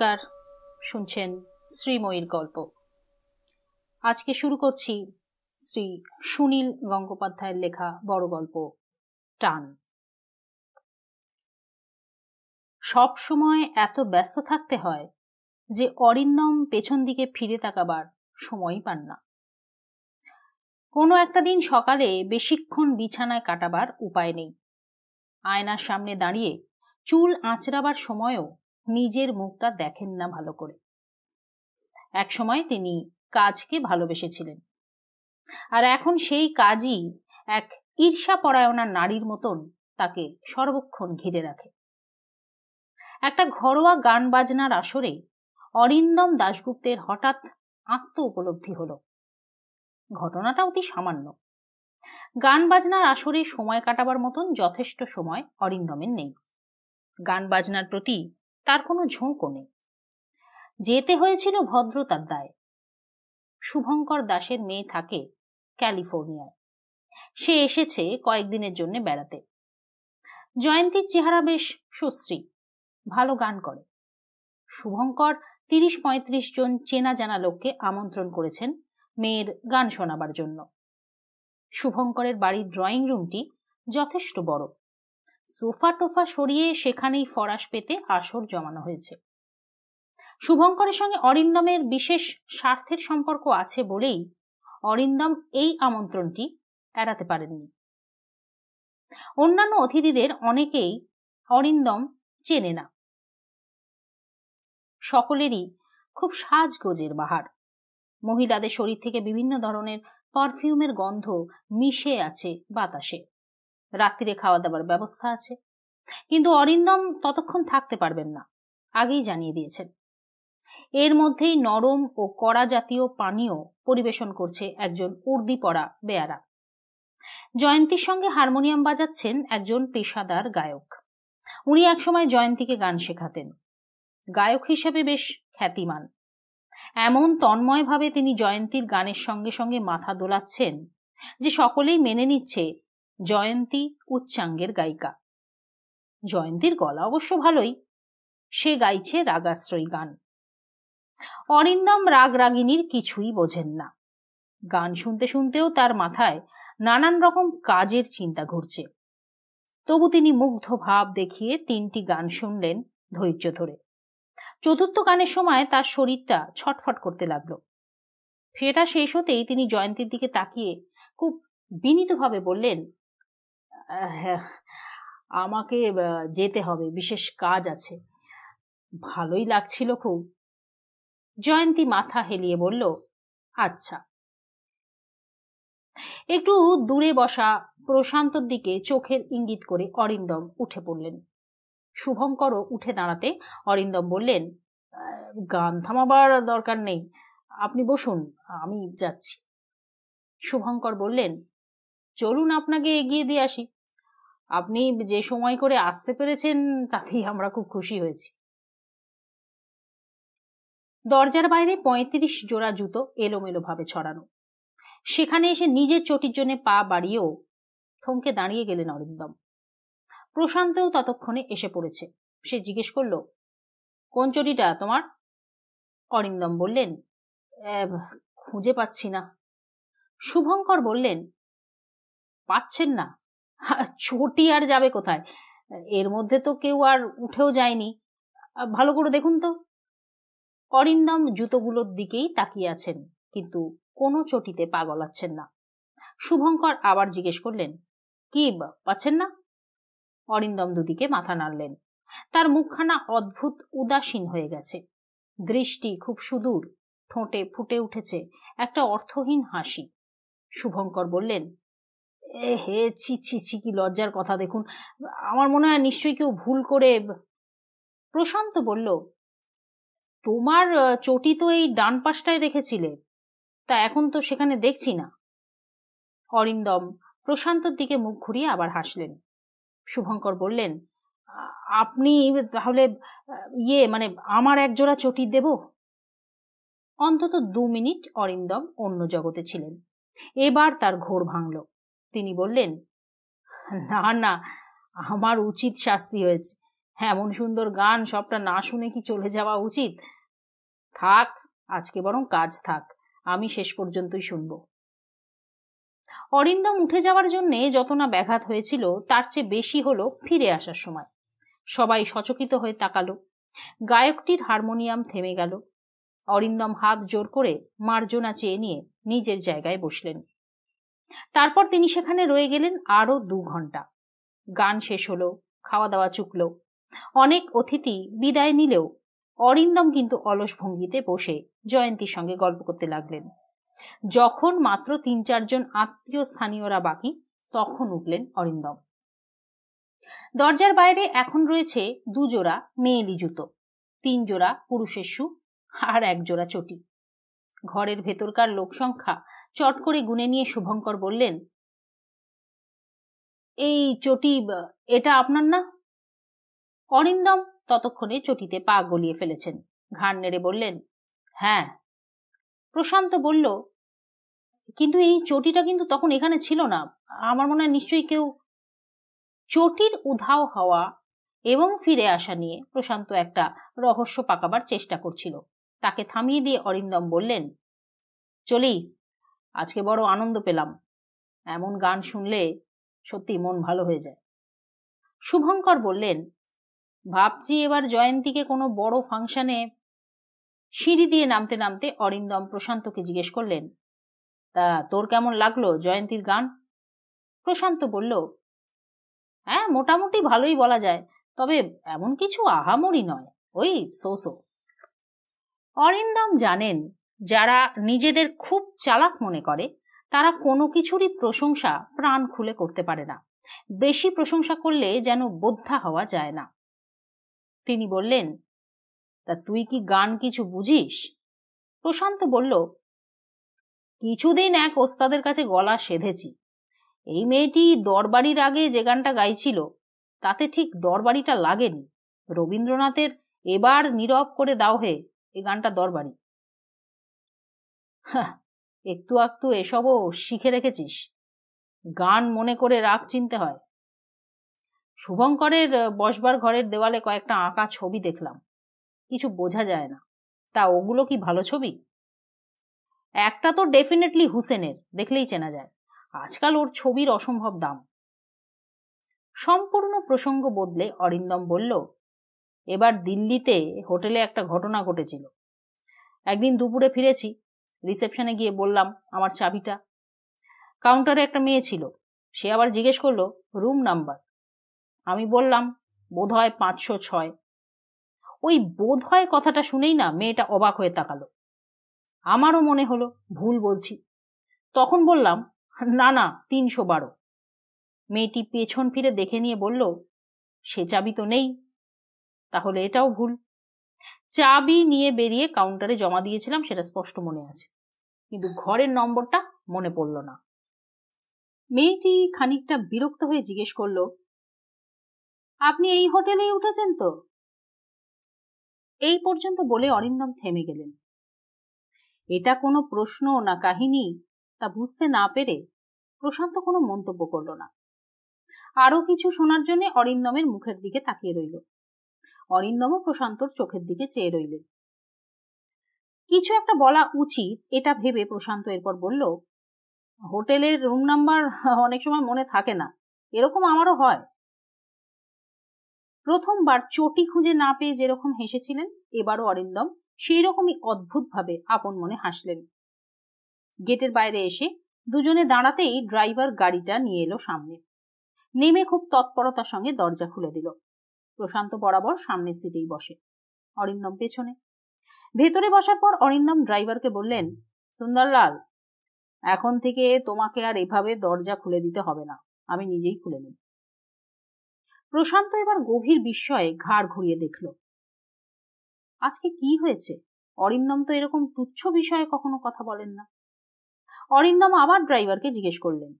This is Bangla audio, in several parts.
নমস্কার শুনছেন শ্রীময়ীর গল্প আজকে শুরু করছি শ্রী সুনীল গঙ্গোপাধ্যায়ের লেখা বড় গল্প টান সব সময় এত ব্যস্ত থাকতে হয় যে অরিন্দম পেছন দিকে ফিরে তাকাবার সময়ই পান না কোনো একটা দিন সকালে বেশিক্ষণ বিছানায় কাটাবার উপায় নেই আয়নার সামনে দাঁড়িয়ে চুল আঁচড়াবার সময়ও নিজের মুখটা দেখেন না ভালো করে একসময় তিনি কাজকে ভালোবেসেছিলেন আর এখন সেই কাজই এক ঈর্ষাপরায়ণা নারীর মতন তাকে সর্বক্ষণ ঘিরে রাখে একটা ঘরোয়া গান বাজনার আসরে অরিন্দম দাশগুপ্তের হঠাৎ আত্ম উপলব্ধি হল ঘটনাটা অতি সামান্য গান বাজনার আসরে সময় কাটাবার মতন যথেষ্ট সময় অরিন্দমের নেই গান বাজনার প্রতি তার কোনো ঝোঁকও নেই যেতে হয়েছিল ভদ্রতার দায় শুভঙ্কর দাসের মেয়ে থাকে ক্যালিফোর্নিয়ায় সে এসেছে কয়েকদিনের জন্য বেড়াতে জয়ন্তীর চেহারা বেশ সুশ্রী ভালো গান করে শুভঙ্কর তিরিশ পঁয়ত্রিশ জন চেনা জানা লোককে আমন্ত্রণ করেছেন মেয়ের গান শোনাবার জন্য শুভঙ্করের বাড়ির ড্রয়িং রুমটি যথেষ্ট বড় সোফা টোফা সরিয়ে সেখানেই ফরাস পেতে আসর জমানো হয়েছে শুভঙ্করের সঙ্গে অরিন্দমের বিশেষ স্বার্থের সম্পর্ক আছে বলেই অরিন্দম এই আমন্ত্রণটি এড়াতে পারেননি অন্যান্য অতিথিদের অনেকেই অরিন্দম চেনে না সকলেরই খুব সাজগোজের বাহার মহিলাদের শরীর থেকে বিভিন্ন ধরনের পারফিউমের গন্ধ মিশে আছে বাতাসে রাত্রিরে খাওয়া দাওয়ার ব্যবস্থা আছে কিন্তু অরিন্দম ততক্ষণ থাকতে পারবেন না আগেই জানিয়ে দিয়েছেন এর মধ্যেই নরম ও কড়া জাতীয় পানীয় পরিবেশন করছে একজন উর্দি পড়া বেয়ারা জয়ন্তীর সঙ্গে হারমোনিয়াম বাজাচ্ছেন একজন পেশাদার গায়ক উনি একসময় জয়ন্তীকে গান শেখাতেন গায়ক হিসেবে বেশ খ্যাতিমান এমন তন্ময়ভাবে তিনি জয়ন্তীর গানের সঙ্গে সঙ্গে মাথা দোলাচ্ছেন যে সকলেই মেনে নিচ্ছে জয়ন্তী উচ্চাঙ্গের গায়িকা জয়ন্তীর গলা অবশ্য ভালোই সে গাইছে রাগাশ্রয়ী গান অরিন্দম রাগ রাগিনীর কিছুই বোঝেন না গান শুনতে শুনতেও তার মাথায় নানান রকম কাজের চিন্তা ঘুরছে তবু তিনি মুগ্ধ ভাব দেখিয়ে তিনটি গান শুনলেন ধৈর্য ধরে চতুর্থ গানের সময় তার শরীরটা ছটফট করতে লাগলো সেটা শেষ হতেই তিনি জয়ন্তীর দিকে তাকিয়ে খুব বিনীতভাবে বললেন আমাকে যেতে হবে বিশেষ কাজ আছে ভালোই লাগছিল খুব জয়ন্তী মাথা হেলিয়ে বলল আচ্ছা একটু দূরে বসা প্রশান্তর দিকে চোখের ইঙ্গিত করে অরিন্দম উঠে পড়লেন শুভঙ্করও উঠে দাঁড়াতে অরিন্দম বললেন গান থামাবার দরকার নেই আপনি বসুন আমি যাচ্ছি শুভঙ্কর বললেন চলুন আপনাকে এগিয়ে দিয়ে আসি আপনি যে সময় করে আসতে পেরেছেন তাতেই আমরা খুব খুশি হয়েছি দরজার বাইরে পঁয়ত্রিশ জোড়া জুতো এলোমেলোভাবে ছড়ানো সেখানে এসে নিজের চটির জন্য পা বাড়িয়েও থমকে দাঁড়িয়ে গেলেন অরিন্দম প্রশান্তও ততক্ষণে এসে পড়েছে সে জিজ্ঞেস করল কোন চটিটা তোমার অরিন্দম বললেন খুঁজে পাচ্ছি না শুভঙ্কর বললেন পাচ্ছেন না ছোটি আর যাবে কোথায় এর মধ্যে তো কেউ আর উঠেও যায়নি ভালো করে দেখুন তো অরিন্দম জুতোগুলোর দিকেই তাকিয়ে আছেন কিন্তু কোনো চটিতে পা গলাচ্ছেন না শুভঙ্কর আবার জিজ্ঞেস করলেন কি পাচ্ছেন না অরিন্দম দুদিকে মাথা নাড়লেন তার মুখখানা অদ্ভুত উদাসীন হয়ে গেছে দৃষ্টি খুব সুদূর ঠোঁটে ফুটে উঠেছে একটা অর্থহীন হাসি শুভঙ্কর বললেন এ হে ছি ছি ছি কি লজ্জার কথা দেখুন আমার মনে হয় নিশ্চয়ই কেউ ভুল করে প্রশান্ত বলল তোমার চটি তো এই ডান পাশটায় রেখেছিলে তা এখন তো সেখানে দেখছি না অরিন্দম প্রশান্তর দিকে মুখ ঘুরিয়ে আবার হাসলেন শুভঙ্কর বললেন আপনি তাহলে ইয়ে মানে আমার এক জোড়া চটি দেব অন্তত দু মিনিট অরিন্দম অন্য জগতে ছিলেন এবার তার ঘোর ভাঙল তিনি বললেন না না আমার উচিত শাস্তি হয়েছে এমন সুন্দর গান সবটা না শুনে কি চলে যাওয়া উচিত থাক আজকে বরং কাজ থাক আমি শেষ পর্যন্তই শুনব অরিন্দম উঠে যাওয়ার জন্য যত না ব্যাঘাত হয়েছিল তার চেয়ে বেশি হলো ফিরে আসার সময় সবাই সচকিত হয়ে তাকালো গায়কটির হারমোনিয়াম থেমে গেল অরিন্দম হাত জোর করে মার্জনা চেয়ে নিয়ে নিজের জায়গায় বসলেন তারপর তিনি সেখানে রয়ে গেলেন আরও দু ঘন্টা গান শেষ হলো খাওয়া দাওয়া চুকলো অনেক অতিথি বিদায় নিলেও অরিন্দম কিন্তু অলস ভঙ্গিতে বসে জয়ন্তীর সঙ্গে গল্প করতে লাগলেন যখন মাত্র তিন চারজন আত্মীয় স্থানীয়রা বাকি তখন উঠলেন অরিন্দম দরজার বাইরে এখন রয়েছে দুজোড়া মেয়েলি জুতো তিন জোড়া পুরুষের শু আর এক জোড়া চটি ঘরের ভেতরকার সংখ্যা চট করে গুনে নিয়ে শুভঙ্কর বললেন এই চটি এটা আপনার না অরিন্দম ততক্ষণে চটিতে পা গলিয়ে ফেলেছেন ঘাড় নেড়ে বললেন হ্যাঁ প্রশান্ত বলল কিন্তু এই চটিটা কিন্তু তখন এখানে ছিল না আমার মনে হয় নিশ্চয়ই কেউ চটির উধাও হওয়া এবং ফিরে আসা নিয়ে প্রশান্ত একটা রহস্য পাকাবার চেষ্টা করছিল তাকে থামিয়ে দিয়ে অরিন্দম বললেন চলি আজকে বড় আনন্দ পেলাম এমন গান শুনলে সত্যি মন ভালো হয়ে যায় শুভঙ্কর বললেন ভাবছি এবার জয়ন্তীকে কোনো বড় ফাংশনে সিঁড়ি দিয়ে নামতে নামতে অরিন্দম প্রশান্তকে জিজ্ঞেস করলেন তা তোর কেমন লাগলো জয়ন্তীর গান প্রশান্ত বলল হ্যাঁ মোটামুটি ভালোই বলা যায় তবে এমন কিছু আহামরি নয় ওই সোসো অরিন্দম জানেন যারা নিজেদের খুব চালাক মনে করে তারা কোনো কিছুরই প্রশংসা প্রাণ খুলে করতে পারে না বেশি প্রশংসা করলে যেন বোদ্ধা হওয়া যায় না তিনি বললেন তা তুই কি গান কিছু বুঝিস প্রশান্ত বলল কিছুদিন এক ওস্তাদের কাছে গলা সেধেছি এই মেয়েটি দরবারির আগে যে গানটা গাইছিল তাতে ঠিক দরবারিটা লাগেনি রবীন্দ্রনাথের এবার নীরব করে দাও হে এই গানটা দরবারি একটু আকটু এসবও শিখে রেখেছিস গান মনে করে রাগ চিনতে হয় শুভঙ্করের বসবার ঘরের দেওয়ালে কয়েকটা আঁকা ছবি দেখলাম কিছু বোঝা যায় না তা ওগুলো কি ভালো ছবি একটা তো ডেফিনেটলি হুসেনের দেখলেই চেনা যায় আজকাল ওর ছবির অসম্ভব দাম সম্পূর্ণ প্রসঙ্গ বদলে অরিন্দম বলল এবার দিল্লিতে হোটেলে একটা ঘটনা ঘটেছিল একদিন দুপুরে ফিরেছি রিসেপশনে গিয়ে বললাম আমার চাবিটা কাউন্টারে একটা মেয়ে ছিল সে আবার জিজ্ঞেস করলো রুম নাম্বার আমি বললাম বোধ হয় পাঁচশো ছয় ওই বোধ হয় কথাটা শুনেই না মেয়েটা অবাক হয়ে তাকালো আমারও মনে হলো ভুল বলছি তখন বললাম না না তিনশো বারো মেয়েটি পেছন ফিরে দেখে নিয়ে বলল সে চাবি তো নেই তাহলে এটাও ভুল চাবি নিয়ে বেরিয়ে কাউন্টারে জমা দিয়েছিলাম সেটা স্পষ্ট মনে আছে কিন্তু ঘরের নম্বরটা মনে পড়ল না মেয়েটি খানিকটা বিরক্ত হয়ে জিজ্ঞেস করল আপনি এই হোটেলেই উঠেছেন তো এই পর্যন্ত বলে অরিন্দম থেমে গেলেন এটা কোনো প্রশ্ন না কাহিনী তা বুঝতে না পেরে প্রশান্ত কোনো মন্তব্য করল না আরও কিছু শোনার জন্য অরিন্দমের মুখের দিকে তাকিয়ে রইল অরিন্দম প্রশান্তর চোখের দিকে চেয়ে রইলেন কিছু একটা বলা উচিত এটা ভেবে প্রশান্ত এরপর বলল হোটেলের রুম নাম্বার অনেক সময় মনে থাকে না এরকম আমারও হয় প্রথমবার চটি খুঁজে না পেয়ে যেরকম হেসেছিলেন এবারও অরিন্দম সেই রকমই অদ্ভুতভাবে আপন মনে হাসলেন গেটের বাইরে এসে দুজনে দাঁড়াতেই ড্রাইভার গাড়িটা নিয়ে এলো সামনে নেমে খুব তৎপরতার সঙ্গে দরজা খুলে দিল প্রশান্ত বরাবর সামনের সিটেই বসে অরিন্দম পেছনে ভেতরে বসার পর অরিন্দম ড্রাইভারকে বললেন সুন্দরলাল এখন থেকে তোমাকে আর এভাবে দরজা খুলে দিতে হবে না আমি নিজেই খুলে নেব প্রশান্ত এবার গভীর বিস্ময়ে ঘাড় ঘুরিয়ে দেখল আজকে কি হয়েছে অরিন্দম তো এরকম তুচ্ছ বিষয়ে কখনো কথা বলেন না অরিন্দম আবার ড্রাইভারকে জিজ্ঞেস করলেন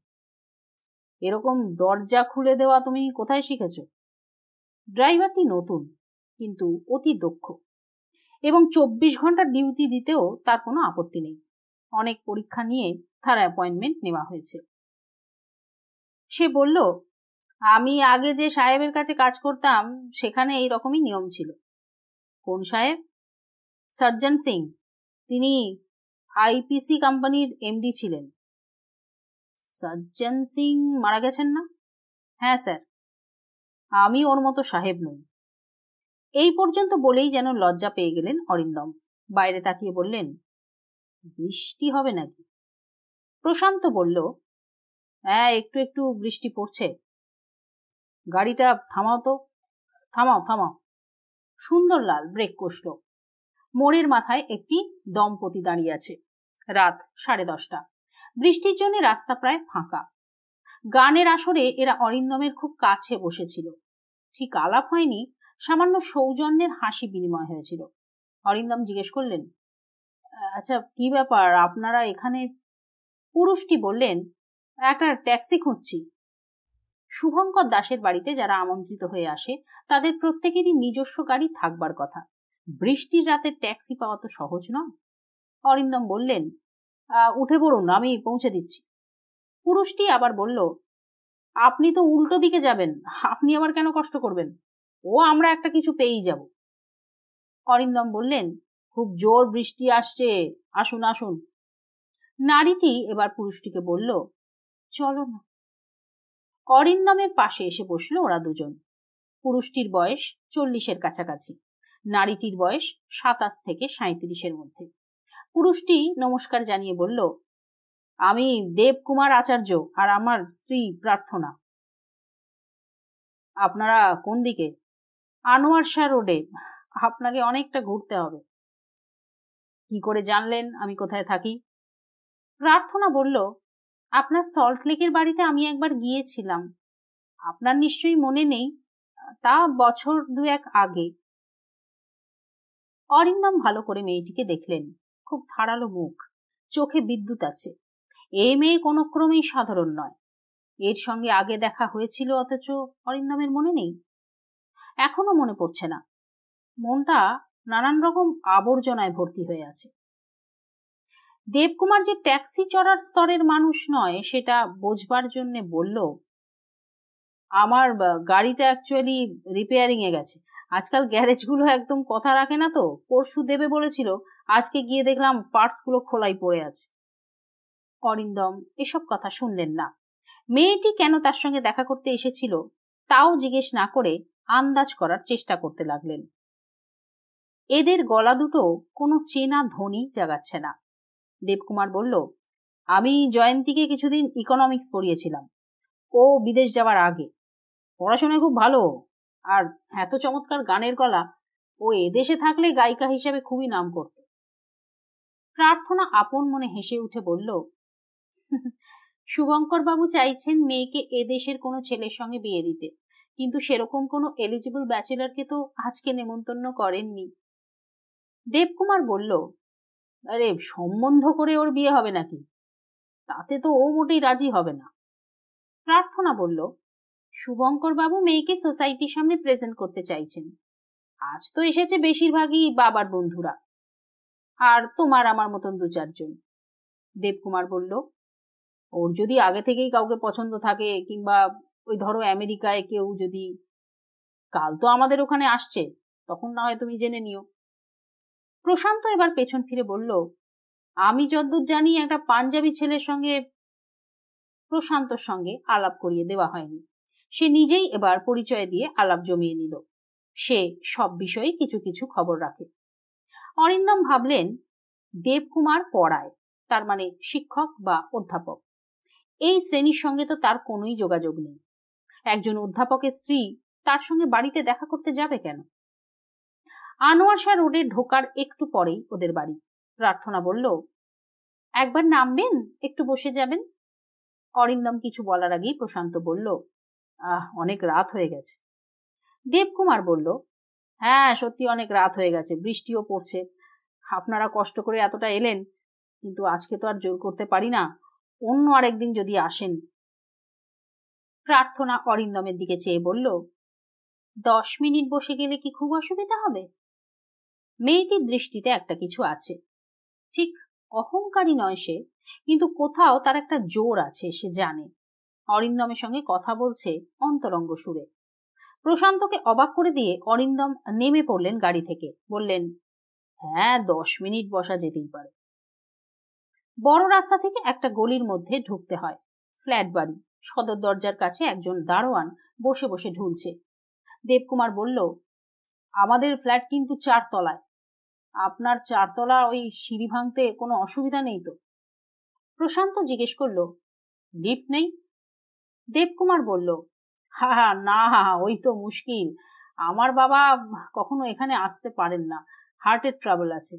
এরকম দরজা খুলে দেওয়া তুমি কোথায় শিখেছো ড্রাইভারটি নতুন কিন্তু অতি দক্ষ এবং চব্বিশ ঘন্টা ডিউটি দিতেও তার কোনো আপত্তি নেই অনেক পরীক্ষা নিয়ে তার অ্যাপয়েন্টমেন্ট নেওয়া হয়েছে সে বলল আমি আগে যে সাহেবের কাছে কাজ করতাম সেখানে এই রকমই নিয়ম ছিল কোন সাহেব সজ্জন সিং তিনি আইপিসি কোম্পানির এমডি ছিলেন সজ্জন সিং মারা গেছেন না হ্যাঁ স্যার আমি ওর মতো সাহেব নই এই পর্যন্ত বলেই যেন লজ্জা পেয়ে গেলেন অরিন্দম বাইরে তাকিয়ে বললেন বৃষ্টি হবে নাকি প্রশান্ত বলল হ্যাঁ একটু একটু বৃষ্টি পড়ছে গাড়িটা থামাও তো থামাও থামাও সুন্দরলাল ব্রেক কষল মোড়ের মাথায় একটি দম্পতি দাঁড়িয়ে আছে রাত সাড়ে দশটা বৃষ্টির জন্য রাস্তা প্রায় ফাঁকা গানের আসরে এরা অরিন্দমের খুব কাছে বসেছিল ঠিক আলাপ হয়নি সামান্য সৌজন্যের হাসি বিনিময় হয়েছিল অরিন্দম জিজ্ঞেস করলেন আচ্ছা কি ব্যাপার আপনারা এখানে পুরুষটি বললেন একটা ট্যাক্সি খুঁজছি শুভঙ্কর দাসের বাড়িতে যারা আমন্ত্রিত হয়ে আসে তাদের প্রত্যেকেরই নিজস্ব গাড়ি থাকবার কথা বৃষ্টির রাতে ট্যাক্সি পাওয়া তো সহজ নয় অরিন্দম বললেন উঠে পড়ুন আমি পৌঁছে দিচ্ছি পুরুষটি আবার বলল আপনি তো উল্টো দিকে যাবেন আপনি আবার কেন কষ্ট করবেন ও আমরা একটা কিছু পেয়েই যাব অরিন্দম বললেন খুব জোর বৃষ্টি আসছে আসুন আসুন নারীটি এবার পুরুষটিকে বলল চলো না অরিন্দমের পাশে এসে বসল ওরা দুজন পুরুষটির বয়স চল্লিশের কাছাকাছি নারীটির বয়স সাতাশ থেকে সাঁত্রিশের মধ্যে পুরুষটি নমস্কার জানিয়ে বলল আমি দেবকুমার আচার্য আর আমার স্ত্রী প্রার্থনা আপনারা কোন দিকে আনোয়ার শাহ রোডে আপনাকে অনেকটা ঘুরতে হবে কি করে জানলেন আমি কোথায় থাকি প্রার্থনা বলল আপনার সল্ট লেকের বাড়িতে আমি একবার গিয়েছিলাম আপনার নিশ্চয়ই মনে নেই তা বছর দু এক আগে অরিন্দম ভালো করে মেয়েটিকে দেখলেন খুব ধারালো মুখ চোখে বিদ্যুৎ আছে এই মেয়ে কোনো ক্রমেই সাধারণ নয় এর সঙ্গে আগে দেখা হয়েছিল অথচ অরিন্দমের মনে নেই এখনো মনে পড়ছে না মনটা নানান রকম আবর্জনায় ভর্তি হয়ে আছে দেবকুমার যে ট্যাক্সি চড়ার স্তরের মানুষ নয় সেটা বোঝবার জন্য বলল আমার গাড়িটা অ্যাকচুয়ালি রিপেয়ারিং এ গেছে আজকাল গ্যারেজগুলো একদম কথা রাখে না তো পরশু দেবে বলেছিল আজকে গিয়ে দেখলাম পার্টসগুলো খোলাই পড়ে আছে অরিন্দম এসব কথা শুনলেন না মেয়েটি কেন তার সঙ্গে দেখা করতে এসেছিল তাও জিজ্ঞেস না করে আন্দাজ করার চেষ্টা করতে লাগলেন এদের গলা দুটো কোনো চেনা ধ্বনি জাগাচ্ছে না দেবকুমার বলল আমি জয়ন্তীকে কিছুদিন ইকোনমিক্স পড়িয়েছিলাম ও বিদেশ যাওয়ার আগে পড়াশোনায় খুব ভালো আর এত চমৎকার গানের গলা ও এদেশে থাকলে গায়িকা হিসেবে খুবই নাম করত প্রার্থনা আপন মনে হেসে উঠে বলল শুভঙ্কর বাবু চাইছেন মেয়েকে এদেশের কোনো ছেলের সঙ্গে বিয়ে দিতে কিন্তু সেরকম কোনো এলিজিবল ব্যাচেলারকে তো আজকে নেমন্তন্ন করেননি দেবকুমার বলল আরে সম্বন্ধ করে ওর বিয়ে হবে নাকি তাতে তো ও মোটেই রাজি হবে না প্রার্থনা বলল শুভঙ্কর বাবু মেয়েকে সোসাইটির সামনে প্রেজেন্ট করতে চাইছেন আজ তো এসেছে বেশিরভাগই বাবার বন্ধুরা আর তোমার আমার মতন দু চারজন দেবকুমার বলল ওর যদি আগে থেকেই কাউকে পছন্দ থাকে কিংবা ওই ধরো আমেরিকায় কেউ যদি কাল তো আমাদের ওখানে আসছে তখন না হয় তুমি জেনে নিও প্রশান্ত এবার পেছন ফিরে বলল আমি যদ্দূর জানি একটা পাঞ্জাবি ছেলের সঙ্গে প্রশান্তর সঙ্গে আলাপ করিয়ে দেওয়া হয়নি সে নিজেই এবার পরিচয় দিয়ে আলাপ জমিয়ে নিল সে সব বিষয়ে কিছু কিছু খবর রাখে অরিন্দম ভাবলেন দেবকুমার পড়ায় তার মানে শিক্ষক বা অধ্যাপক এই শ্রেণীর সঙ্গে তো তার কোনোই যোগাযোগ নেই একজন অধ্যাপকের স্ত্রী তার সঙ্গে বাড়িতে দেখা করতে যাবে কেন আনোয়ার রোডে ঢোকার একটু পরেই ওদের বাড়ি প্রার্থনা বলল একবার নামবেন একটু বসে যাবেন অরিন্দম কিছু বলার আগেই প্রশান্ত বলল আহ অনেক রাত হয়ে গেছে দেবকুমার বলল হ্যাঁ সত্যি অনেক রাত হয়ে গেছে বৃষ্টিও পড়ছে আপনারা কষ্ট করে এতটা এলেন কিন্তু আজকে তো আর জোর করতে পারি না অন্য আরেকদিন যদি আসেন প্রার্থনা অরিন্দমের দিকে চেয়ে বলল দশ মিনিট বসে গেলে কি খুব অসুবিধা হবে মেয়েটির দৃষ্টিতে একটা কিছু আছে ঠিক অহংকারী নয় সে কিন্তু কোথাও তার একটা জোর আছে সে জানে অরিন্দমের সঙ্গে কথা বলছে অন্তরঙ্গ সুরে প্রশান্তকে অবাক করে দিয়ে অরিন্দম নেমে পড়লেন গাড়ি থেকে বললেন হ্যাঁ দশ মিনিট বসা যেতেই পারে বড় রাস্তা থেকে একটা গলির মধ্যে ঢুকতে হয় ফ্ল্যাট বাড়ি সদর দরজার কাছে একজন দারোয়ান বসে বসে ঢুলছে দেবকুমার বলল আমাদের ফ্ল্যাট কিন্তু চারতলায় আপনার চারতলা ওই সিঁড়ি ভাঙতে কোনো অসুবিধা নেই তো প্রশান্ত জিজ্ঞেস করল লিফট নেই দেবকুমার বলল হা হা না হা হা ওই তো মুশকিল আমার বাবা কখনো এখানে আসতে পারেন না হার্টের ট্রাবল আছে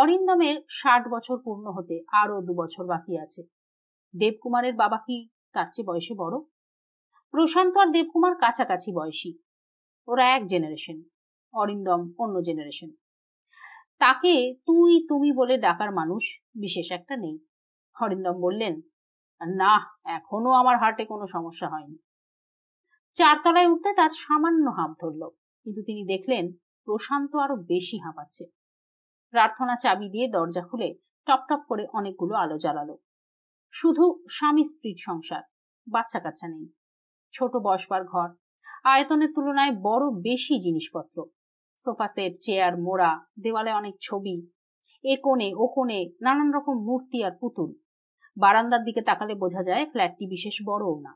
অরিন্দমের ষাট বছর পূর্ণ হতে আরও দু বছর বাকি আছে দেবকুমারের বাবা কি তার চেয়ে বয়সে বড় প্রশান্ত আর দেবকুমার কাছাকাছি বয়সী ওরা এক জেনারেশন অরিন্দম অন্য জেনারেশন তাকে তুই তুমি বলে ডাকার মানুষ বিশেষ একটা নেই হরিন্দম বললেন না এখনো আমার হার্টে কোনো সমস্যা হয়নি চারতলায় উঠতে তার সামান্য হাঁপ ধরল কিন্তু তিনি দেখলেন প্রশান্ত আরো বেশি হাঁপাচ্ছে প্রার্থনা চাবি দিয়ে দরজা খুলে টপ টপ করে অনেকগুলো আলো জ্বালালো শুধু স্বামী স্ত্রীর সংসার বাচ্চা কাচ্চা নেই ছোট বসবার ঘর আয়তনের তুলনায় বড় বেশি জিনিসপত্র সোফা সেট চেয়ার মোড়া দেওয়ালে অনেক ছবি এ কোণে ও কোণে নানান রকম মূর্তি আর পুতুল বারান্দার দিকে তাকালে বোঝা যায় ফ্ল্যাটটি বিশেষ বড়ও না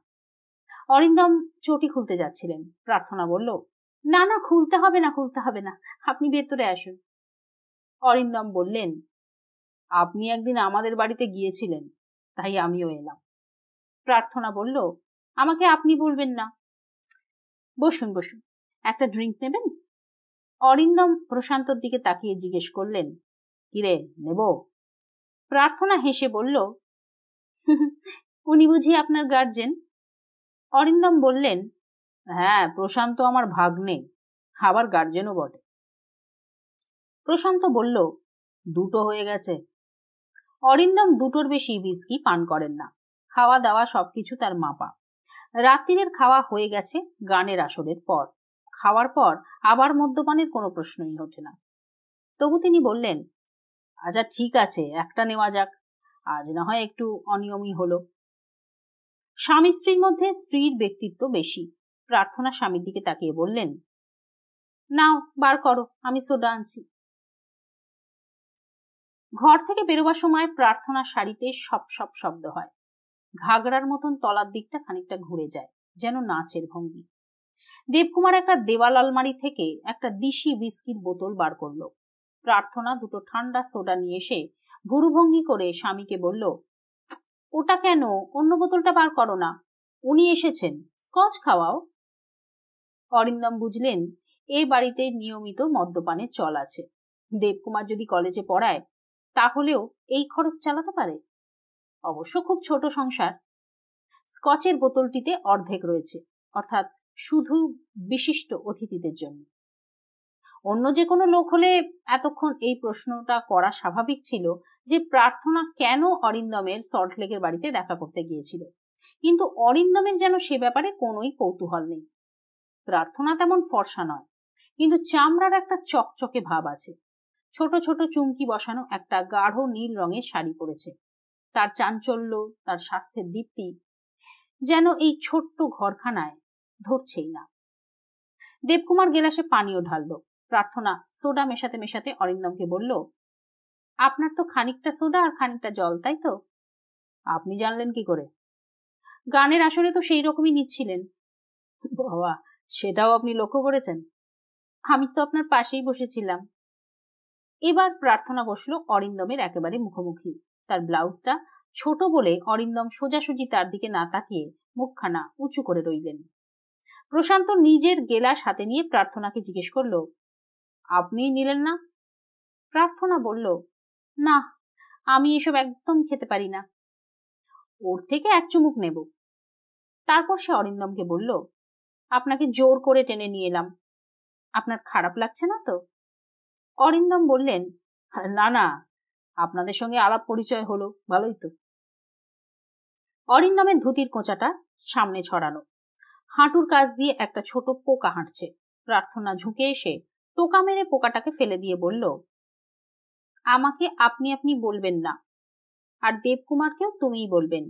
অরিন্দম চটি খুলতে যাচ্ছিলেন প্রার্থনা বলল না না খুলতে হবে না খুলতে হবে না আপনি ভেতরে আসুন অরিন্দম বললেন আপনি একদিন আমাদের বাড়িতে গিয়েছিলেন তাই আমিও এলাম প্রার্থনা বলল আমাকে আপনি বলবেন না বসুন বসুন একটা ড্রিঙ্ক নেবেন অরিন্দম প্রশান্তর দিকে তাকিয়ে জিজ্ঞেস করলেন কিরে নেব প্রার্থনা হেসে বলল উনি বুঝি আপনার গার্জেন অরিন্দম বললেন হ্যাঁ প্রশান্ত আমার ভাগ্নে আবার গার্জেনও বটে প্রশান্ত বলল দুটো হয়ে গেছে অরিন্দম দুটোর বেশি বিস্কি পান করেন না খাওয়া দাওয়া সবকিছু তার মাপা রাত্রিরের খাওয়া হয়ে গেছে গানের আসরের পর খাওয়ার পর আবার মদ্যপানের কোনো প্রশ্নই ওঠে না তবু তিনি বললেন আচ্ছা ঠিক আছে একটা নেওয়া যাক আজ না হয় একটু অনিয়মই হলো স্বামী স্ত্রীর মধ্যে স্ত্রীর ব্যক্তিত্ব বেশি প্রার্থনা স্বামীর দিকে তাকিয়ে বললেন নাও বার করো আমি সোডা আনছি ঘর থেকে বেরোবার সময় প্রার্থনা শাড়িতে সব সব শব্দ হয় ঘাগড়ার মতন তলার দিকটা খানিকটা ঘুরে যায় যেন নাচের ভঙ্গি দেবকুমার একটা দেওয়াল আলমারি থেকে একটা দিশি বিস্কিট বোতল বার করলো প্রার্থনা দুটো ঠান্ডা সোডা নিয়ে এসে ভুরুভঙ্গি করে স্বামীকে বলল ওটা কেন অন্য বোতলটা বার করো না উনি এসেছেন স্কচ খাওয়াও অরিন্দম বুঝলেন এ বাড়িতে নিয়মিত মদ্যপানের চল আছে দেবকুমার যদি কলেজে পড়ায় তাহলেও এই খরচ চালাতে পারে অবশ্য খুব ছোট সংসার স্কচের বোতলটিতে অর্ধেক রয়েছে অর্থাৎ শুধু বিশিষ্ট অতিথিদের জন্য অন্য যে কোনো লোক হলে এতক্ষণ এই প্রশ্নটা করা স্বাভাবিক ছিল যে প্রার্থনা কেন অরিন্দমের সল্টলেকের বাড়িতে দেখা করতে গিয়েছিল কিন্তু অরিন্দমের যেন সে ব্যাপারে কোনোই কৌতূহল নেই প্রার্থনা তেমন ফর্সা নয় কিন্তু চামড়ার একটা চকচকে ভাব আছে ছোট ছোট চুমকি বসানো একটা গাঢ় নীল রঙের শাড়ি পরেছে তার চাঞ্চল্য তার স্বাস্থ্যের দীপ্তি যেন এই ছোট্ট ঘরখানায় ধরছেই না দেবকুমার গেলাসে পানিও ঢালল প্রার্থনা সোডা মেশাতে মেশাতে অরিন্দমকে বলল আপনার তো খানিকটা সোডা আর খানিকটা জল তাই তো আপনি জানলেন কি করে গানের আসরে তো সেই রকমই নিচ্ছিলেন বাবা সেটাও আপনি লক্ষ্য করেছেন আমি তো আপনার পাশেই বসেছিলাম এবার প্রার্থনা বসল অরিন্দমের একেবারে মুখোমুখি তার ব্লাউজটা ছোট বলে অরিন্দম সোজাসুজি তার দিকে না তাকিয়ে মুখখানা উঁচু করে রইলেন প্রশান্ত নিজের গেলাস হাতে নিয়ে প্রার্থনাকে জিজ্ঞেস করল আপনি নিলেন না প্রার্থনা বলল না আমি এসব একদম খেতে পারি না ওর থেকে এক চুমুক নেব তারপর সে অরিন্দমকে বলল আপনাকে জোর করে টেনে নিয়ে এলাম আপনার খারাপ লাগছে না তো অরিন্দম বললেন না না আপনাদের সঙ্গে আলাপ পরিচয় হলো ভালোই তো অরিন্দমের ধুতির কোঁচাটা সামনে ছড়ানো হাঁটুর কাছ দিয়ে একটা ছোট পোকা হাঁটছে প্রার্থনা ঝুঁকে এসে টোকা মেরে পোকাটাকে ফেলে দিয়ে বলল আমাকে আপনি আপনি বলবেন না আর দেবকুমারকেও তুমিই বলবেন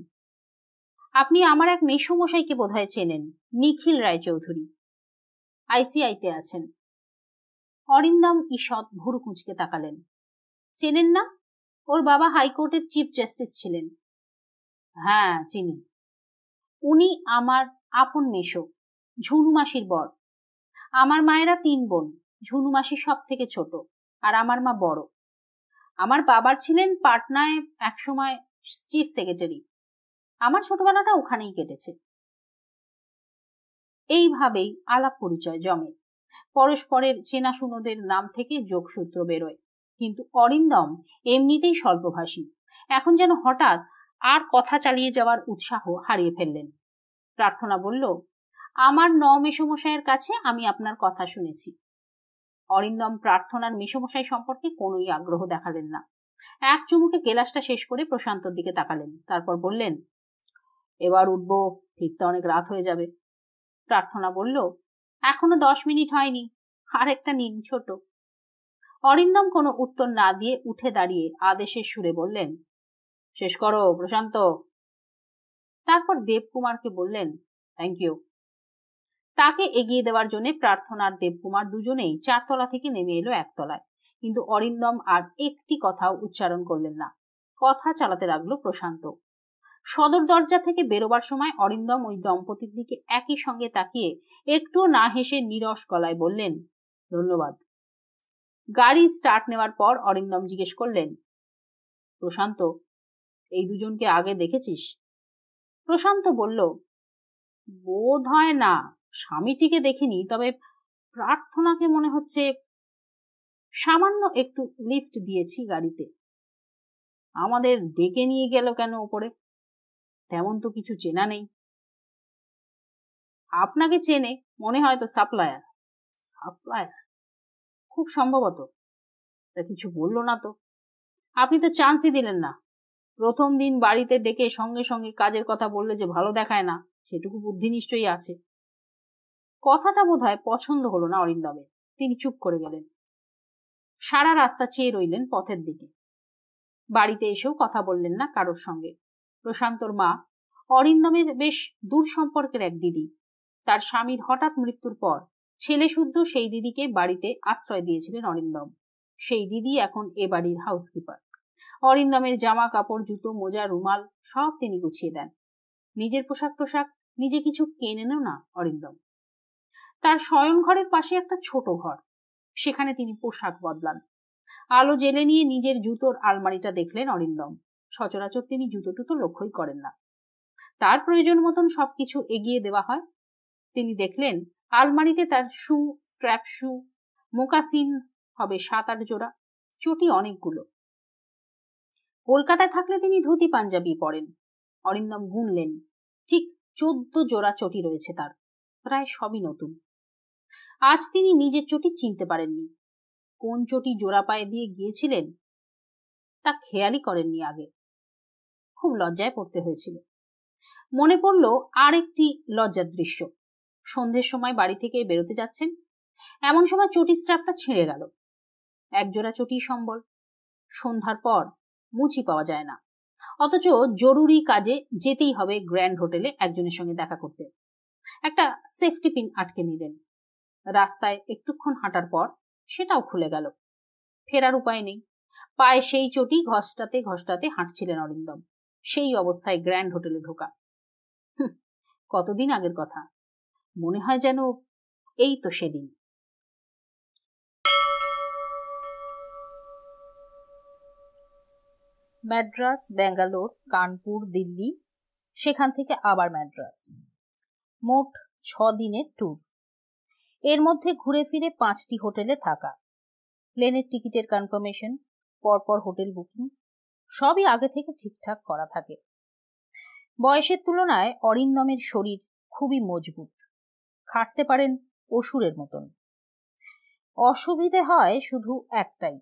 আপনি আমার এক মেসমশাইকে বোধহয় চেনেন নিখিল রায়চৌধুরী আইসিআইতে আছেন অরিন্দম ঈষৎ ভুরু কুঁচকে তাকালেন চেনেন না ওর বাবা হাইকোর্টের চিফ জাস্টিস ছিলেন হ্যাঁ চিনি উনি আমার আপন মেশো ঝুনু মাসির বর আমার মায়েরা তিন বোন ঝুনু মাসি সব থেকে ছোট আর আমার মা বড় আমার বাবার ছিলেন পাটনায় একসময় চিফ সেক্রেটারি আমার ছোটবেলাটা ওখানেই কেটেছে এইভাবেই আলাপ পরিচয় জমে পরস্পরের চেনাশুনোদের নাম থেকে যোগসূত্র বেরোয় কিন্তু অরিন্দম এমনিতেই স্বল্পভাষী এখন যেন হঠাৎ আর কথা চালিয়ে যাওয়ার উৎসাহ হারিয়ে ফেললেন প্রার্থনা বলল আমার ন মেসমশাইয়ের কাছে আমি আপনার কথা শুনেছি অরিন্দম প্রার্থনার মেসমশাই সম্পর্কে কোনোই আগ্রহ দেখালেন না এক চুমুকে গেলাসটা শেষ করে প্রশান্তর দিকে তাকালেন তারপর বললেন এবার উঠব ফিরতে অনেক রাত হয়ে যাবে প্রার্থনা বলল এখনো দশ মিনিট হয়নি আর একটা নিন ছোট অরিন্দম কোনো উত্তর না দিয়ে উঠে দাঁড়িয়ে আদেশের সুরে বললেন শেষ করো প্রশান্ত তারপর দেবকুমারকে বললেন থ্যাংক ইউ তাকে এগিয়ে দেওয়ার জন্য প্রার্থনার দেবকুমার দুজনেই চারতলা থেকে নেমে এলো একতলায় কিন্তু অরিন্দম আর একটি কথাও উচ্চারণ করলেন না কথা চালাতে লাগলো প্রশান্ত সদর দরজা থেকে বেরোবার সময় অরিন্দম ওই দম্পতির দিকে একই সঙ্গে তাকিয়ে একটু না হেসে নিরস গলায় বললেন ধন্যবাদ গাড়ি স্টার্ট নেওয়ার পর অরিন্দম জিজ্ঞেস করলেন প্রশান্ত এই দুজনকে আগে দেখেছিস প্রশান্ত বলল বোধ হয় না স্বামীটিকে দেখিনি তবে প্রার্থনাকে মনে হচ্ছে সামান্য একটু লিফট দিয়েছি গাড়িতে আমাদের ডেকে নিয়ে গেল কেন ওপরে তেমন তো কিছু চেনা নেই আপনাকে চেনে মনে হয় তো সাপ্লায়ার সাপ্লায়ার খুব সম্ভবত তা কিছু বলল না তো আপনি তো চান্সই দিলেন না প্রথম দিন বাড়িতে ডেকে সঙ্গে সঙ্গে কাজের কথা বললে যে ভালো দেখায় না সেটুকু বুদ্ধি নিশ্চয়ই আছে কথাটা বোধ পছন্দ হলো না অরিন্দমের তিনি চুপ করে গেলেন সারা রাস্তা চেয়ে রইলেন পথের দিকে বাড়িতে এসেও কথা বললেন না কারোর সঙ্গে প্রশান্তর মা অরিন্দমের বেশ দূর সম্পর্কের এক দিদি তার স্বামীর হঠাৎ মৃত্যুর পর ছেলে শুদ্ধ সেই দিদিকে বাড়িতে আশ্রয় দিয়েছিলেন অরিন্দম সেই দিদি এখন এ বাড়ির হাউসকিপার অরিন্দমের জামা কাপড় জুতো মোজা রুমাল সব তিনি গুছিয়ে দেন নিজের পোশাক টোশাক নিজে কিছু কেনেনও না অরিন্দম তার শয়ন ঘরের পাশে একটা ছোট ঘর সেখানে তিনি পোশাক বদলান আলো জেলে নিয়ে নিজের জুতোর আলমারিটা দেখলেন অরিন্দম সচরাচর তিনি জুতো টুতো লক্ষ্যই করেন না তার প্রয়োজন মতন সবকিছু এগিয়ে দেওয়া হয় তিনি দেখলেন আলমারিতে তার শু স্ট্র্যাপ শু মোকাসিন হবে সাত আট জোড়া চটি অনেকগুলো কলকাতায় থাকলে তিনি ধুতি পাঞ্জাবি পরেন অরিন্দম গুনলেন ঠিক চোদ্দ জোড়া চটি রয়েছে তার প্রায় সবই নতুন আজ তিনি নিজের চটি চিনতে পারেননি কোন চটি জোড়া পায়ে দিয়ে গিয়েছিলেন তা খেয়ালই করেননি আগে খুব লজ্জায় পড়তে হয়েছিল মনে পড়ল আর একটি লজ্জার দৃশ্য সন্ধ্যের সময় বাড়ি থেকে বেরোতে যাচ্ছেন এমন সময় চটি স্ট্রাপটা ছিঁড়ে গেল একজোড়া চটি সম্বল সন্ধ্যার পর মুচি পাওয়া যায় না অথচ জরুরি কাজে যেতেই হবে গ্র্যান্ড হোটেলে একজনের সঙ্গে দেখা করতে একটা সেফটি পিন আটকে নিলেন রাস্তায় একটুক্ষণ হাঁটার পর সেটাও খুলে গেল ফেরার উপায় নেই পায়ে সেই চটি ঘসটাতে ঘসটাতে হাঁটছিলেন অরিন্দম সেই অবস্থায় গ্র্যান্ড হোটেলে ঢোকা কতদিন আগের কথা মনে হয় যেন এই তো সেদিন ম্যাড্রাস ব্যাঙ্গালোর কানপুর দিল্লি সেখান থেকে আবার ম্যাড্রাস মোট ছ দিনের ট্যুর এর মধ্যে ঘুরে ফিরে পাঁচটি হোটেলে থাকা প্লেনের টিকিটের কনফার্মেশন পরপর হোটেল বুকিং সবই আগে থেকে ঠিকঠাক করা থাকে বয়সের তুলনায় অরিন্দমের শরীর খুবই মজবুত খাটতে পারেন অসুরের মতন অসুবিধে হয় শুধু একটাই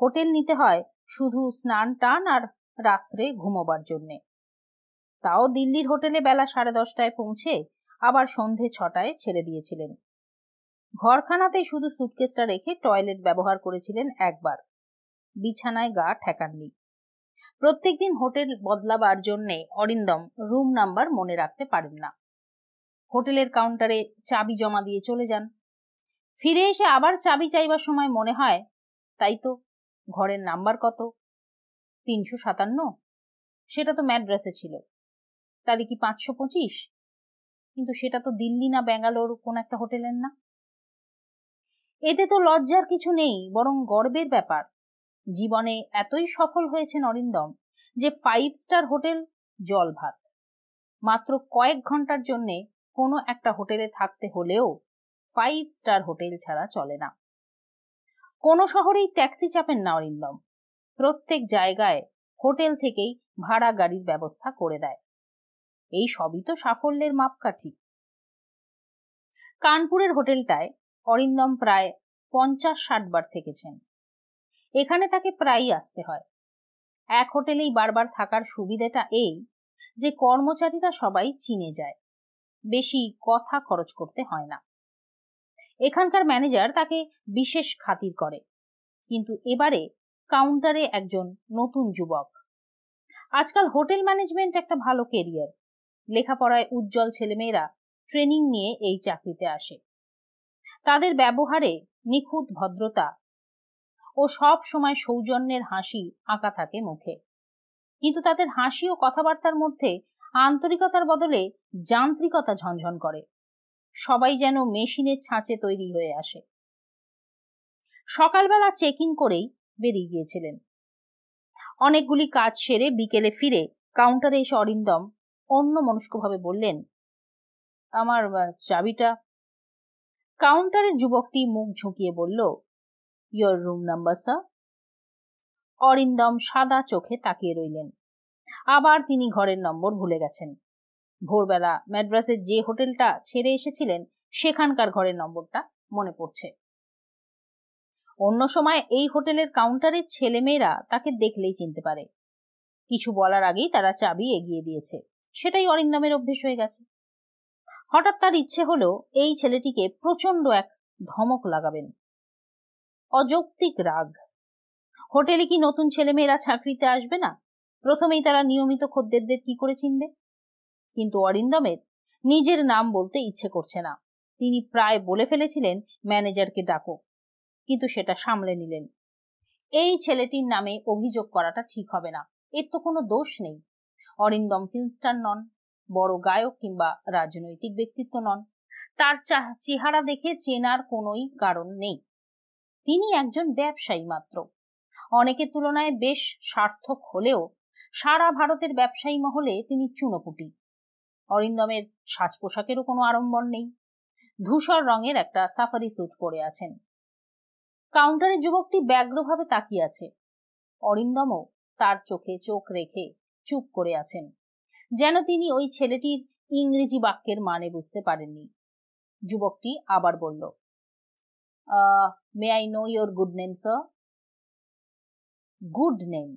হোটেল নিতে হয় শুধু স্নান টান আর রাত্রে ঘুমোবার জন্যে তাও দিল্লির হোটেলে বেলা সাড়ে দশটায় পৌঁছে আবার সন্ধে ছটায় ছেড়ে দিয়েছিলেন ঘরখানাতে শুধু সুটকেসটা রেখে টয়লেট ব্যবহার করেছিলেন একবার বিছানায় গা ঠেকাননি দিন হোটেল বদলাবার জন্যে অরিন্দম রুম নাম্বার মনে রাখতে পারেন না হোটেলের কাউন্টারে চাবি জমা দিয়ে চলে যান ফিরে এসে আবার চাবি চাইবার সময় মনে হয় তাই তো ঘরের নাম্বার কত তিনশো সাতান্ন সেটা তো ম্যাড্রাসে ছিল তাহলে কি পাঁচশো পঁচিশ কিন্তু সেটা তো দিল্লি না ব্যাঙ্গালোর কোন একটা হোটেলের না এতে তো লজ্জার কিছু নেই বরং গর্বের ব্যাপার জীবনে এতই সফল হয়েছে নরিন্দম যে ফাইভ স্টার হোটেল জল ভাত মাত্র কয়েক ঘন্টার জন্যে কোনো একটা হোটেলে থাকতে হলেও ফাইভ স্টার হোটেল ছাড়া চলে না কোনো শহরেই ট্যাক্সি চাপেন না অরিন্দম প্রত্যেক জায়গায় হোটেল থেকেই ভাড়া গাড়ির ব্যবস্থা করে দেয় এই সবই তো সাফল্যের মাপকাঠি কানপুরের হোটেলটায় অরিন্দম প্রায় পঞ্চাশ ষাট বার থেকেছেন এখানে তাকে প্রায়ই আসতে হয় এক হোটেলেই বারবার থাকার সুবিধাটা এই যে কর্মচারীরা সবাই চিনে যায় বেশি কথা খরচ করতে হয় না এখানকার ম্যানেজার তাকে বিশেষ খাতির করে কিন্তু এবারে কাউন্টারে একজন নতুন যুবক আজকাল হোটেল ম্যানেজমেন্ট একটা ভালো কেরিয়ার লেখাপড়ায় উজ্জ্বল ছেলেমেয়েরা ট্রেনিং নিয়ে এই চাকরিতে আসে তাদের ব্যবহারে নিখুঁত ভদ্রতা ও সব সময় সৌজন্যের হাসি আঁকা থাকে মুখে কিন্তু তাদের হাসি ও কথাবার্তার মধ্যে আন্তরিকতার বদলে যান্ত্রিকতা ঝনঝন করে সবাই যেন মেশিনের ছাঁচে তৈরি হয়ে আসে সকালবেলা চেক ইন করেই বেরিয়ে গিয়েছিলেন অনেকগুলি কাজ সেরে বিকেলে ফিরে কাউন্টারে এসে অরিন্দম অন্য মনস্কভাবে বললেন আমার চাবিটা কাউন্টারের যুবকটি মুখ ঝুঁকিয়ে বলল your room number sir Arindam সাদা চোখে তাকিয়ে রইলেন আবার তিনি ঘরের নম্বর ভুলে গেছেন ভোরবেলা ম্যাড্রাসের যে হোটেলটা ছেড়ে এসেছিলেন সেখানকার ঘরের নম্বরটা মনে পড়ছে অন্য সময় এই হোটেলের কাউন্টারের ছেলেমেয়েরা তাকে দেখলেই চিনতে পারে কিছু বলার আগেই তারা চাবি এগিয়ে দিয়েছে সেটাই অরিন্দমের অভ্যেস হয়ে গেছে হঠাৎ তার ইচ্ছে হলো এই ছেলেটিকে প্রচন্ড এক ধমক লাগাবেন অযৌক্তিক রাগ হোটেলে কি নতুন ছেলেমেয়েরা চাকরিতে আসবে না প্রথমেই তারা নিয়মিত খদ্দেরদের কি করে চিনবে কিন্তু অরিন্দমের নিজের নাম বলতে ইচ্ছে করছে না তিনি প্রায় বলে ফেলেছিলেন ম্যানেজারকে ডাকো কিন্তু সেটা সামলে নিলেন এই ছেলেটির নামে অভিযোগ করাটা ঠিক হবে না এর তো কোনো দোষ নেই অরিন্দম ফিল্মস্টার নন বড় গায়ক কিংবা রাজনৈতিক ব্যক্তিত্ব নন তার চেহারা দেখে চেনার কোনোই কারণ নেই তিনি একজন ব্যবসায়ী মাত্র অনেকের তুলনায় বেশ সার্থক হলেও সারা ভারতের ব্যবসায়ী মহলে তিনি চুনোপুটি অরিন্দমের সাজ পোশাকেরও কোনো আড়ম্বর নেই ধূসর রঙের একটা সাফারি স্যুট পরে আছেন কাউন্টারে যুবকটি ব্যগ্রভাবে তাকিয়ে আছে অরিন্দমও তার চোখে চোখ রেখে চুপ করে আছেন যেন তিনি ওই ছেলেটির ইংরেজি বাক্যের মানে বুঝতে পারেননি যুবকটি আবার বলল Uh, may I know your good name, sir? Good name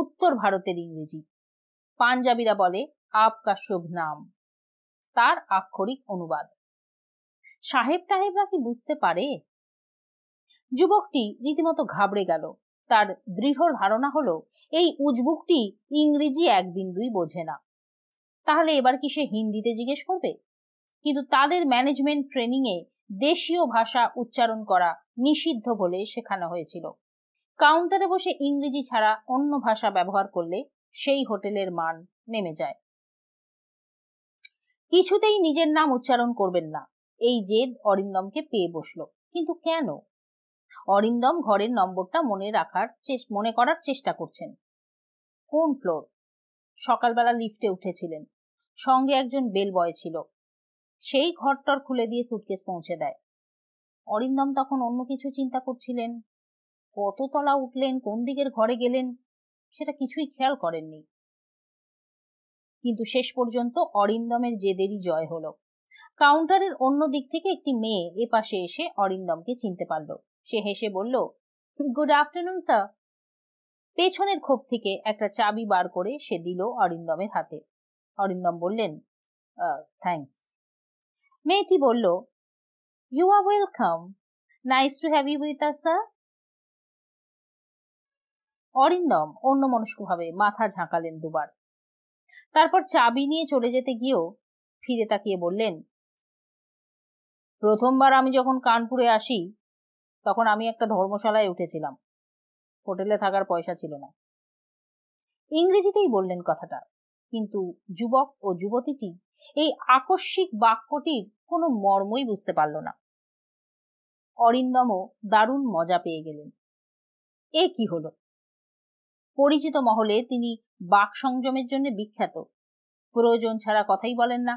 উত্তর ভারতের ইংরেজি পাঞ্জাবিরা বলে আপকা শুভ নাম তার আক্ষরিক অনুবাদ সাহেব টাহেবরা কি বুঝতে পারে যুবকটি রীতিমতো ঘাবড়ে গেল তার দৃঢ় ধারণা হলো এই উজবুকটি ইংরেজি এক বিন্দুই বোঝে না তাহলে এবার কি সে হিন্দিতে জিজ্ঞেস করবে কিন্তু তাদের ম্যানেজমেন্ট ট্রেনিংয়ে দেশীয় ভাষা উচ্চারণ করা নিষিদ্ধ বলে শেখানো হয়েছিল কাউন্টারে বসে ইংরেজি ছাড়া অন্য ভাষা ব্যবহার করলে সেই হোটেলের মান নেমে যায় কিছুতেই নিজের নাম উচ্চারণ করবেন না এই জেদ অরিন্দমকে পেয়ে বসল কিন্তু কেন অরিন্দম ঘরের নম্বরটা মনে রাখার মনে করার চেষ্টা করছেন কোন ফ্লোর সকালবেলা লিফটে উঠেছিলেন সঙ্গে একজন বেল বয় ছিল সেই ঘরটর খুলে দিয়ে সুটকেস পৌঁছে দেয় অরিন্দম তখন অন্য কিছু চিন্তা করছিলেন কত তলা উঠলেন কোন দিকের ঘরে গেলেন সেটা কিছুই খেয়াল করেননি কিন্তু শেষ পর্যন্ত অরিন্দমের জেদেরই জয় হলো কাউন্টারের অন্য দিক থেকে একটি মেয়ে এ পাশে এসে অরিন্দমকে চিনতে পারল সে হেসে বলল গুড আফটারনুন স্যার পেছনের ক্ষোভ থেকে একটা চাবি বার করে সে দিল অরিন্দমের হাতে অরিন্দম বললেন থ্যাংকস মেয়েটি বলল you are welcome nice to have you with us sir Arindam অন্যমনস্কভাবে মাথা ঝাঁকালেন দুবার তারপর চাবি নিয়ে চলে যেতে গিয়েও ফিরে তাকিয়ে বললেন প্রথমবার আমি যখন কানপুরে আসি তখন আমি একটা ধর্মশালায় উঠেছিলাম হোটেলে থাকার পয়সা ছিল না ইংরেজিতেই বললেন কথাটা কিন্তু যুবক ও যুবতীটি এই আকস্মিক বাক্যটির কোনো মর্মই বুঝতে পারল না অরিন্দম দারুণ মজা পেয়ে গেলেন এ কি হলো পরিচিত মহলে তিনি বাক সংযমের জন্য বিখ্যাত প্রয়োজন ছাড়া কথাই বলেন না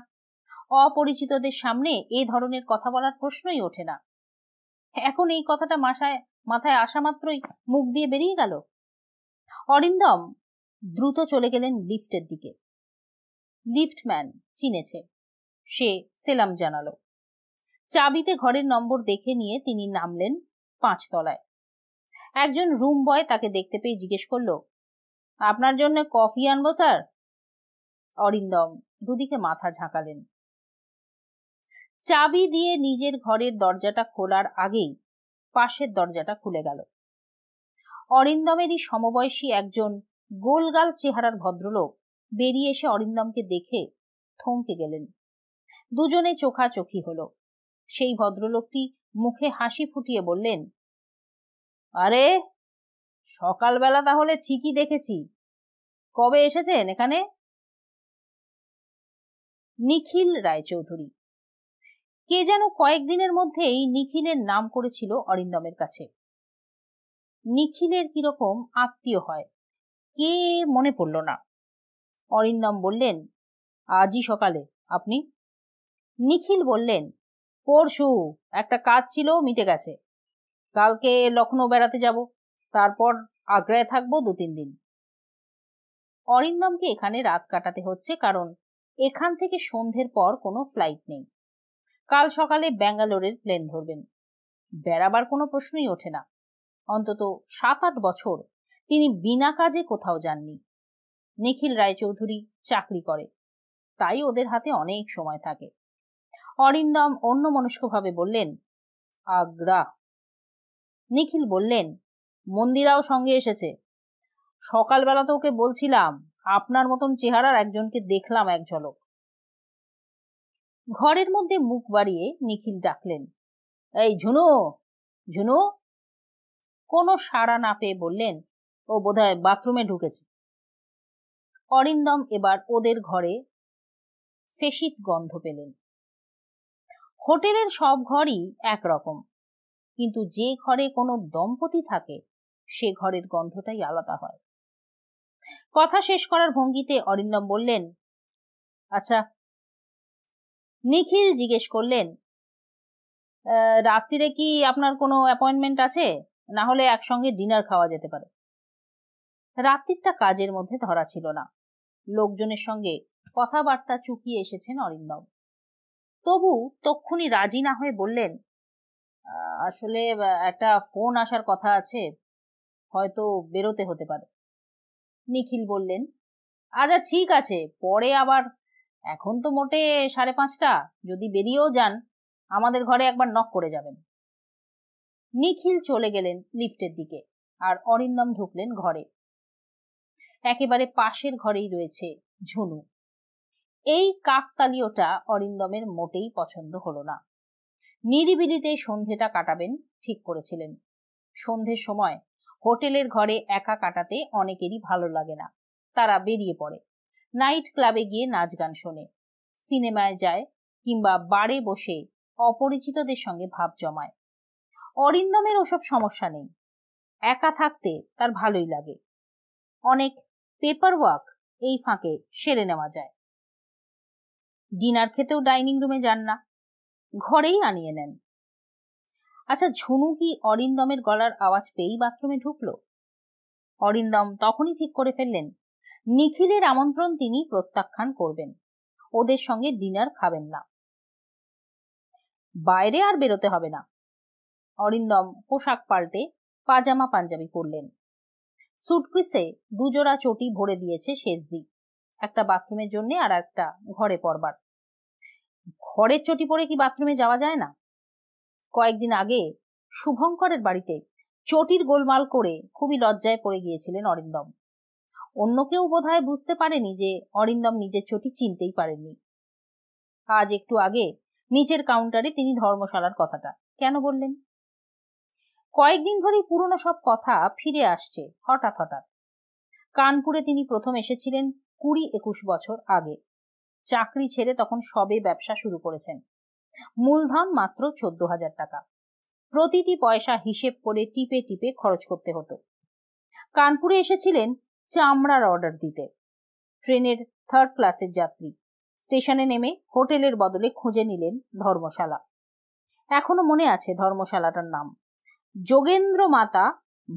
অপরিচিতদের সামনে এ ধরনের কথা বলার প্রশ্নই ওঠে না এখন এই কথাটা মাথায় মাথায় আসা মাত্রই মুখ দিয়ে বেরিয়ে গেল অরিন্দম দ্রুত চলে গেলেন লিফটের দিকে লিফটম্যান চিনেছে সে সেলাম জানালো চাবিতে ঘরের নম্বর দেখে নিয়ে তিনি নামলেন পাঁচতলায় একজন রুম বয় তাকে দেখতে পেয়ে জিজ্ঞেস করল আপনার জন্য কফি আনবো স্যার অরিন্দম দুদিকে মাথা ঝাঁকালেন চাবি দিয়ে নিজের ঘরের দরজাটা খোলার আগেই পাশের দরজাটা খুলে গেল অরিন্দমেরই সমবয়সী একজন গোলগাল চেহারার ভদ্রলোক বেরিয়ে এসে অরিন্দমকে দেখে থমকে গেলেন দুজনে চোখাচোখি হল সেই ভদ্রলোকটি মুখে হাসি ফুটিয়ে বললেন আরে সকালবেলা তাহলে ঠিকই দেখেছি কবে এসেছেন এখানে নিখিল রায়চৌধুরী কে যেন কয়েকদিনের মধ্যেই নিখিলের নাম করেছিল অরিন্দমের কাছে নিখিলের কিরকম আত্মীয় হয় কে মনে পড়ল না অরিন্দম বললেন আজই সকালে আপনি নিখিল বললেন পরশু একটা কাজ ছিল মিটে গেছে কালকে লখনৌ বেড়াতে যাব তারপর আগ্রায় থাকবো দু তিন দিন অরিন্দমকে এখানে রাত কাটাতে হচ্ছে কারণ এখান থেকে সন্ধ্যের পর কোনো ফ্লাইট নেই কাল সকালে ব্যাঙ্গালোরের প্লেন ধরবেন বেড়াবার কোনো প্রশ্নই ওঠে না অন্তত সাত আট বছর তিনি বিনা কাজে কোথাও যাননি নিখিল রায়চৌধুরী চাকরি করে তাই ওদের হাতে অনেক সময় থাকে অরিন্দম অন্য মনস্কভাবে বললেন আগ্রা নিখিল বললেন মন্দিরাও সঙ্গে এসেছে সকালবেলা তো ওকে বলছিলাম আপনার মতন চেহারার একজনকে দেখলাম এক ঝলক ঘরের মধ্যে মুখ বাড়িয়ে নিখিল ডাকলেন এই ঝুনু ঝুনু কোনো সাড়া না পেয়ে বললেন ও বোধহয় বাথরুমে ঢুকেছে অরিন্দম এবার ওদের ঘরে ফেসিত গন্ধ পেলেন হোটেলের সব ঘরই একরকম কিন্তু যে ঘরে কোনো দম্পতি থাকে সে ঘরের গন্ধটাই আলাদা হয় কথা শেষ করার ভঙ্গিতে অরিন্দম বললেন আচ্ছা নিখিল জিজ্ঞেস করলেন রাত্রিরে কি আপনার কোনো অ্যাপয়েন্টমেন্ট আছে না হলে একসঙ্গে ডিনার খাওয়া যেতে পারে রাত্রিটা কাজের মধ্যে ধরা ছিল না লোকজনের সঙ্গে কথাবার্তা চুকিয়ে এসেছেন অরিন্দম তবু তক্ষুনি রাজি না হয়ে বললেন আসলে একটা ফোন আসার কথা আছে হয়তো বেরোতে হতে পারে নিখিল বললেন আচ্ছা ঠিক আছে পরে আবার এখন তো মোটে সাড়ে পাঁচটা যদি বেরিয়েও যান আমাদের ঘরে একবার নক করে যাবেন নিখিল চলে গেলেন লিফটের দিকে আর অরিন্দম ঢুকলেন ঘরে একেবারে পাশের ঘরেই রয়েছে ঝুনু এই কাকতালীয়টা অরিন্দমের মোটেই পছন্দ হলো না নিরিবিলিতে সন্ধেটা কাটাবেন ঠিক করেছিলেন সন্ধের সময় হোটেলের ঘরে একা কাটাতে অনেকেরই ভালো লাগে না তারা বেরিয়ে পড়ে নাইট ক্লাবে গিয়ে নাচ গান শোনে সিনেমায় যায় কিংবা বারে বসে অপরিচিতদের সঙ্গে ভাব জমায় অরিন্দমের ওসব সমস্যা নেই একা থাকতে তার ভালোই লাগে অনেক পেপার ওয়ার্ক এই ফাঁকে সেরে নেওয়া যায় ডিনার খেতেও ডাইনিং রুমে যান না ঘরেই আনিয়ে নেন আচ্ছা ঝুনু কি অরিন্দমের গলার আওয়াজ পেয়েই বাথরুমে ঢুকলো অরিন্দম তখনই ঠিক করে ফেললেন নিখিলের আমন্ত্রণ তিনি প্রত্যাখ্যান করবেন ওদের সঙ্গে ডিনার খাবেন না বাইরে আর বেরোতে হবে না অরিন্দম পোশাক পাল্টে পাজামা পাঞ্জাবি পরলেন সুটকুইসে দুজোড়া চটি ভরে দিয়েছে শেষদি একটা বাথরুমের জন্য আর একটা ঘরে পরবার ঘরের চটি পরে কি বাথরুমে যাওয়া যায় না কয়েকদিন আগে শুভঙ্করের বাড়িতে চটির গোলমাল করে খুবই লজ্জায় পড়ে গিয়েছিলেন অরিন্দম অন্য কেউ বোধ বুঝতে পারেনি যে অরিন্দম নিজের চটি চিনতেই পারেননি আজ একটু আগে নিচের কাউন্টারে তিনি ধর্মশালার কথাটা কেন বললেন কয়েকদিন ধরেই পুরনো সব কথা ফিরে আসছে হঠাৎ হঠাৎ কানপুরে তিনি প্রথম এসেছিলেন কুড়ি একুশ বছর আগে চাকরি ছেড়ে তখন সবে ব্যবসা শুরু করেছেন মূলধন মাত্র চোদ্দ হাজার টাকা প্রতিটি পয়সা হিসেব করে টিপে টিপে খরচ করতে হতো কানপুরে এসেছিলেন চামড়ার অর্ডার দিতে ট্রেনের থার্ড ক্লাসের যাত্রী স্টেশনে নেমে হোটেলের বদলে খুঁজে নিলেন ধর্মশালা এখনো মনে আছে ধর্মশালাটার নাম যোগেন্দ্র মাতা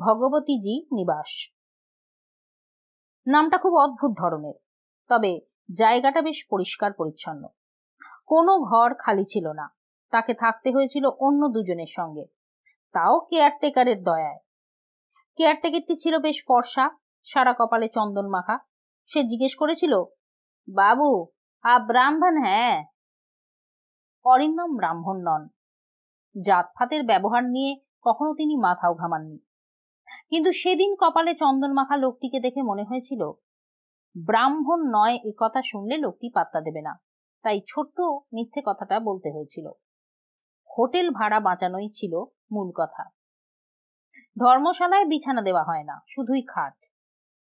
ভগবতীজি নিবাস নামটা খুব অদ্ভুত ধরনের তবে জায়গাটা বেশ পরিষ্কার পরিচ্ছন্ন কোনো ঘর খালি ছিল না তাকে থাকতে হয়েছিল অন্য দুজনের সঙ্গে তাও কেয়ারটেকারের দয়ায় কেয়ারটেকারটি ছিল বেশ ফর্সা সারা কপালে চন্দন মাখা সে জিজ্ঞেস করেছিল বাবু আ ব্রাহ্মণ হ্যাঁ অরিন্দম ব্রাহ্মণ নন জাতফাতের ব্যবহার নিয়ে কখনো তিনি মাথাও ঘামাননি কিন্তু সেদিন কপালে চন্দন মাখা লোকটিকে দেখে মনে হয়েছিল ব্রাহ্মণ নয় এ কথা শুনলে লোকটি পাত্তা দেবে না তাই ছোট্ট মিথ্যে কথাটা বলতে হয়েছিল হোটেল ভাড়া বাঁচানোই ছিল মূল কথা ধর্মশালায় বিছানা দেওয়া হয় না শুধুই খাট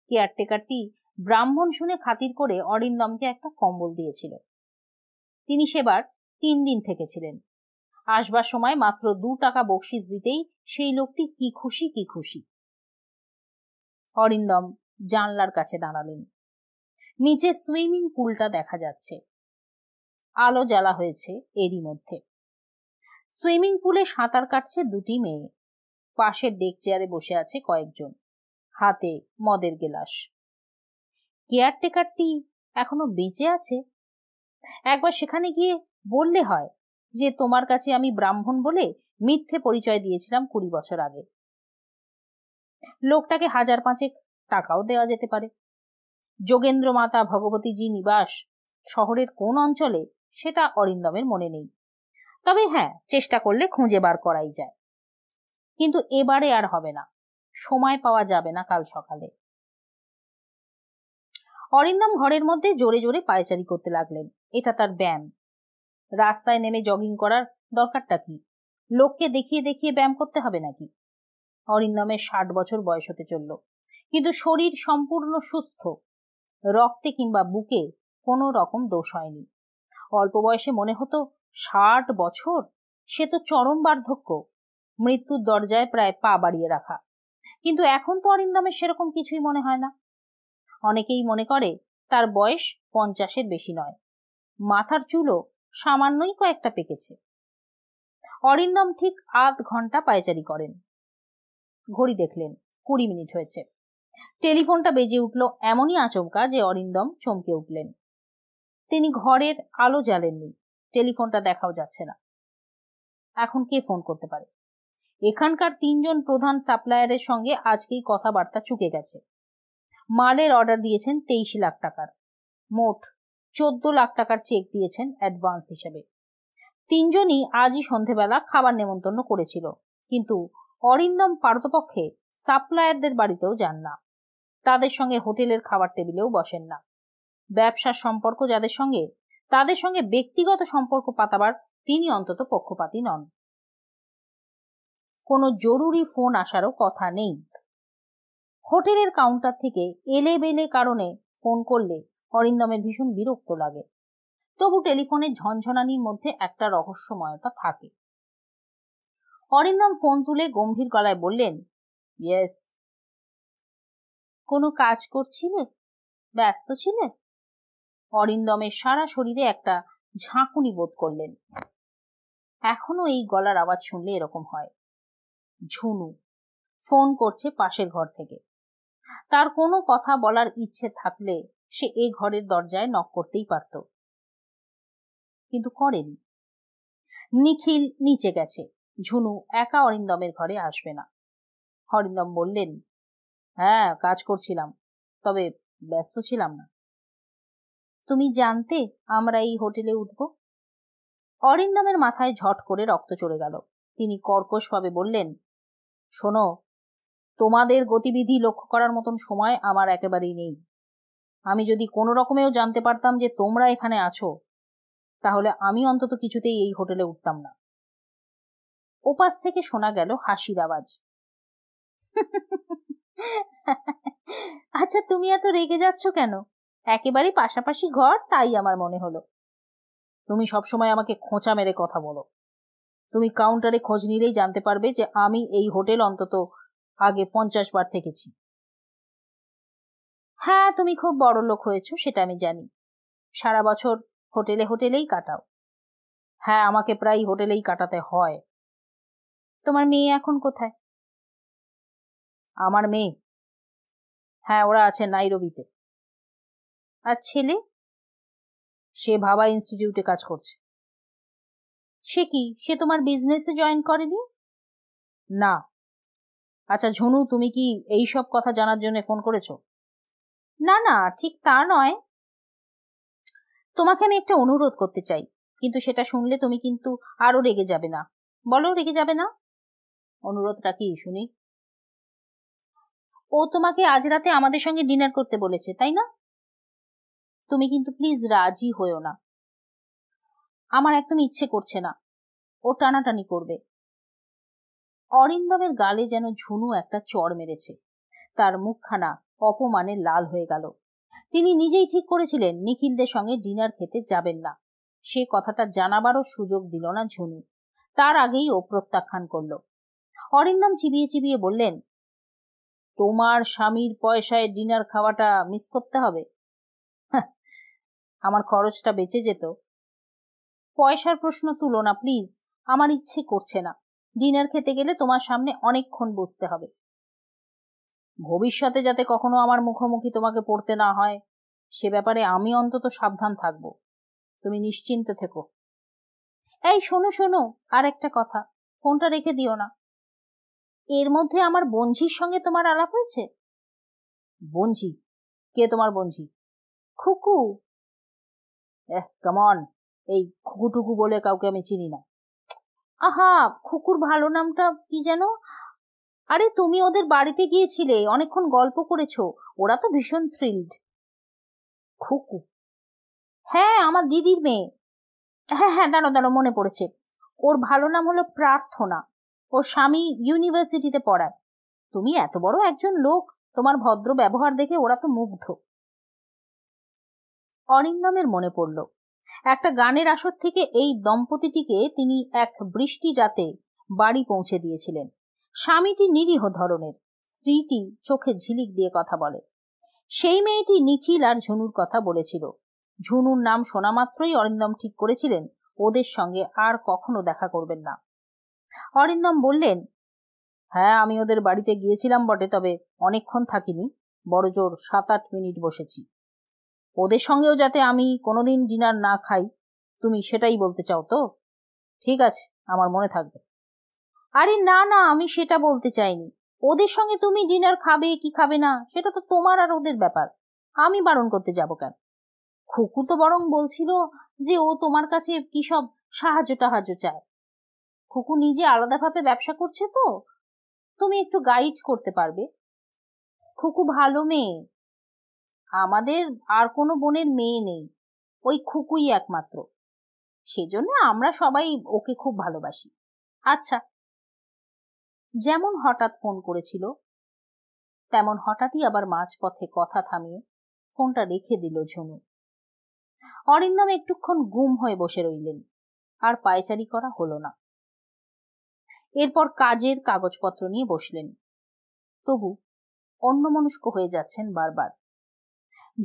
কেয়ারটেকারটি ব্রাহ্মণ শুনে খাতির করে অরিন্দমকে একটা কম্বল দিয়েছিল তিনি সেবার তিন দিন থেকেছিলেন আসবার সময় মাত্র দু টাকা বকশিস দিতেই সেই লোকটি কি খুশি কি খুশি অরিন্দম জানলার কাছে দাঁড়ালেন নিচে সুইমিং পুলটা দেখা যাচ্ছে আলো জ্বালা হয়েছে এরই মধ্যে সুইমিং পুলে সাঁতার কাটছে দুটি মেয়ে পাশের ডেক চেয়ারে বসে আছে কয়েকজন হাতে মদের গেলাস কেয়ারটেকারটি এখনো বেঁচে আছে একবার সেখানে গিয়ে বললে হয় যে তোমার কাছে আমি ব্রাহ্মণ বলে মিথ্যে পরিচয় দিয়েছিলাম কুড়ি বছর আগে লোকটাকে হাজার পাঁচেক টাকাও দেওয়া যেতে পারে যোগেন্দ্র মাতা ভগবতীজি নিবাস শহরের কোন অঞ্চলে সেটা অরিন্দমের মনে নেই তবে হ্যাঁ চেষ্টা করলে খুঁজে বার করাই যায় কিন্তু এবারে আর হবে না সময় পাওয়া যাবে না কাল সকালে অরিন্দম ঘরের মধ্যে জোরে জোরে পায়চারি করতে লাগলেন এটা তার ব্যায়াম রাস্তায় নেমে জগিং করার দরকারটা কি লোককে দেখিয়ে দেখিয়ে ব্যায়াম করতে হবে নাকি অরিন্দমের ষাট বছর বয়স হতে চলল কিন্তু শরীর সম্পূর্ণ সুস্থ রক্তে কিংবা বুকে কোনো রকম দোষ হয়নি অল্প বয়সে মনে হতো ষাট বছর সে তো চরম বার্ধক্য মৃত্যুর দরজায় প্রায় পা বাড়িয়ে রাখা কিন্তু এখন তো অরিন্দমের সেরকম কিছুই মনে হয় না অনেকেই মনে করে তার বয়স পঞ্চাশের বেশি নয় মাথার চুলও সামান্যই কয়েকটা পেকেছে অরিন্দম ঠিক আধ ঘন্টা পায়চারি করেন ঘড়ি দেখলেন কুড়ি মিনিট হয়েছে টেলিফোনটা বেজে উঠল এমনই আচমকা যে অরিন্দম চমকে উঠলেন তিনি ঘরের আলো জ্বালেননি টেলিফোনটা দেখাও যাচ্ছে না এখন কে ফোন করতে পারে এখানকার তিনজন প্রধান সাপ্লায়ারের সঙ্গে আজকেই কথাবার্তা চুকে গেছে মালের অর্ডার দিয়েছেন তেইশ লাখ টাকার মোট চোদ্দ লাখ টাকার চেক দিয়েছেন অ্যাডভান্স হিসেবে তিনজনই আজই সন্ধেবেলা খাবার নেমন্তন্ন করেছিল কিন্তু অরিন্দম পারতপক্ষে সাপ্লায়ারদের বাড়িতেও যান না তাদের সঙ্গে হোটেলের খাবার টেবিলেও বসেন না ব্যবসার সম্পর্ক যাদের সঙ্গে তাদের সঙ্গে ব্যক্তিগত সম্পর্ক পাতাবার তিনি অন্তত পক্ষপাতী নন কোনো জরুরি ফোন আসারও কথা নেই হোটেলের কাউন্টার থেকে এলে বেলে কারণে ফোন করলে অরিন্দমের ভীষণ বিরক্ত লাগে তবু টেলিফোনের ঝনঝনানির মধ্যে একটা রহস্যময়তা থাকে অরিন্দম ফোন তুলে গম্ভীর গলায় বললেন ইয়েস কোনো কাজ করছিলে ব্যস্ত ছিলে অরিন্দমের সারা শরীরে একটা ঝাঁকুনি বোধ করলেন এখনো এই গলার আওয়াজ শুনলে এরকম হয় ঝুনু ফোন করছে পাশের ঘর থেকে তার কোনো কথা বলার ইচ্ছে থাকলে সে এ ঘরের দরজায় নক করতেই পারত কিন্তু করেনি নিখিল নিচে গেছে ঝুনু একা অরিন্দমের ঘরে আসবে না হরিন্দম বললেন হ্যাঁ কাজ করছিলাম তবে ব্যস্ত ছিলাম না তুমি জানতে আমরা এই হোটেলে উঠব অরিন্দমের মাথায় ঝট করে রক্ত চলে গেল তিনি কর্কশভাবে বললেন শোনো তোমাদের গতিবিধি লক্ষ্য করার মতন সময় আমার একেবারেই নেই আমি যদি কোনো রকমেও জানতে পারতাম যে তোমরা এখানে আছো তাহলে আমি অন্তত কিছুতেই এই হোটেলে উঠতাম না ওপাশ থেকে শোনা গেল হাসির আওয়াজ আচ্ছা তুমি এত রেগে যাচ্ছ কেন একেবারে পাশাপাশি ঘর তাই আমার মনে হলো তুমি সবসময় আমাকে খোঁচা মেরে কথা বলো তুমি কাউন্টারে খোঁজ নিলেই জানতে পারবে যে আমি এই হোটেল অন্তত আগে পঞ্চাশ বার থেকেছি হ্যাঁ তুমি খুব বড় লোক হয়েছো সেটা আমি জানি সারা বছর হোটেলে হোটেলেই কাটাও হ্যাঁ আমাকে প্রায় হোটেলেই কাটাতে হয় তোমার মেয়ে এখন কোথায় আমার মেয়ে হ্যাঁ ওরা আছে নাইরবিতে আর ছেলে সে ভাবা ইনস্টিটিউটে কাজ করছে সে কি সে তোমার বিজনেসে জয়েন করেনি না আচ্ছা ঝনু তুমি কি এই সব কথা জানার জন্য ফোন করেছো না না ঠিক তা নয় তোমাকে আমি একটা অনুরোধ করতে চাই কিন্তু সেটা শুনলে তুমি কিন্তু আরো রেগে যাবে না বলো রেগে যাবে না অনুরোধটা কি শুনি ও তোমাকে আজ রাতে আমাদের সঙ্গে ডিনার করতে বলেছে তাই না তুমি কিন্তু প্লিজ রাজি হয়েও না আমার একদম ইচ্ছে করছে না ও টানাটানি করবে অরিন্দমের গালে যেন ঝুনু একটা চড় মেরেছে তার মুখখানা অপমানে লাল হয়ে গেল তিনি নিজেই ঠিক করেছিলেন নিখিলদের সঙ্গে ডিনার খেতে যাবেন না সে কথাটা জানাবারও সুযোগ দিল না ঝুনি তার আগেই ও প্রত্যাখ্যান করল অরিন্দম চিবিয়ে চিবিয়ে বললেন তোমার স্বামীর পয়সায় ডিনার খাওয়াটা মিস করতে হবে হ্যাঁ, আমার খরচটা বেঁচে যেত পয়সার প্রশ্ন তুলো না প্লিজ আমার ইচ্ছে করছে না ডিনার খেতে গেলে তোমার সামনে অনেকক্ষণ বসতে হবে ভবিষ্যতে যাতে কখনো আমার মুখোমুখি তোমাকে পড়তে না হয় সে ব্যাপারে আমি অন্তত সাবধান থাকব তুমি নিশ্চিন্তে থেকো এই শোনো শোনো আর একটা কথা ফোনটা রেখে দিও না এর মধ্যে আমার বঞ্জির সঙ্গে তোমার আলাপ হয়েছে বঞ্জি কে তোমার বঞ্জি খুকু এহ কেমন এই খুকুটুকু বলে কাউকে আমি চিনি না আহা খুকুর ভালো নামটা কি যেন আরে তুমি ওদের বাড়িতে গিয়েছিলে অনেকক্ষণ গল্প করেছ ওরা তো ভীষণ থ্রিল্ড খুকু হ্যাঁ আমার দিদির মেয়ে হ্যাঁ হ্যাঁ দাঁড়ো দাঁড়ো মনে পড়েছে ওর ভালো নাম হলো প্রার্থনা ওর স্বামী ইউনিভার্সিটিতে পড়ায় তুমি এত বড় একজন লোক তোমার ভদ্র ব্যবহার দেখে ওরা তো মুগ্ধ অরিন্দমের মনে পড়ল একটা গানের আসর থেকে এই দম্পতিটিকে তিনি এক বৃষ্টি রাতে বাড়ি পৌঁছে দিয়েছিলেন স্বামীটি নিরীহ ধরনের স্ত্রীটি চোখে ঝিলিক দিয়ে কথা বলে সেই মেয়েটি নিখিল আর ঝুনুর কথা বলেছিল ঝুনুর নাম শোনা মাত্রই অরিন্দম ঠিক করেছিলেন ওদের সঙ্গে আর কখনো দেখা করবেন না অরিন্দম বললেন হ্যাঁ আমি ওদের বাড়িতে গিয়েছিলাম বটে তবে অনেকক্ষণ থাকিনি বড় জোর সাত আট মিনিট বসেছি ওদের সঙ্গেও যাতে আমি কোনোদিন ডিনার না খাই তুমি সেটাই বলতে চাও তো ঠিক আছে আমার মনে থাকবে আরে না না আমি সেটা বলতে চাইনি ওদের সঙ্গে তুমি ডিনার খাবে কি খাবে না সেটা তো তোমার আর ওদের ব্যাপার আমি বারণ করতে যাব কেন খুকু তো বরং বলছিল যে ও তোমার কাছে কি সব সাহায্য টাহায্য চায় খুকু নিজে আলাদাভাবে ব্যবসা করছে তো তুমি একটু গাইড করতে পারবে খুকু ভালো মেয়ে আমাদের আর কোনো বোনের মেয়ে নেই ওই খুকুই একমাত্র সেজন্য আমরা সবাই ওকে খুব ভালোবাসি আচ্ছা যেমন হঠাৎ ফোন করেছিল তেমন হঠাৎই আবার মাঝপথে কথা থামিয়ে ফোনটা রেখে দিল ঝুমু অরিন্দম একটুক্ষণ গুম হয়ে বসে রইলেন আর পায়চারি করা হলো না এরপর কাজের কাগজপত্র নিয়ে বসলেন তবু অন্যমনস্ক হয়ে যাচ্ছেন বারবার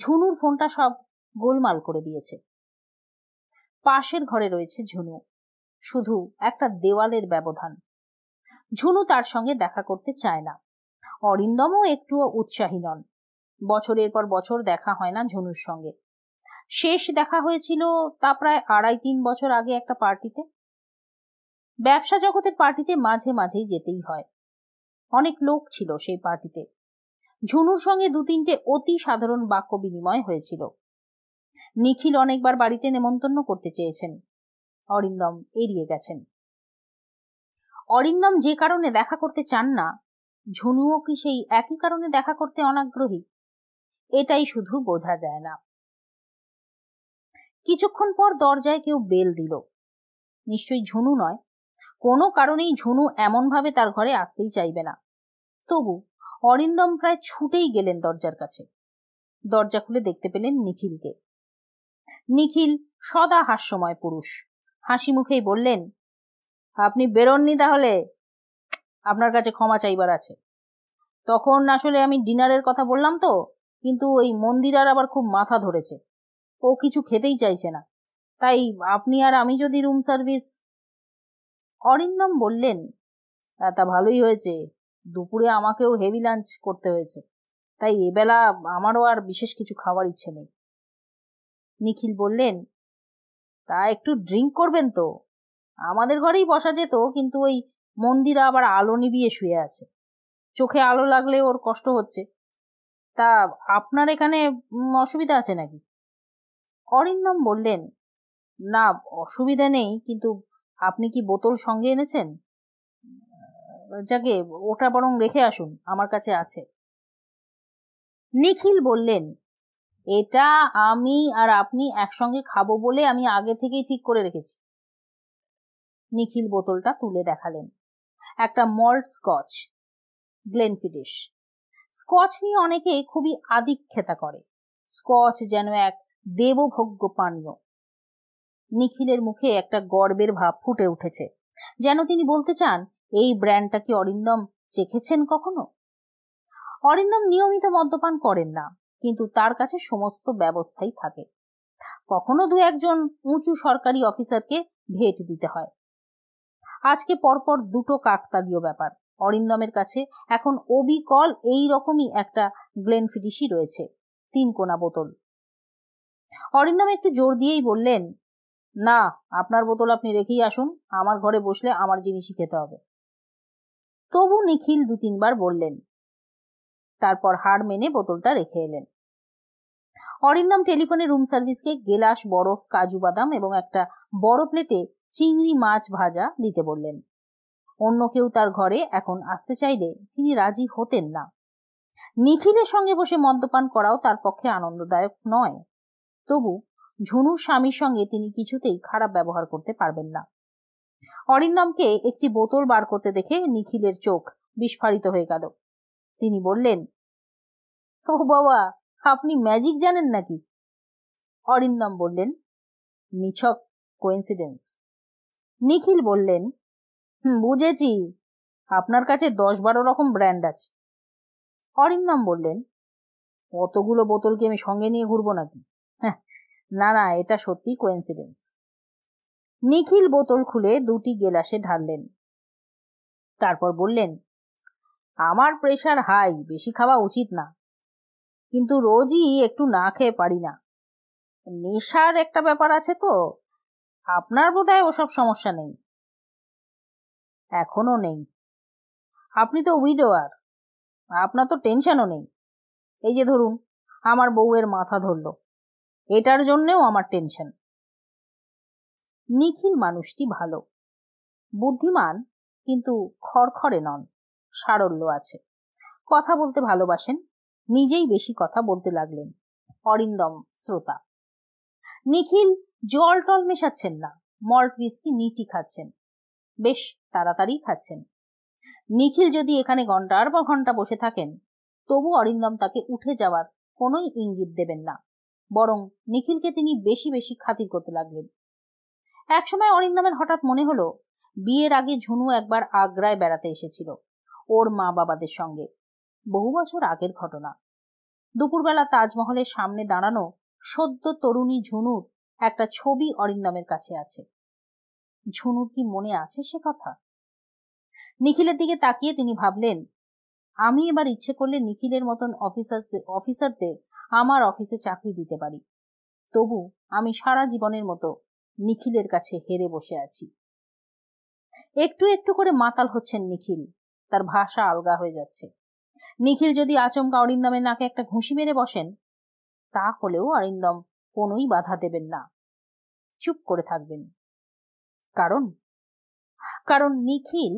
ঝুনুর ফোনটা সব গোলমাল করে দিয়েছে পাশের ঘরে রয়েছে ঝুনু শুধু একটা দেওয়ালের ব্যবধান ঝুনু তার সঙ্গে দেখা করতে চায় না অরিন্দমও একটুও উৎসাহী নন বছরের পর বছর দেখা হয় না ঝুনুর সঙ্গে শেষ দেখা হয়েছিল তা প্রায় আড়াই তিন বছর আগে একটা পার্টিতে ব্যবসা জগতের পার্টিতে মাঝে মাঝেই যেতেই হয় অনেক লোক ছিল সেই পার্টিতে ঝুনুর সঙ্গে দু তিনটে অতি সাধারণ বাক্য বিনিময় হয়েছিল নিখিল অনেকবার বাড়িতে নেমন্তন্ন করতে চেয়েছেন অরিন্দম এড়িয়ে গেছেন অরিন্দম যে কারণে দেখা করতে চান না ঝনুও কি সেই একই কারণে দেখা করতে অনাগ্রহী এটাই শুধু বোঝা যায় না কিছুক্ষণ পর দরজায় কেউ বেল দিল নিশ্চয়ই ঝুনু নয় কোনো কারণেই ঝুনু এমনভাবে তার ঘরে আসতেই চাইবে না তবু অরিন্দম প্রায় ছুটেই গেলেন দরজার কাছে দরজা খুলে দেখতে পেলেন নিখিলকে নিখিল সদা হাস্যময় পুরুষ হাসি মুখেই বললেন আপনি বেরোননি তাহলে আপনার কাছে ক্ষমা চাইবার আছে তখন আসলে আমি ডিনারের কথা বললাম তো কিন্তু ওই মন্দিরার আবার খুব মাথা ধরেছে ও কিছু খেতেই চাইছে না তাই আপনি আর আমি যদি রুম সার্ভিস অরিন্দম বললেন তা ভালোই হয়েছে দুপুরে আমাকেও হেভি লাঞ্চ করতে হয়েছে তাই এবেলা আমারও আর বিশেষ কিছু খাওয়ার ইচ্ছে নেই নিখিল বললেন তা একটু ড্রিঙ্ক করবেন তো আমাদের ঘরেই বসা যেত কিন্তু ওই মন্দিরা আবার আলো নিবিয়ে শুয়ে আছে চোখে আলো লাগলে ওর কষ্ট হচ্ছে তা আপনার এখানে অসুবিধা আছে নাকি অরিন্দম বললেন না অসুবিধা নেই কিন্তু আপনি কি বোতল সঙ্গে এনেছেন যাকে ওটা বরং রেখে আসুন আমার কাছে আছে নিখিল বললেন এটা আমি আর আপনি একসঙ্গে খাবো বলে আমি আগে থেকেই ঠিক করে রেখেছি নিখিল বোতলটা তুলে দেখালেন একটা মল্ট স্কচ গ্লেনফিডিশ স্কচ নিয়ে অনেকে খুবই আদিক্ষেতা করে স্কচ যেন এক দেবভোগ্য পানীয় নিখিলের মুখে একটা গর্বের ভাব ফুটে উঠেছে যেন তিনি বলতে চান এই ব্র্যান্ডটা কি অরিন্দম চেখেছেন কখনো অরিন্দম নিয়মিত মদ্যপান করেন না কিন্তু তার কাছে সমস্ত ব্যবস্থাই থাকে কখনো দু একজন উঁচু সরকারি অফিসারকে ভেট দিতে হয় আজকে পরপর দুটো কাকতালীয় ব্যাপার অরিন্দমের কাছে এখন অবিকল এই রকমই একটা ফিডিসি রয়েছে তিন কোনা বোতল অরিন্দম একটু জোর দিয়েই বললেন না আপনার বোতল আপনি রেখেই আসুন আমার ঘরে বসলে আমার জিনিসই খেতে হবে তবু নিখিল দু তিনবার বললেন তারপর হার মেনে বোতলটা রেখে এলেন অরিন্দম টেলিফোনে রুম সার্ভিসকে গেলাস বরফ কাজু বাদাম এবং একটা বড় প্লেটে চিংড়ি মাছ ভাজা দিতে বললেন অন্য কেউ তার ঘরে এখন আসতে চাইলে তিনি রাজি হতেন না নিখিলের সঙ্গে বসে মদ্যপান করাও তার পক্ষে আনন্দদায়ক নয় তবু ঝুনু স্বামীর সঙ্গে তিনি কিছুতেই খারাপ ব্যবহার করতে পারবেন না অরিন্দমকে একটি বোতল বার করতে দেখে নিখিলের চোখ বিস্ফারিত হয়ে গেল তিনি বললেন ও বাবা আপনি ম্যাজিক জানেন নাকি অরিন্দম বললেন নিছক কোয়েন্সিডেন্স নিখিল বললেন বুঝেছি আপনার কাছে দশ বারো রকম ব্র্যান্ড আছে অরিন্দম বললেন অতগুলো বোতল কি আমি সঙ্গে নিয়ে ঘুরবো নাকি হ্যাঁ, না না এটা সত্যি কোয়েন্সিডেন্স নিখিল বোতল খুলে দুটি গেলাসে ঢাললেন তারপর বললেন আমার প্রেশার হাই বেশি খাওয়া উচিত না কিন্তু রোজই একটু না খেয়ে পারি না নেশার একটা ব্যাপার আছে তো আপনার বোধ হয় ওসব সমস্যা নেই এখনও নেই আপনি তো উইডোয়ার আপনার তো টেনশনও নেই এই যে ধরুন আমার বউয়ের মাথা ধরল এটার জন্যেও আমার টেনশন নিখিল মানুষটি ভালো বুদ্ধিমান কিন্তু খড়খড়ে নন সারল্য আছে কথা বলতে ভালোবাসেন নিজেই বেশি কথা বলতে লাগলেন অরিন্দম শ্রোতা নিখিল জল টল মেশাচ্ছেন না মল্ট উইস্কি নিটি খাচ্ছেন বেশ তাড়াতাড়ি খাচ্ছেন নিখিল যদি এখানে ঘন্টার পর ঘন্টা বসে থাকেন তবু অরিন্দম তাকে উঠে যাওয়ার কোনোই ইঙ্গিত দেবেন না বরং নিখিলকে তিনি বেশি বেশি খাতির করতে লাগলেন একসময় অরিন্দমের হঠাৎ মনে হলো বিয়ের আগে ঝুনু একবার আগ্রায় বেড়াতে এসেছিল ওর মা বাবাদের সঙ্গে বহু বছর আগের ঘটনা দুপুরবেলা তাজমহলের সামনে দাঁড়ানো সদ্য তরুণী ঝুনুর একটা ছবি অরিন্দমের কাছে আছে ঝুনুর কি মনে আছে সে কথা নিখিলের দিকে তাকিয়ে তিনি ভাবলেন আমি এবার ইচ্ছে করলে নিখিলের মতন অফিসার অফিসারদের আমার অফিসে চাকরি দিতে পারি তবু আমি সারা জীবনের মতো নিখিলের কাছে হেরে বসে আছি একটু একটু করে মাতাল হচ্ছেন নিখিল তার ভাষা আলগা হয়ে যাচ্ছে নিখিল যদি আচমকা অরিন্দমের নাকে একটা ঘুষি মেরে বসেন তা হলেও অরিন্দম কোনোই বাধা দেবেন না চুপ করে থাকবেন কারণ কারণ নিখিল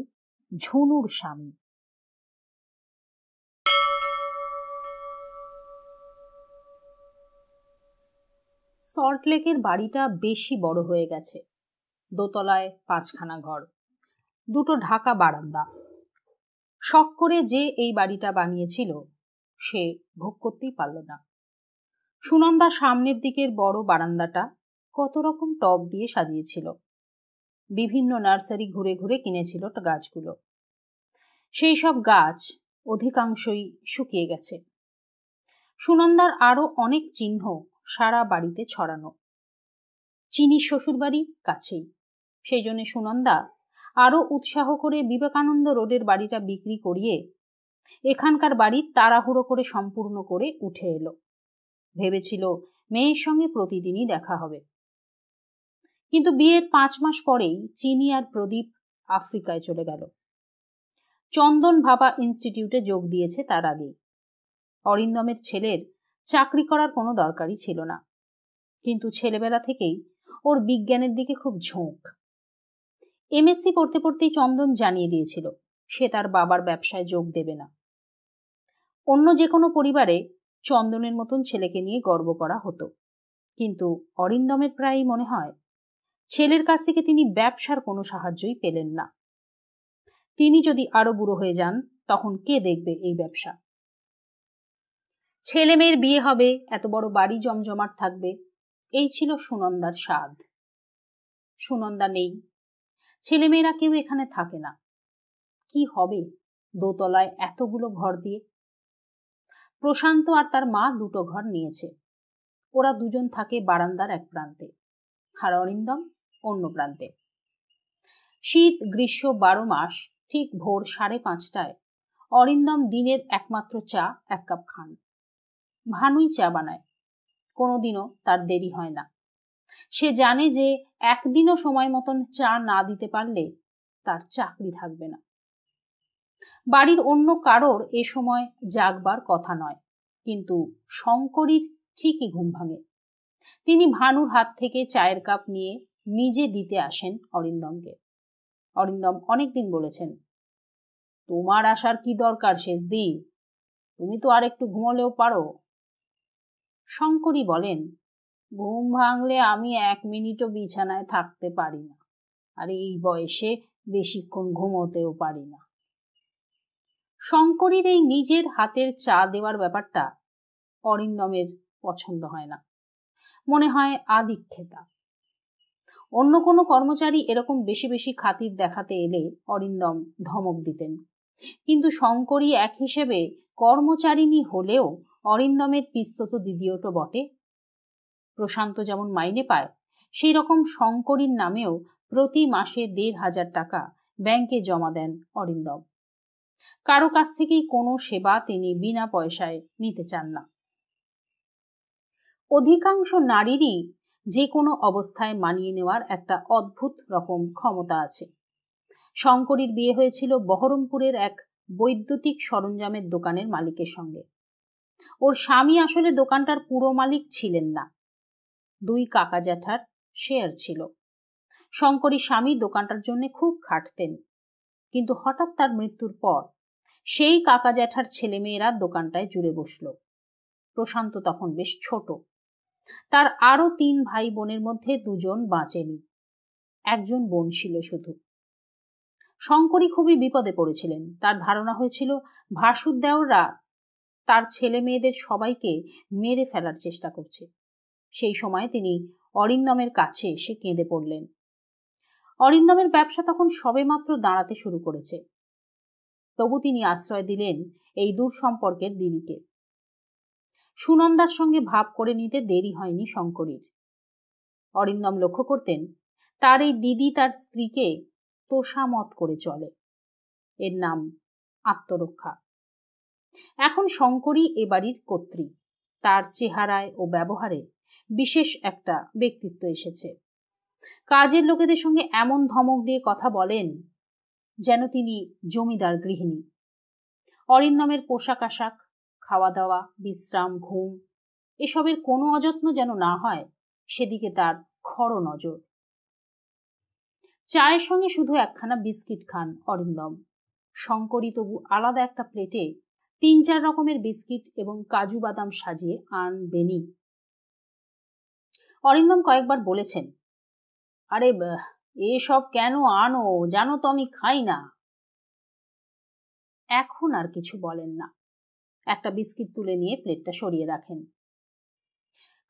ঝুনুর স্বামী সল্টলেকের বাড়িটা বেশি বড় হয়ে গেছে দোতলায় পাঁচখানা ঘর দুটো ঢাকা বারান্দা শখ করে যে এই বাড়িটা বানিয়েছিল সে ভোগ করতেই পারল না সুনন্দা সামনের দিকের বড় বারান্দাটা কত রকম টব দিয়ে সাজিয়েছিল বিভিন্ন নার্সারি ঘুরে ঘুরে কিনেছিল গাছগুলো সেই সব গাছ অধিকাংশই শুকিয়ে গেছে সুনন্দার আরও অনেক চিহ্ন সারা বাড়িতে ছড়ানো চিনির শ্বশুরবাড়ি কাছেই সেই জন্য সুনন্দা আরও উৎসাহ করে বিবেকানন্দ রোডের বাড়িটা বিক্রি করিয়ে এখানকার বাড়ি তাড়াহুড়ো করে সম্পূর্ণ করে উঠে এলো ভেবেছিল মেয়ের সঙ্গে প্রতিদিনই দেখা হবে কিন্তু বিয়ের পাঁচ মাস পরেই চিনি আর প্রদীপ আফ্রিকায় চলে গেল চন্দন ভাবা ইনস্টিটিউটে যোগ দিয়েছে তার আগে অরিন্দমের ছেলের চাকরি করার কোনো দরকারই ছিল না কিন্তু ছেলেবেলা থেকেই ওর বিজ্ঞানের দিকে খুব ঝোঁক এমএসসি পড়তে পড়তেই চন্দন জানিয়ে দিয়েছিল সে তার বাবার ব্যবসায় যোগ দেবে না অন্য যে কোনো পরিবারে চন্দনের মতন ছেলেকে নিয়ে গর্ব করা হতো কিন্তু অরিন্দমের প্রায়ই মনে হয় ছেলের কাছ থেকে তিনি ব্যবসার কোনো সাহায্যই পেলেন না তিনি যদি আরো বুড়ো হয়ে যান তখন কে দেখবে এই ব্যবসা ছেলে মেয়ের বিয়ে হবে এত বড় বাড়ি জমজমাট থাকবে এই ছিল সুনন্দার স্বাদ সুনন্দা নেই ছেলেমেয়েরা কেউ এখানে থাকে না কি হবে দোতলায় এতগুলো ঘর দিয়ে প্রশান্ত আর তার মা দুটো ঘর নিয়েছে ওরা দুজন থাকে বারান্দার এক প্রান্তে আর অরিন্দম অন্য প্রান্তে শীত গ্রীষ্ম বারো মাস ঠিক ভোর সাড়ে পাঁচটায় অরিন্দম দিনের একমাত্র চা এক কাপ খান ভানুই চা বানায় কোনোদিনও তার দেরি হয় না সে জানে যে একদিনও সময় মতন চা না দিতে পারলে তার চাকরি থাকবে না বাড়ির অন্য কারোর এ সময় জাগবার কথা নয় কিন্তু শঙ্করীর ঠিকই ঘুম ভাঙে তিনি ভানুর হাত থেকে চায়ের কাপ নিয়ে নিজে দিতে আসেন অরিন্দমকে অরিন্দম অনেকদিন বলেছেন তোমার আসার কি দরকার শেষ দি তুমি তো আর একটু ঘুমলেও পারো শঙ্করী বলেন ঘুম ভাঙলে আমি এক মিনিটও বিছানায় থাকতে পারি না আর এই বয়সে বেশিক্ষণ ঘুমোতেও পারি না শঙ্করের এই নিজের হাতের চা দেওয়ার ব্যাপারটা অরিন্দমের পছন্দ হয় না মনে হয় আদিক্ষেতা অন্য কোনো কর্মচারী এরকম বেশি বেশি খাতির দেখাতে এলে অরিন্দম ধমক দিতেন কিন্তু শঙ্করী এক হিসেবে কর্মচারিণী হলেও অরিন্দমের পিস্তত দিদিও তো বটে প্রশান্ত যেমন মাইনে পায় সেই রকম শঙ্করীর নামেও প্রতি মাসে দেড় হাজার টাকা ব্যাংকে জমা দেন অরিন্দম কারো কাছ থেকেই কোনো সেবা তিনি বিনা পয়সায় নিতে চান না অধিকাংশ নারীরই যে কোনো অবস্থায় মানিয়ে নেওয়ার একটা অদ্ভুত রকম ক্ষমতা আছে শঙ্করীর বিয়ে হয়েছিল বহরমপুরের এক বৈদ্যুতিক সরঞ্জামের দোকানের মালিকের সঙ্গে ওর স্বামী আসলে দোকানটার পুরো মালিক ছিলেন না দুই কাকা জ্যাঠার শেয়ার ছিল শঙ্করী স্বামী দোকানটার জন্য খুব খাটতেন কিন্তু হঠাৎ তার মৃত্যুর পর সেই কাকা জ্যাঠার ছেলেমেয়েরা দোকানটায় জুড়ে বসল প্রশান্ত তখন বেশ ছোট তার আরও তিন ভাই বোনের মধ্যে দুজন বাঁচেনি একজন বোন ছিল শুধু শঙ্করই খুবই বিপদে পড়েছিলেন তার ধারণা হয়েছিল ভাসুদ্দেওরা তার ছেলে মেয়েদের সবাইকে মেরে ফেলার চেষ্টা করছে সেই সময় তিনি অরিন্দমের কাছে এসে কেঁদে পড়লেন অরিন্দমের ব্যবসা তখন সবে মাত্র দাঁড়াতে শুরু করেছে তবু তিনি আশ্রয় দিলেন এই দূর সম্পর্কের দিদিকে সুনন্দার সঙ্গে ভাব করে নিতে দেরি হয়নি শঙ্করীর অরিন্দম লক্ষ্য করতেন তার এই দিদি তার স্ত্রীকে তোষামত করে চলে এর নাম আত্মরক্ষা এখন শঙ্করী এ বাড়ির কর্ত্রী তার চেহারায় ও ব্যবহারে বিশেষ একটা ব্যক্তিত্ব এসেছে কাজের লোকেদের সঙ্গে এমন ধমক দিয়ে কথা বলেন যেন তিনি জমিদার গৃহিণী অরিন্দমের পোশাক আশাক খাওয়া দাওয়া বিশ্রাম ঘুম এসবের কোনো অযত্ন যেন না হয় সেদিকে তার খড় নজর চায়ের সঙ্গে শুধু একখানা বিস্কিট খান অরিন্দম শঙ্করী তবু আলাদা একটা প্লেটে তিন চার রকমের বিস্কিট এবং কাজু বাদাম সাজিয়ে বেনি অরিন্দম কয়েকবার বলেছেন আরে এসব কেন আনো জানো তো আমি খাই না এখন আর কিছু বলেন না একটা বিস্কিট তুলে নিয়ে প্লেটটা সরিয়ে রাখেন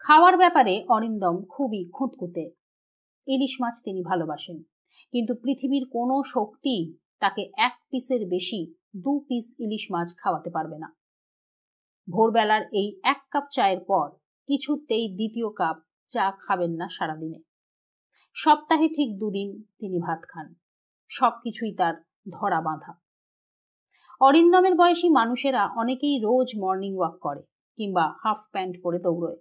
খাওয়ার ব্যাপারে অরিন্দম খুবই খুঁতকুতে ইলিশ মাছ তিনি ভালোবাসেন কিন্তু পৃথিবীর কোনো শক্তি তাকে এক পিসের বেশি দু পিস ইলিশ মাছ খাওয়াতে পারবে না ভোরবেলার এই এক কাপ চায়ের পর কিছুতেই দ্বিতীয় কাপ চা খাবেন না সারাদিনে সপ্তাহে ঠিক দুদিন তিনি ভাত খান সবকিছুই তার ধরা বাঁধা অরিন্দমের বয়সী মানুষেরা অনেকেই রোজ মর্নিং ওয়াক করে কিংবা হাফ প্যান্ট পরে দৌড়য়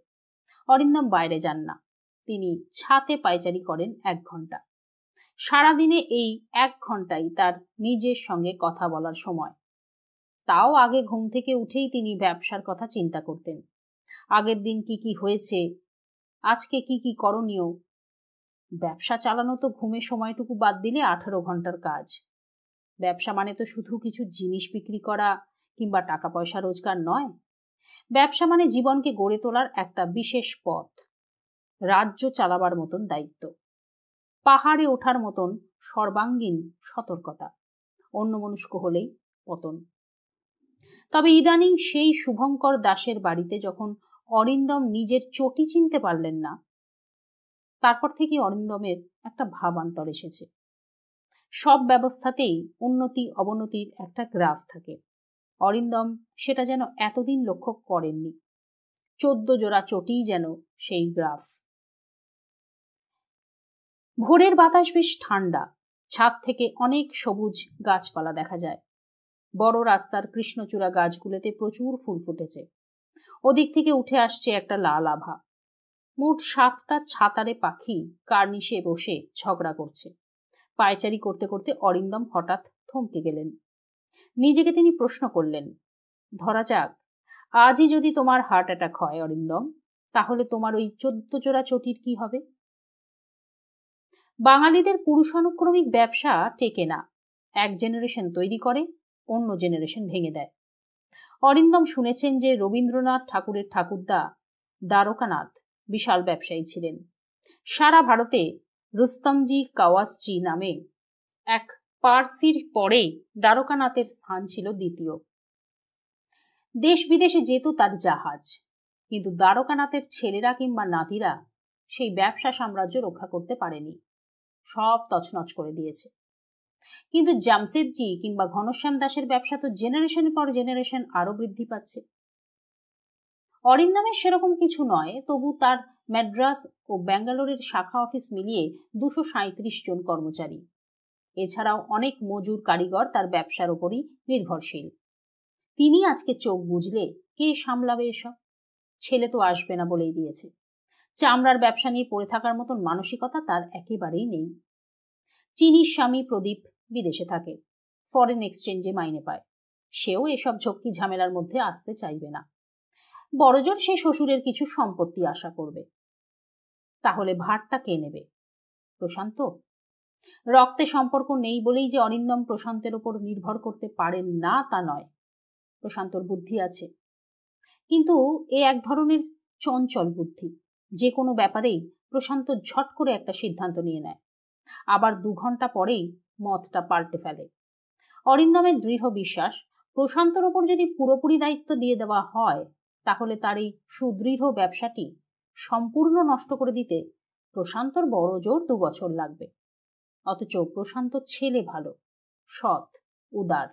অরিন্দম বাইরে যান না তিনি ছাতে পায়চারি করেন এক ঘন্টা সারাদিনে এই এক ঘন্টাই তার নিজের সঙ্গে কথা বলার সময় তাও আগে ঘুম থেকে উঠেই তিনি ব্যবসার কথা চিন্তা করতেন আগের দিন কি কি হয়েছে আজকে কি কি করণীয় ব্যবসা চালানো তো ঘুমে সময়টুকু বাদ দিলে আঠারো ঘন্টার কাজ ব্যবসা মানে তো শুধু কিছু জিনিস বিক্রি করা কিংবা টাকা পয়সা রোজগার নয় ব্যবসা মানে জীবনকে গড়ে তোলার একটা বিশেষ পথ রাজ্য চালাবার মতন দায়িত্ব পাহাড়ে ওঠার মতন সর্বাঙ্গীন সতর্কতা অন্যমনস্ক হলেই পতন তবে ইদানিং সেই শুভঙ্কর দাসের বাড়িতে যখন অরিন্দম নিজের চটি চিনতে পারলেন না তারপর থেকে অরিন্দমের একটা ভাবান্তর এসেছে সব ব্যবস্থাতেই উন্নতি অবনতির একটা গ্রাফ থাকে অরিন্দম সেটা যেন এতদিন লক্ষ্য করেননি চোদ্দ জোড়া চটি যেন সেই গ্রাফ ভোরের বাতাস বেশ ঠান্ডা ছাদ থেকে অনেক সবুজ গাছপালা দেখা যায় বড় রাস্তার কৃষ্ণচূড়া গাছগুলোতে প্রচুর ফুল ফুটেছে ওদিক থেকে উঠে আসছে একটা লাল আভা মোট সাতটা ছাতারে পাখি কার্নিশে বসে ঝগড়া করছে পায়চারি করতে করতে অরিন্দম হঠাৎ থমকে গেলেন নিজেকে তিনি প্রশ্ন করলেন ধরা যাক আজই যদি তোমার হার্ট অ্যাটাক হয় অরিন্দম তাহলে তোমার ওই চোদ্দ জোড়া চটির কি হবে বাঙালিদের পুরুষ অনুক্রমিক ব্যবসা টেকে না এক জেনারেশন তৈরি করে অন্য জেনারেশন ভেঙে দেয় অরিন্দম শুনেছেন যে রবীন্দ্রনাথ ঠাকুরের ঠাকুরদা দ্বারকানাথ বিশাল ব্যবসায়ী ছিলেন সারা ভারতে রুস্তমজি কাওয়াসজি নামে এক পার্সির পরে দ্বারকানাথের স্থান ছিল দ্বিতীয় দেশ বিদেশে যেত তার জাহাজ কিন্তু দ্বারকানাথের ছেলেরা কিংবা নাতিরা সেই ব্যবসা সাম্রাজ্য রক্ষা করতে পারেনি সব তছনছ করে দিয়েছে কিন্তু জামশেদজি কিংবা ঘনশ্যাম দাসের ব্যবসা তো জেনারেশন পর জেনারেশন আরো বৃদ্ধি পাচ্ছে অরিন্দমের সেরকম কিছু নয় তবু তার ম্যাড্রাস ও ব্যাঙ্গালোরের শাখা অফিস মিলিয়ে দুশো সাঁত্রিশ জন কর্মচারী এছাড়াও অনেক মজুর কারিগর তার ব্যবসার উপরই নির্ভরশীল তিনি আজকে চোখ বুঝলে কে সামলাবে এসব ছেলে তো আসবে না বলেই দিয়েছে চামড়ার ব্যবসা নিয়ে পড়ে থাকার মতন মানসিকতা তার একেবারেই নেই চিনির স্বামী প্রদীপ বিদেশে থাকে ফরেন এক্সচেঞ্জে মাইনে পায় সেও এসব ঝক্কি ঝামেলার মধ্যে আসতে চাইবে না বড়জোর সে শ্বশুরের কিছু সম্পত্তি আশা করবে তাহলে ভারটা কে নেবে প্রশান্ত রক্তে সম্পর্ক নেই বলেই যে অনিন্দম প্রশান্তের ওপর নির্ভর করতে পারেন না তা নয় প্রশান্তর বুদ্ধি আছে কিন্তু এ এক ধরনের চঞ্চল বুদ্ধি যে কোনো ব্যাপারেই প্রশান্ত ঝট করে একটা সিদ্ধান্ত নিয়ে নেয় আবার দু ঘন্টা পরেই মতটা পাল্টে ফেলে অরিন্দমের দৃঢ় বিশ্বাস প্রশান্তর ওপর যদি পুরোপুরি দায়িত্ব দিয়ে দেওয়া হয় তাহলে তার এই সুদৃঢ় ব্যবসাটি সম্পূর্ণ নষ্ট করে দিতে প্রশান্তর বড় জোর দু বছর লাগবে অথচ প্রশান্ত ছেলে ভালো সৎ উদার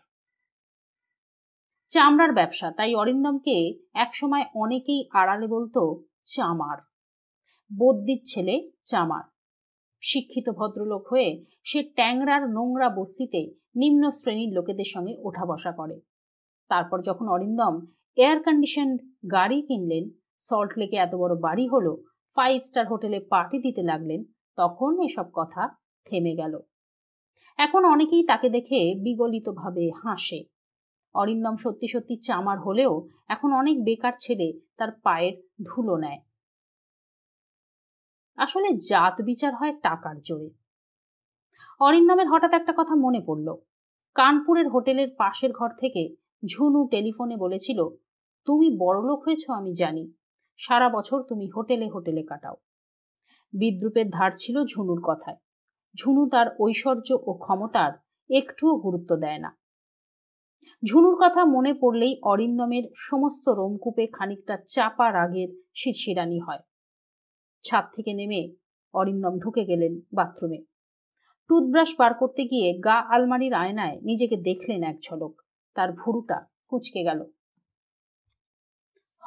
চামড়ার ব্যবসা তাই অরিন্দমকে একসময় অনেকেই আড়ালে বলতো চামার বদ্যির ছেলে চামার শিক্ষিত ভদ্রলোক হয়ে সে ট্যাংরার নোংরা বস্তিতে নিম্ন শ্রেণীর লোকেদের সঙ্গে ওঠা বসা করে তারপর যখন অরিন্দম এয়ার কন্ডিশন গাড়ি কিনলেন লেকে এত বড় বাড়ি হলো ফাইভ স্টার হোটেলে পার্টি দিতে লাগলেন তখন এসব কথা থেমে গেল এখন অনেকেই তাকে দেখে বিগলিতভাবে হাসে অরিন্দম সত্যি সত্যি চামার হলেও এখন অনেক বেকার ছেলে তার পায়ের ধুলো নেয় আসলে জাত বিচার হয় টাকার জোরে অরিন্দমের হঠাৎ একটা কথা মনে পড়ল কানপুরের হোটেলের পাশের ঘর থেকে ঝুনু টেলিফোনে বলেছিল তুমি বড়লোক হয়েছ আমি জানি সারা বছর তুমি হোটেলে হোটেলে কাটাও বিদ্রুপের ধার ছিল ঝুনুর কথায় ঝুনু তার ঐশ্বর্য ও ক্ষমতার একটুও গুরুত্ব দেয় না ঝুনুর কথা মনে পড়লেই অরিন্দমের সমস্ত রোমকূপে খানিকটা চাপা রাগের শিরশিরানি হয় ছাদ থেকে নেমে অরিন্দম ঢুকে গেলেন বাথরুমে টুথব্রাশ বার করতে গিয়ে গা আলমারির আয়নায় নিজেকে দেখলেন এক ঝলক তার ভুরুটা কুচকে গেল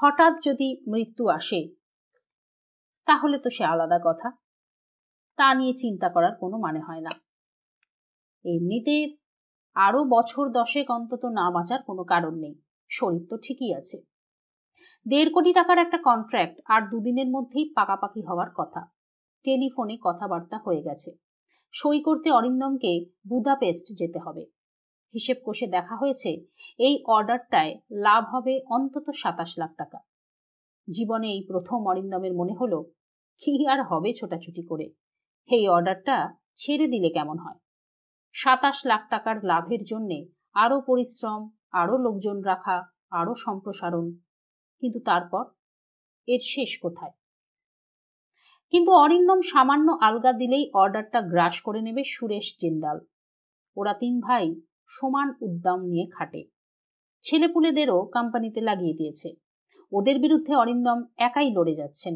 হঠাৎ যদি মৃত্যু আসে তাহলে তো সে আলাদা কথা তা নিয়ে চিন্তা করার কোনো মানে হয় না এমনিতে আরো বছর দশেক অন্তত না বাঁচার কোনো কারণ নেই শরীর তো ঠিকই আছে দেড় কোটি টাকার একটা কন্ট্রাক্ট আর দুদিনের মধ্যেই পাকাপাকি হওয়ার কথা টেলিফোনে কথাবার্তা হয়ে গেছে সই করতে অরিন্দমকে বুদাপেস্ট যেতে হবে হিসেব কষে দেখা হয়েছে এই অর্ডারটায় লাভ হবে অন্তত সাতাশ লাখ টাকা জীবনে এই প্রথম অরিন্দমের মনে হলো কি আর হবে ছোটাছুটি করে এই অর্ডারটা ছেড়ে দিলে কেমন হয় সাতাশ লাখ টাকার লাভের জন্যে আরও পরিশ্রম আরও লোকজন রাখা আরও সম্প্রসারণ কিন্তু তারপর এর শেষ কোথায় কিন্তু অরিন্দম সামান্য আলগা দিলেই অর্ডারটা গ্রাস করে নেবে সুরেশ জিন্দাল ওরা তিন ভাই সমান উদ্যম নিয়ে খাটে ছেলেপুলেদেরও কোম্পানিতে লাগিয়ে দিয়েছে ওদের বিরুদ্ধে অরিন্দম একাই লড়ে যাচ্ছেন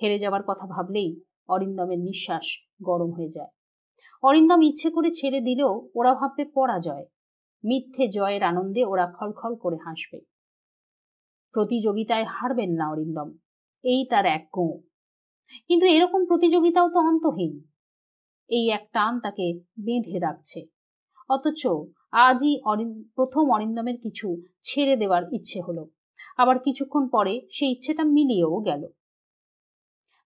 হেরে যাওয়ার কথা ভাবলেই অরিন্দমের নিঃশ্বাস গরম হয়ে যায় অরিন্দম ইচ্ছে করে ছেড়ে দিলেও ওরা ভাববে পরাজয় মিথ্যে জয়ের আনন্দে ওরা খলখল করে হাসবে প্রতিযোগিতায় হারবেন না অরিন্দম এই তার এক গো কিন্তু এরকম প্রতিযোগিতাও তো অন্তহীন এই এক টান তাকে বেঁধে রাখছে অথচ আজই প্রথম অরিন্দমের কিছু ছেড়ে দেওয়ার ইচ্ছে হলো আবার কিছুক্ষণ পরে সেই ইচ্ছেটা মিলিয়েও গেল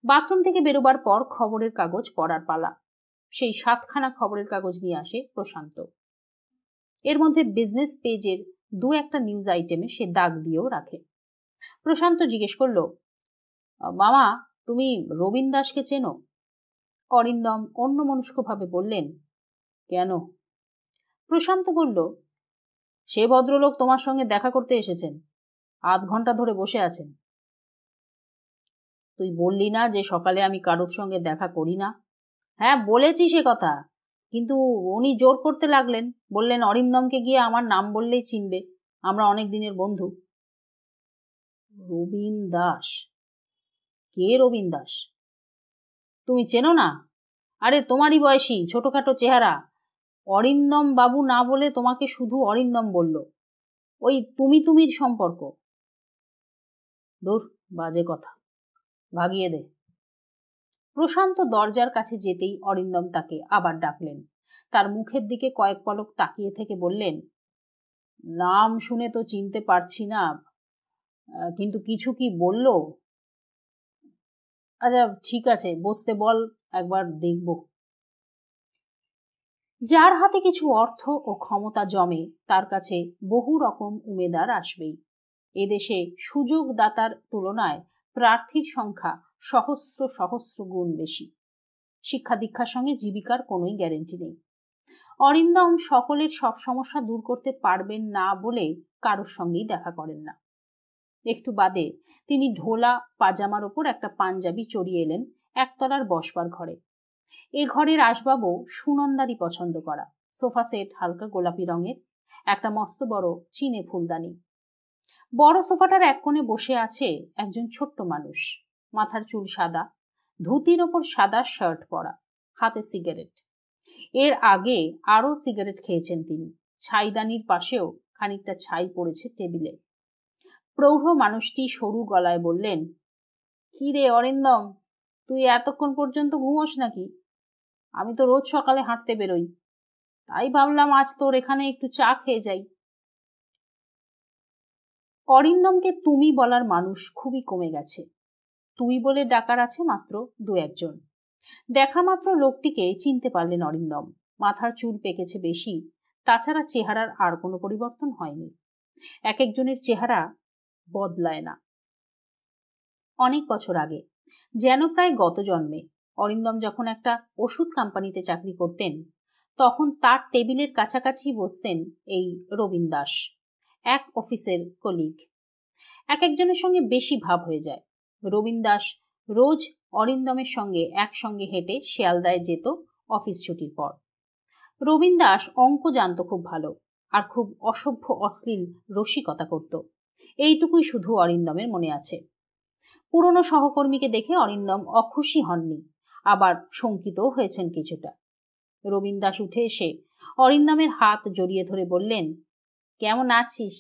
বাথরুম থেকে বেরোবার পর খবরের কাগজ পড়ার পালা সেই সাতখানা খবরের কাগজ নিয়ে আসে প্রশান্ত এর মধ্যে বিজনেস পেজের দু একটা নিউজ আইটেমে সে দাগ দিয়েও রাখে প্রশান্ত জিজ্ঞেস করল মামা তুমি রবীন দাসকে চেনো অরিন্দম ভাবে বললেন কেন প্রশান্ত বলল সে ভদ্রলোক তোমার সঙ্গে দেখা করতে এসেছেন আধ ঘন্টা ধরে বসে আছেন তুই বললি না যে সকালে আমি কারোর সঙ্গে দেখা করি না হ্যাঁ বলেছি সে কথা কিন্তু উনি জোর করতে লাগলেন বললেন অরিন্দমকে গিয়ে আমার নাম বললেই চিনবে আমরা অনেক দিনের বন্ধু রবীন দাস কে রবীন দাস তুমি চেনো না আরে তোমারই বয়সী ছোটখাটো চেহারা অরিন্দম বাবু না বলে তোমাকে শুধু অরিন্দম বলল ওই তুমি তুমির সম্পর্ক দূর বাজে কথা ভাগিয়ে দে প্রশান্ত দরজার কাছে যেতেই অরিন্দম তাকে আবার ডাকলেন তার মুখের দিকে কয়েক পলক তাকিয়ে থেকে বললেন নাম শুনে তো চিনতে পারছি না কিন্তু কিছু কি বলল আচ্ছা ঠিক আছে বসতে বল একবার দেখব যার হাতে কিছু অর্থ ও ক্ষমতা জমে তার কাছে বহু রকম উমেদার আসবেই এদেশে সুযোগদাতার তুলনায় প্রার্থীর সংখ্যা সহস্র সহস্র গুণ বেশি শিক্ষা দীক্ষার সঙ্গে জীবিকার কোন গ্যারেন্টি নেই অরিন্দম সকলের সব সমস্যা দূর করতে পারবেন না বলে কারোর সঙ্গেই দেখা করেন না একটু বাদে তিনি ঢোলা পাজামার ওপর একটা পাঞ্জাবি চড়িয়ে এলেন একতলার বসবার ঘরে এ ঘরের আসবাবও সুনন্দারই পছন্দ করা সোফা সেট হালকা গোলাপি রঙের একটা মস্ত বড় চিনে ফুলদানি বড় সোফাটার এক কোণে বসে আছে একজন ছোট্ট মানুষ মাথার চুল সাদা ধুতির ওপর সাদা শার্ট পরা হাতে সিগারেট এর আগে আরও সিগারেট খেয়েছেন তিনি ছাইদানির পাশেও খানিকটা ছাই পড়েছে টেবিলে প্রৌঢ় মানুষটি সরু গলায় বললেন কি রে অরিন্দম তুই এতক্ষণ পর্যন্ত ঘুমোস নাকি আমি তো রোজ সকালে হাঁটতে বেরোই তাই ভাবলাম আজ তোর এখানে একটু চা খেয়ে যাই অরিন্দমকে তুমি বলার মানুষ খুবই কমে গেছে তুই বলে ডাকার আছে মাত্র দু একজন দেখা মাত্র লোকটিকে চিনতে পারলেন অরিন্দম মাথার চুল পেকেছে বেশি তাছাড়া চেহারার আর কোনো পরিবর্তন হয়নি এক একজনের চেহারা বদলায় না অনেক বছর আগে যেন প্রায় গত জন্মে অরিন্দম যখন একটা ওষুধ কোম্পানিতে চাকরি করতেন তখন তার টেবিলের কাছাকাছি বসতেন এই রবীন দাস এক অফিসের কলিগ এক একজনের সঙ্গে বেশি ভাব হয়ে যায় রবীন দাস রোজ অরিন্দমের সঙ্গে একসঙ্গে হেঁটে শিয়ালদায় যেত অফিস ছুটির পর রবীন দাস অঙ্ক জানত খুব ভালো আর খুব অসভ্য অশ্লীল রসিকতা করত এইটুকুই শুধু অরিন্দমের মনে আছে পুরনো সহকর্মীকে দেখে অরিন্দম অখুশি হননি আবার শঙ্কিত হয়েছেন কিছুটা রবীন দাস উঠে এসে অরিন্দমের হাত জড়িয়ে ধরে বললেন কেমন আছিস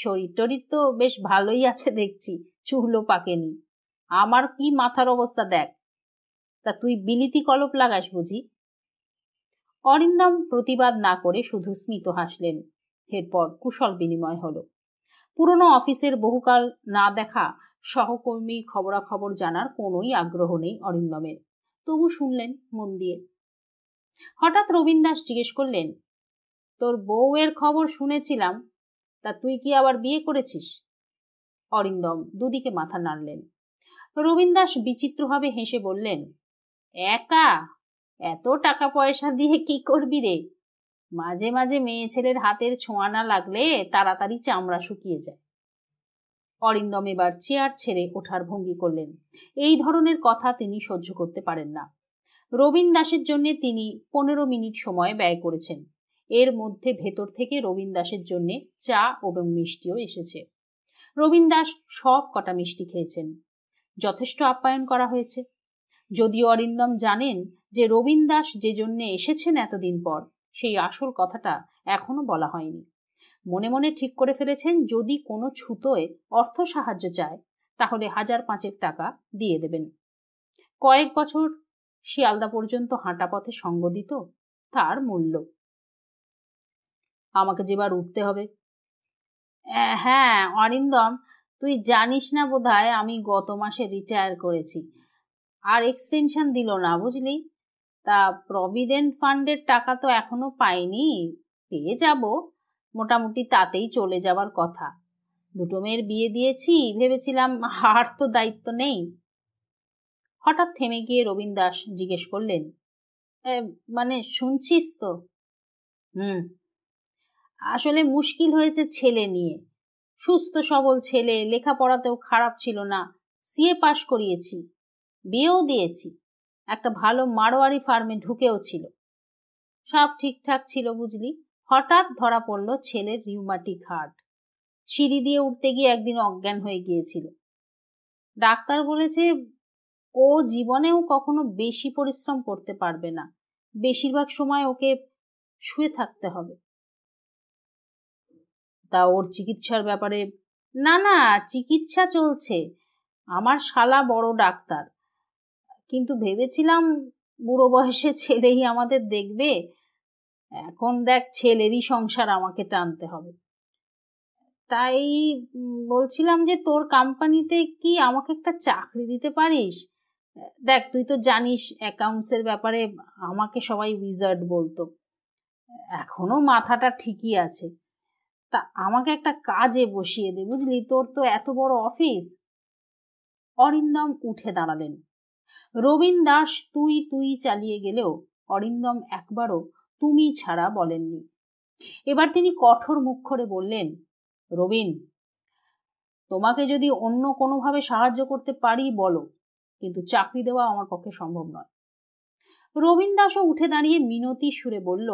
শরীর টরীর তো বেশ ভালোই আছে দেখছি চুহলো পাকেনি আমার কি মাথার অবস্থা দেখ তা তুই বিলিতি কলপ লাগাস বুঝি অরিন্দম প্রতিবাদ না করে শুধু স্মিত হাসলেন এরপর কুশল বিনিময় হলো পুরনো অফিসের বহুকাল না দেখা সহকর্মী খবরাখবর জানার কোনোই আগ্রহ নেই অরিন্দমের তবু শুনলেন মন দিয়ে হঠাৎ রবীন দাস জিজ্ঞেস করলেন তোর বউয়ের খবর শুনেছিলাম তা তুই কি আবার বিয়ে করেছিস অরিন্দম দুদিকে মাথা নাড়লেন রবীন দাস বিচিত্রভাবে হেসে বললেন একা এত টাকা পয়সা দিয়ে কি করবি রে মাঝে মাঝে মেয়ে ছেলের হাতের ছোঁয়া না লাগলে তাড়াতাড়ি চামড়া শুকিয়ে যায় অরিন্দম এবার চেয়ার ছেড়ে ওঠার ভঙ্গি করলেন এই ধরনের কথা তিনি সহ্য করতে পারেন না রবীন দাসের জন্য তিনি পনেরো মিনিট সময় ব্যয় করেছেন এর মধ্যে ভেতর থেকে রবীন দাসের জন্য চা এবং মিষ্টিও এসেছে রবীন দাস সব কটা মিষ্টি খেয়েছেন যথেষ্ট আপ্যায়ন করা হয়েছে যদিও অরিন্দম জানেন যে রবীন দাস যে জন্যে এসেছেন এতদিন পর সেই আসল কথাটা এখনো বলা হয়নি মনে মনে ঠিক করে ফেলেছেন যদি কোনো ছুতোয় অর্থ সাহায্য চায় তাহলে হাজার পাঁচেক টাকা দিয়ে দেবেন কয়েক বছর শিয়ালদা পর্যন্ত হাঁটা পথে সঙ্গ দিত তার মূল্য আমাকে যেবার উঠতে হবে হ্যাঁ অরিন্দম তুই জানিস না বোধ আমি গত মাসে রিটায়ার করেছি আর এক্সটেনশন দিল না বুঝলি তা প্রভিডেন্ট ফান্ডের টাকা তো এখনো পাইনি পেয়ে যাব মোটামুটি তাতেই চলে যাওয়ার কথা দুটো মেয়ের বিয়ে দিয়েছি ভেবেছিলাম আর তো দায়িত্ব নেই হঠাৎ থেমে গিয়ে রবীন দাস জিজ্ঞেস করলেন মানে শুনছিস তো হুম আসলে মুশকিল হয়েছে ছেলে নিয়ে সুস্থ সবল ছেলে লেখাপড়াতেও খারাপ ছিল না সিএ পাশ করিয়েছি বিয়েও দিয়েছি একটা ভালো মারোয়ারি ফার্মে ঢুকেও ছিল সব ঠিকঠাক ছিল বুঝলি হঠাৎ ধরা পড়ল ছেলের রিউমাটিক হার্ট সিঁড়ি দিয়ে উঠতে গিয়ে একদিন অজ্ঞান হয়ে গিয়েছিল ডাক্তার বলেছে ও জীবনেও কখনো বেশি পরিশ্রম করতে পারবে না বেশিরভাগ সময় ওকে শুয়ে থাকতে হবে তা ওর চিকিৎসার ব্যাপারে না না চিকিৎসা চলছে আমার শালা বড় ডাক্তার কিন্তু ভেবেছিলাম বুড়ো বয়সে ছেলেই আমাদের দেখবে এখন দেখ ছেলেরই সংসার আমাকে টানতে হবে তাই বলছিলাম যে তোর কোম্পানিতে কি আমাকে একটা চাকরি দিতে পারিস দেখ তুই তো জানিস অ্যাকাউন্টসের ব্যাপারে আমাকে সবাই উইজার্ড বলতো এখনো মাথাটা ঠিকই আছে তা আমাকে একটা কাজে বসিয়ে দে বুঝলি তোর তো এত বড় অফিস অরিন্দম উঠে দাঁড়ালেন রবীন দাস তুই তুই চালিয়ে গেলেও অরিন্দম একবারও তুমি ছাড়া বলেননি এবার তিনি কঠোর মুখ করে বললেন রবিন তোমাকে যদি অন্য কোনোভাবে সাহায্য করতে পারি বলো কিন্তু চাকরি দেওয়া আমার পক্ষে সম্ভব নয় রবীন দাসও উঠে দাঁড়িয়ে মিনতি সুরে বলল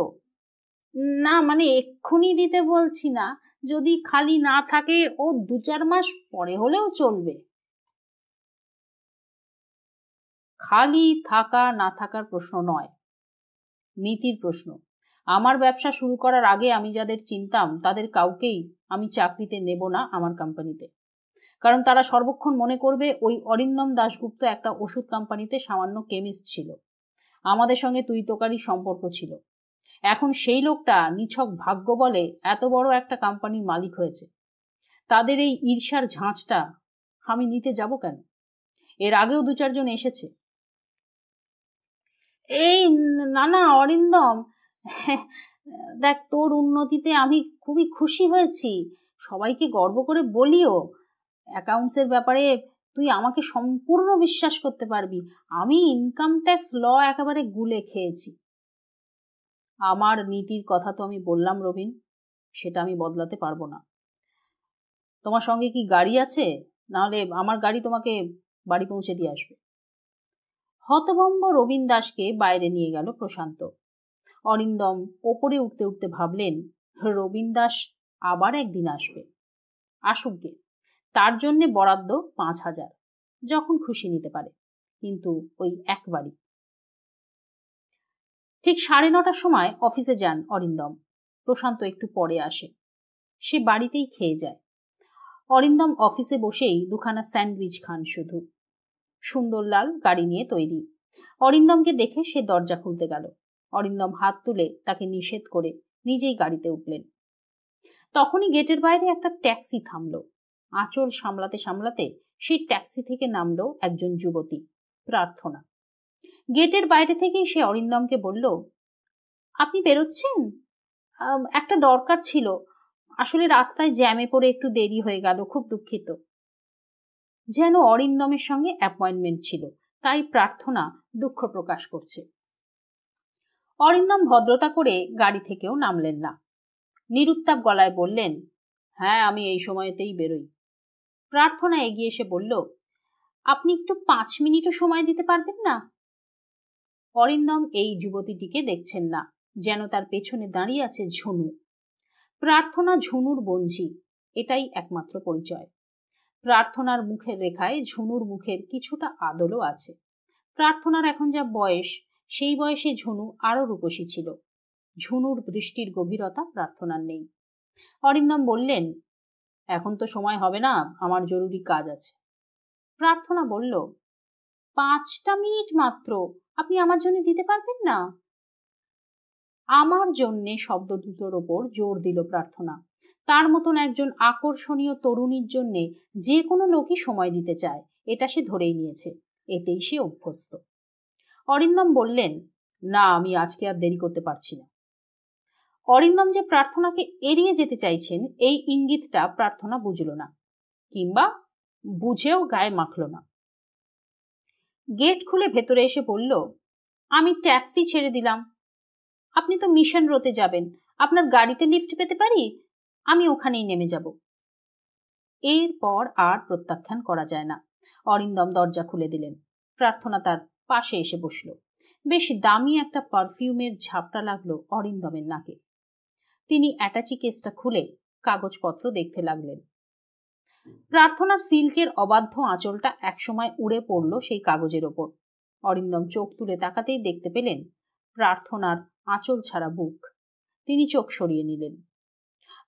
না মানে এক্ষুনি দিতে বলছি না যদি খালি না থাকে ও দু চার মাস পরে হলেও চলবে খালি থাকা না থাকার প্রশ্ন নয় নীতির প্রশ্ন আমার ব্যবসা শুরু করার আগে আমি যাদের চিনতাম তাদের কাউকেই আমি চাকরিতে নেব না আমার কোম্পানিতে কারণ তারা সর্বক্ষণ মনে করবে ওই অরিন্দম দাশগুপ্ত একটা ওষুধ কোম্পানিতে সামান্য কেমিস্ট ছিল আমাদের সঙ্গে তুই তোকারি সম্পর্ক ছিল এখন সেই লোকটা নিছক ভাগ্য বলে এত বড় একটা কোম্পানির মালিক হয়েছে তাদের এই ঈর্ষার ঝাঁচটা আমি নিতে যাব কেন এর আগেও দু চারজন এসেছে এই না না অরিন্দম দেখ তোর উন্নতিতে আমি খুবই খুশি হয়েছি সবাইকে গর্ব করে বলিও অ্যাকাউন্টসের ব্যাপারে তুই আমাকে সম্পূর্ণ বিশ্বাস করতে পারবি আমি ইনকাম ট্যাক্স ল একেবারে গুলে খেয়েছি আমার নীতির কথা তো আমি বললাম রবিন সেটা আমি বদলাতে পারবো না তোমার সঙ্গে কি গাড়ি আছে নাহলে আমার গাড়ি তোমাকে বাড়ি পৌঁছে দিয়ে আসবে হতভম্ব রবীন দাসকে বাইরে নিয়ে গেল প্রশান্ত অরিন্দম ওপরে উঠতে উঠতে ভাবলেন রবীন দাস আবার একদিন আসবে আসুকগে তার জন্য বরাদ্দ পাঁচ হাজার যখন খুশি নিতে পারে কিন্তু ওই একবারই ঠিক সাড়ে নটার সময় অফিসে যান অরিন্দম প্রশান্ত একটু পরে আসে সে বাড়িতেই খেয়ে যায় অরিন্দম অফিসে বসেই দুখানা স্যান্ডউইচ খান শুধু সুন্দর লাল গাড়ি নিয়ে তৈরি অরিন্দমকে দেখে সে দরজা খুলতে গেল অরিন্দম হাত তুলে তাকে নিষেধ করে নিজেই গাড়িতে উঠলেন তখনই গেটের বাইরে একটা ট্যাক্সি থামলো আঁচল সামলাতে সামলাতে সেই ট্যাক্সি থেকে নামলো একজন যুবতী প্রার্থনা গেটের বাইরে থেকেই সে অরিন্দমকে বলল আপনি বেরোচ্ছেন একটা দরকার ছিল আসলে রাস্তায় জ্যামে পড়ে একটু দেরি হয়ে গেল খুব দুঃখিত যেন অরিন্দমের সঙ্গে অ্যাপয়েন্টমেন্ট ছিল তাই প্রার্থনা দুঃখ প্রকাশ করছে অরিন্দম ভদ্রতা করে গাড়ি থেকেও নামলেন না নিরুত্তাপ গলায় বললেন হ্যাঁ আমি এই সময়তেই বেরোই প্রার্থনা এগিয়ে এসে বলল আপনি একটু পাঁচ মিনিটও সময় দিতে পারবেন না অরিন্দম এই যুবতীটিকে দেখছেন না যেন তার পেছনে দাঁড়িয়ে আছে ঝুনু প্রার্থনা ঝুনুর বঞ্জি এটাই একমাত্র পরিচয় প্রার্থনার মুখের রেখায় ঝুনুর মুখের কিছুটা আদলও আছে প্রার্থনার এখন যা বয়স সেই বয়সে ঝুনু আরও রূপসী ছিল ঝুনুর দৃষ্টির গভীরতা প্রার্থনার নেই অরিন্দম বললেন এখন তো সময় হবে না আমার জরুরি কাজ আছে প্রার্থনা বলল পাঁচটা মিনিট মাত্র আপনি আমার জন্য দিতে পারবেন না আমার জন্যে শব্দ দুটোর ওপর জোর দিল প্রার্থনা তার মতন একজন আকর্ষণীয় তরুণীর জন্যে যে কোনো লোকই সময় দিতে চায় এটা সে ধরেই নিয়েছে এতেই সে অভ্যস্ত অরিন্দম বললেন না আমি আজকে আর দেরি করতে পারছি না অরিন্দম যে প্রার্থনাকে এড়িয়ে যেতে চাইছেন এই ইঙ্গিতটা প্রার্থনা বুঝল না কিংবা বুঝেও গায়ে মাখল না গেট খুলে ভেতরে এসে বলল আমি ট্যাক্সি ছেড়ে দিলাম আপনি তো মিশন রোতে যাবেন আপনার গাড়িতে লিফট পেতে পারি আমি ওখানেই নেমে যাব এরপর আর প্রত্যাখ্যান করা যায় না অরিন্দম দরজা খুলে দিলেন প্রার্থনা তার পাশে এসে বসল বেশ দামি একটা পারফিউমের ঝাপটা লাগলো অরিন্দমের নাকে তিনি অ্যাটাচি কেসটা খুলে কাগজপত্র দেখতে লাগলেন প্রার্থনার সিল্কের অবাধ্য আঁচলটা একসময় উড়ে পড়ল সেই কাগজের ওপর অরিন্দম চোখ তুলে তাকাতেই দেখতে পেলেন প্রার্থনার আঁচল ছাড়া বুক তিনি চোখ সরিয়ে নিলেন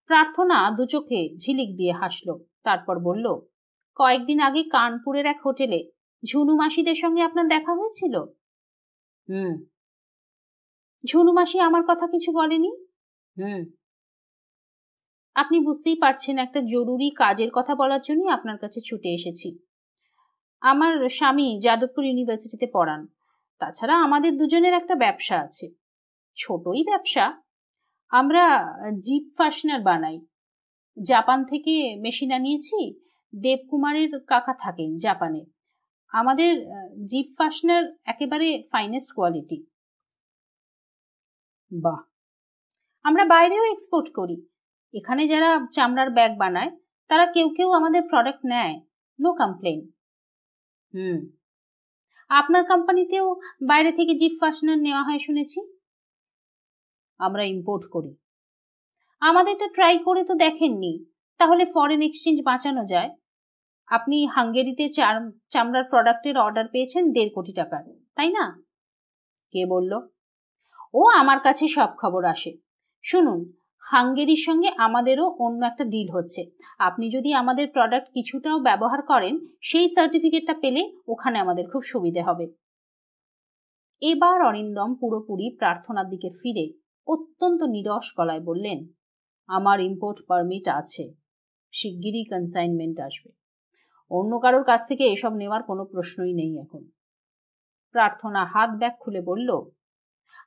প্রার্থনা দু চোখে ঝিলিক দিয়ে হাসল তারপর বলল কয়েকদিন আগে কানপুরের এক হোটেলে ঝুনু মাসিদের সঙ্গে আপনার দেখা হয়েছিল হুম ঝুনু মাসি আমার কথা কিছু বলেনি হুম আপনি বুঝতেই পারছেন একটা জরুরি কাজের কথা বলার জন্য আপনার কাছে ছুটে এসেছি আমার স্বামী যাদবপুর ইউনিভার্সিটিতে পড়ান তাছাড়া আমাদের দুজনের একটা ব্যবসা আছে ছোটই ব্যবসা আমরা জিপ ফাশনার বানাই জাপান থেকে মেশিন আনিয়েছি দেবকুমারের কাকা থাকেন জাপানে আমাদের জিপ ফাশনার একেবারে ফাইনেস্ট কোয়ালিটি বাহ আমরা বাইরেও এক্সপোর্ট করি এখানে যারা চামড়ার ব্যাগ বানায় তারা কেউ কেউ আমাদের প্রোডাক্ট নেয় নো কমপ্লেন হুম আপনার কোম্পানিতেও বাইরে থেকে জিপ ফাশনার নেওয়া হয় শুনেছি আমরা ইম্পোর্ট করি আমাদেরটা ট্রাই করে তো দেখেননি তাহলে ফরেন এক্সচেঞ্জ বাঁচানো যায় আপনি হাঙ্গেরিতে চামড়ার প্রোডাক্টের অর্ডার পেয়েছেন দেড় কোটি টাকার তাই না কে বলল ও আমার কাছে সব খবর আসে শুনুন হাঙ্গেরির সঙ্গে আমাদেরও অন্য একটা ডিল হচ্ছে আপনি যদি আমাদের প্রোডাক্ট কিছুটাও ব্যবহার করেন সেই সার্টিফিকেটটা পেলে ওখানে আমাদের খুব সুবিধে হবে এবার অরিন্দম পুরোপুরি প্রার্থনার দিকে ফিরে অত্যন্ত নিরস গলায় বললেন আমার ইম্পোর্ট পারমিট আছে শিগগিরই কনসাইনমেন্ট আসবে অন্য কারোর কাছ থেকে এসব নেওয়ার কোনো প্রশ্নই নেই এখন প্রার্থনা হাত ব্যাগ খুলে বলল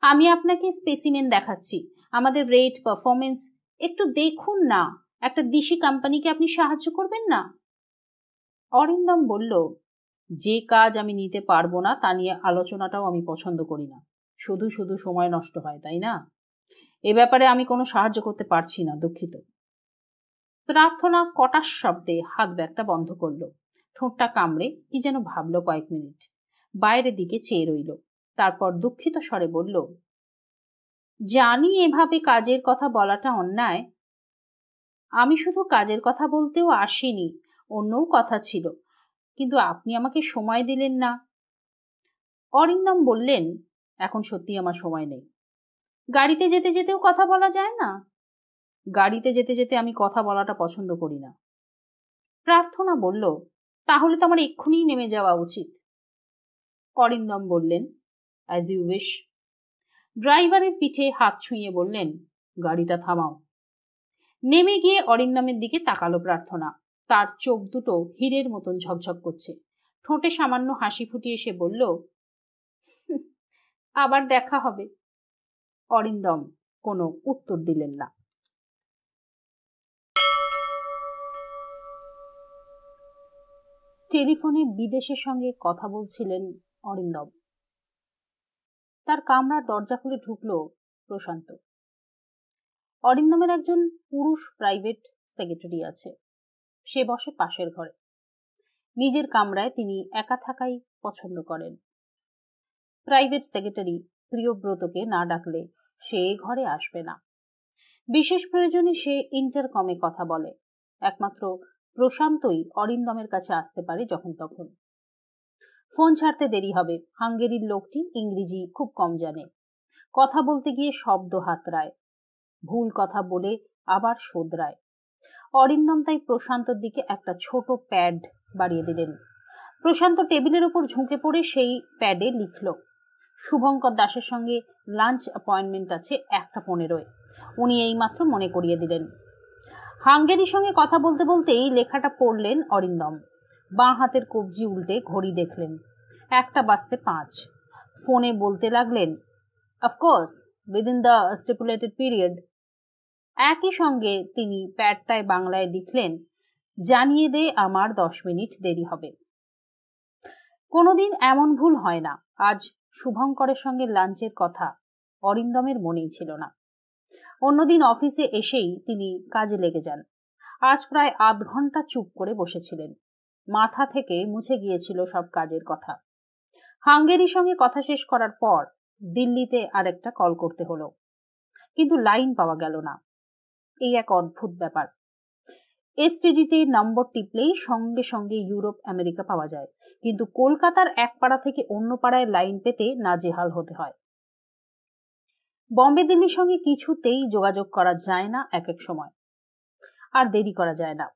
আমি আপনাকে স্পেসিমেন দেখাচ্ছি আমাদের রেট পারফরমেন্স একটু দেখুন না একটা দেশি কোম্পানিকে আপনি সাহায্য করবেন না অরিন্দম বলল যে কাজ আমি নিতে পারবো না তা নিয়ে আলোচনাটাও আমি পছন্দ করি না শুধু শুধু সময় নষ্ট হয় তাই না এ ব্যাপারে আমি কোনো সাহায্য করতে পারছি না দুঃখিত প্রার্থনা কটার শব্দে হাত ব্যাগটা বন্ধ করলো ঠোঁটটা কামড়ে কি যেন ভাবলো কয়েক মিনিট বাইরের দিকে চেয়ে রইল তারপর দুঃখিত স্বরে বলল জানি এভাবে কাজের কথা বলাটা অন্যায় আমি শুধু কাজের কথা বলতেও আসিনি অন্যও কথা ছিল কিন্তু আপনি আমাকে সময় দিলেন না অরিন্দম বললেন এখন সত্যি আমার সময় নেই গাড়িতে যেতে যেতেও কথা বলা যায় না গাড়িতে যেতে যেতে আমি কথা বলাটা পছন্দ করি না প্রার্থনা বলল তাহলে তো আমার এক্ষুনি নেমে যাওয়া উচিত অরিন্দম বললেন অ্যাজ ইউ উইশ ড্রাইভারের পিঠে হাত ছুঁয়ে বললেন গাড়িটা থামাও নেমে গিয়ে অরিন্দমের দিকে তাকালো প্রার্থনা তার চোখ দুটো হীরের মতন ঝকঝক করছে ঠোঁটে সামান্য হাসি ফুটিয়ে সে বলল আবার দেখা হবে অরিন্দম কোনো উত্তর দিলেন না টেলিফোনে বিদেশের সঙ্গে কথা বলছিলেন অরিন্দম তার কামরার দরজা খুলে ঢুকল প্রশান্ত অরিন্দমের একজন পুরুষ প্রাইভেট সেক্রেটারি আছে সে বসে পাশের ঘরে নিজের কামরায় তিনি একা থাকাই পছন্দ করেন প্রাইভেট সেক্রেটারি প্রিয়ব্রতকে না ডাকলে সে ঘরে আসবে না বিশেষ প্রয়োজনে সে ইন্টারকমে কথা বলে একমাত্র প্রশান্তই অরিন্দমের কাছে আসতে পারে যখন তখন ফোন ছাড়তে দেরি হবে হাঙ্গেরির লোকটি ইংরেজি খুব কম জানে কথা বলতে গিয়ে শব্দ হাতরায় ভুল কথা বলে আবার শোধরায় অরিন্দম তাই প্রশান্তর দিকে একটা ছোট প্যাড বাড়িয়ে দিলেন প্রশান্ত টেবিলের উপর ঝুঁকে পড়ে সেই প্যাডে লিখল শুভঙ্কর দাসের সঙ্গে লাঞ্চ অ্যাপয়েন্টমেন্ট আছে একটা পনেরোয় উনি এইমাত্র মনে করিয়ে দিলেন হাঙ্গেরির সঙ্গে কথা বলতে বলতেই লেখাটা পড়লেন অরিন্দম বাঁ হাতের কবজি উল্টে ঘড়ি দেখলেন একটা বাজতে পাঁচ ফোনে বলতে লাগলেন of course within the stipulated period একই সঙ্গে তিনি প্যাডটায় বাংলায় লিখলেন জানিয়ে দে আমার দশ মিনিট দেরি হবে কোনোদিন এমন ভুল হয় না আজ শুভঙ্করের সঙ্গে লাঞ্চের কথা অরিন্দমের মনেই ছিল না অন্যদিন অফিসে এসেই তিনি কাজে লেগে যান আজ প্রায় আধ ঘন্টা চুপ করে বসেছিলেন মাথা থেকে মুছে গিয়েছিল সব কাজের কথা হাঙ্গেরির সঙ্গে কথা শেষ করার পর দিল্লিতে আরেকটা কল করতে হলো কিন্তু লাইন পাওয়া গেল না এই এক অদ্ভুত ব্যাপার এসটিডিতে নম্বর টিপলেই সঙ্গে সঙ্গে ইউরোপ আমেরিকা পাওয়া যায় কিন্তু কলকাতার এক পাড়া থেকে অন্য পাড়ায় লাইন পেতে নাজেহাল হতে হয় বম্বে দিল্লির সঙ্গে কিছুতেই যোগাযোগ করা যায় না এক এক সময় আর দেরি করা যায় না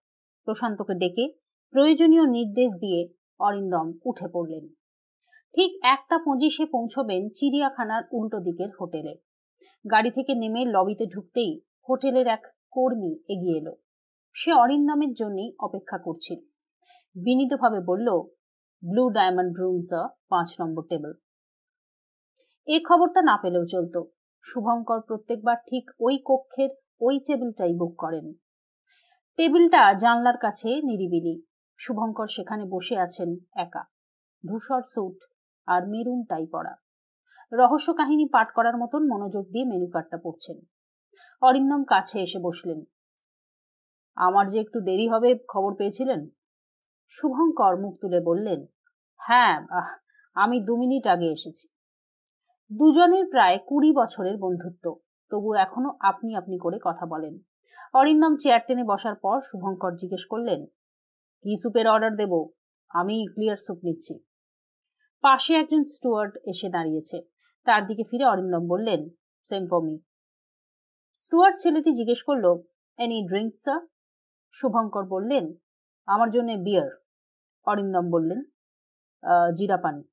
প্রশান্তকে ডেকে প্রয়োজনীয় নির্দেশ দিয়ে অরিন্দম উঠে পড়লেন ঠিক একটা পঁচিশে পৌঁছবেন চিড়িয়াখানার উল্টো দিকের হোটেলে গাড়ি থেকে নেমে লবিতে ঢুকতেই হোটেলের এক কর্মী এগিয়ে এলো সে অরিন্দমের জন্যই অপেক্ষা করছিল বিনীতভাবে বলল ব্লু ডায়মন্ড রুম পাঁচ নম্বর টেবিল এই খবরটা না পেলেও চলতো শুভঙ্কর প্রত্যেকবার ঠিক ওই কক্ষের ওই টেবিলটাই বুক করেন টেবিলটা জানলার কাছে নিরিবিলি শুভঙ্কর সেখানে বসে আছেন একা ধূসর স্যুট আর মেরুন টাই পরা রহস্য কাহিনী পাঠ করার মতন মনোযোগ দিয়ে মেনু কার্ডটা পড়ছেন অরিন্দম কাছে এসে বসলেন আমার যে একটু দেরি হবে খবর পেয়েছিলেন শুভঙ্কর মুখ তুলে বললেন হ্যাঁ আমি দু মিনিট আগে এসেছি দুজনের প্রায় কুড়ি বছরের বন্ধুত্ব তবু এখনো আপনি আপনি করে কথা বলেন অরিন্দম চেয়ার টেনে বসার পর শুভঙ্কর জিজ্ঞেস করলেন কি স্যুপের অর্ডার দেব আমি ক্লিয়ার স্যুপ নিচ্ছি পাশে একজন স্টুয়ার্ড এসে দাঁড়িয়েছে তার দিকে ফিরে অরিন্দম বললেন সেম ফর মি স্টুয়ার্ড ছেলেটি জিজ্ঞেস করলো এনি ড্রিঙ্কস স্যার শুভঙ্কর বললেন আমার জন্য বিয়ার অরিন্দম বললেন জিরা পানি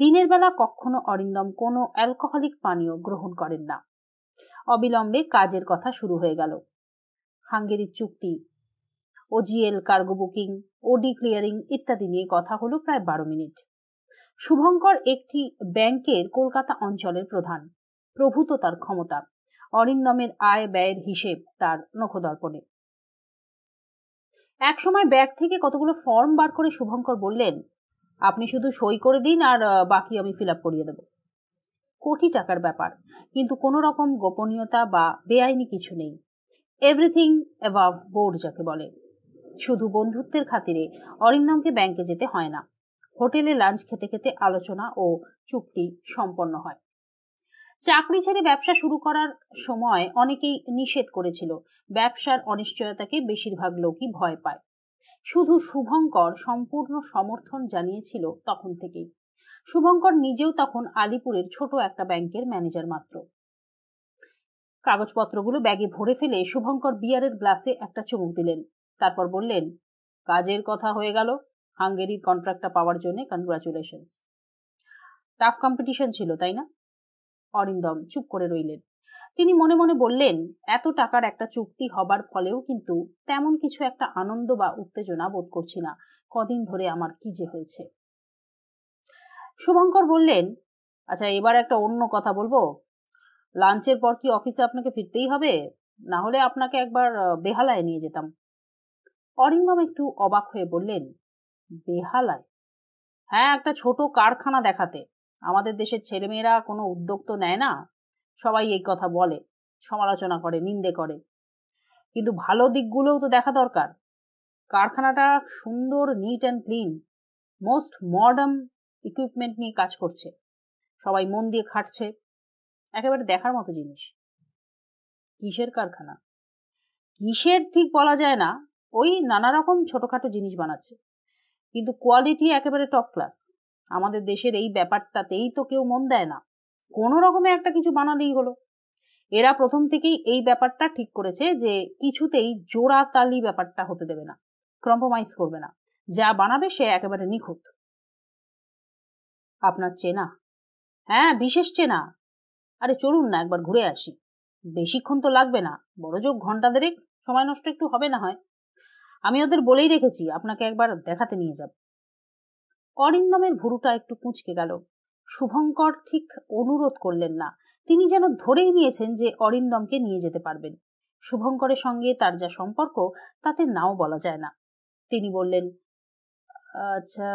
দিনের বেলা কখনো অরিন্দম কোনো অ্যালকোহলিক পানীয় গ্রহণ করেন না অবিলম্বে কাজের কথা শুরু হয়ে গেল হাঙ্গেরির চুক্তি OGL cargo booking OD clearing ইত্যাদি নিয়ে কথা হলো প্রায় বারো মিনিট শুভঙ্কর একটি ব্যাংকের কলকাতা অঞ্চলের প্রধান প্রভূত তার ক্ষমতা অরিন্দমের আয় ব্যয়ের হিসেব তার নখদর্পণে এক সময় ব্যাগ থেকে কতগুলো ফর্ম বার করে শুভঙ্কর বললেন আপনি শুধু সই করে দিন আর বাকি আমি ফিল আপ করিয়ে দেব কোটি টাকার ব্যাপার কিন্তু কোনো রকম গোপনীয়তা বা বেআইনি কিছু নেই এভরিথিং অ্যাভাভ বোর্ড যাকে বলে শুধু বন্ধুত্বের খাতিরে অরিন্দমকে ব্যাংকে যেতে হয় না হোটেলে লাঞ্চ খেতে খেতে আলোচনা ও চুক্তি সম্পন্ন হয় চাকরি ছেড়ে ব্যবসা শুরু করার সময় অনেকেই নিষেধ করেছিল ব্যবসার অনিশ্চয়তাকে বেশিরভাগ লোকই ভয় পায় শুধু শুভঙ্কর সম্পূর্ণ সমর্থন জানিয়েছিল তখন থেকেই শুভঙ্কর নিজেও তখন আলিপুরের ছোট একটা ব্যাংকের ম্যানেজার মাত্র কাগজপত্রগুলো ব্যাগে ভরে ফেলে শুভঙ্কর বিয়ারের গ্লাসে একটা চুমুক দিলেন তারপর বললেন কাজের কথা হয়ে গেল হাঙ্গেরির কন্ট্রাক্টটা পাওয়ার জন্য কনগ্রাচুলেশন টাফ কম্পিটিশন ছিল তাই না অরিন্দম চুপ করে রইলেন তিনি মনে মনে বললেন এত টাকার একটা চুক্তি হবার ফলেও কিন্তু তেমন কিছু একটা আনন্দ বা উত্তেজনা বোধ করছি না কদিন ধরে আমার কি যে হয়েছে শুভঙ্কর বললেন আচ্ছা এবার একটা অন্য কথা বলবো লাঞ্চের পর কি অফিসে আপনাকে ফিরতেই হবে না হলে আপনাকে একবার বেহালায় নিয়ে যেতাম অরিন্দম একটু অবাক হয়ে বললেন বেহালায় হ্যাঁ একটা ছোট কারখানা দেখাতে আমাদের দেশের ছেলেমেয়েরা কোনো উদ্যোগ তো নেয় না সবাই এই কথা বলে সমালোচনা করে নিন্দে করে কিন্তু ভালো দিকগুলোও তো দেখা দরকার কারখানাটা সুন্দর neat and clean most modern equipment নিয়ে কাজ করছে সবাই মন দিয়ে খাটছে একেবারে দেখার মতো জিনিস কিসের কারখানা কিসের ঠিক বলা যায় না ওই নানা রকম ছোটোখাটো জিনিস বানাচ্ছে কিন্তু কোয়ালিটি একেবারে টপ ক্লাস আমাদের দেশের এই ব্যাপারটাতেই তো কেউ মন দেয় না কোনো রকমে একটা কিছু বানালেই হলো এরা প্রথম থেকেই এই ব্যাপারটা ঠিক করেছে যে কিছুতেই জোড়া তালি ব্যাপারটা হতে দেবে না কম্প্রোমাইজ করবে না যা বানাবে সে একেবারে নিখুঁত আপনার চেনা হ্যাঁ বিশেষ চেনা আরে চলুন না একবার ঘুরে আসি বেশিক্ষণ তো লাগবে না বড় যোগ ঘন্টা দেরেক সময় নষ্ট একটু হবে না হয় আমি ওদের বলেই রেখেছি আপনাকে একবার দেখাতে নিয়ে যাব অরিন্দমের ভুরুটা একটু কুঁচকে গেল শুভঙ্কর ঠিক অনুরোধ করলেন না তিনি যেন ধরেই নিয়েছেন যে অরিন্দমকে নিয়ে যেতে পারবেন শুভঙ্করের সঙ্গে তার যা সম্পর্ক তাতে নাও বলা যায় না তিনি বললেন আচ্ছা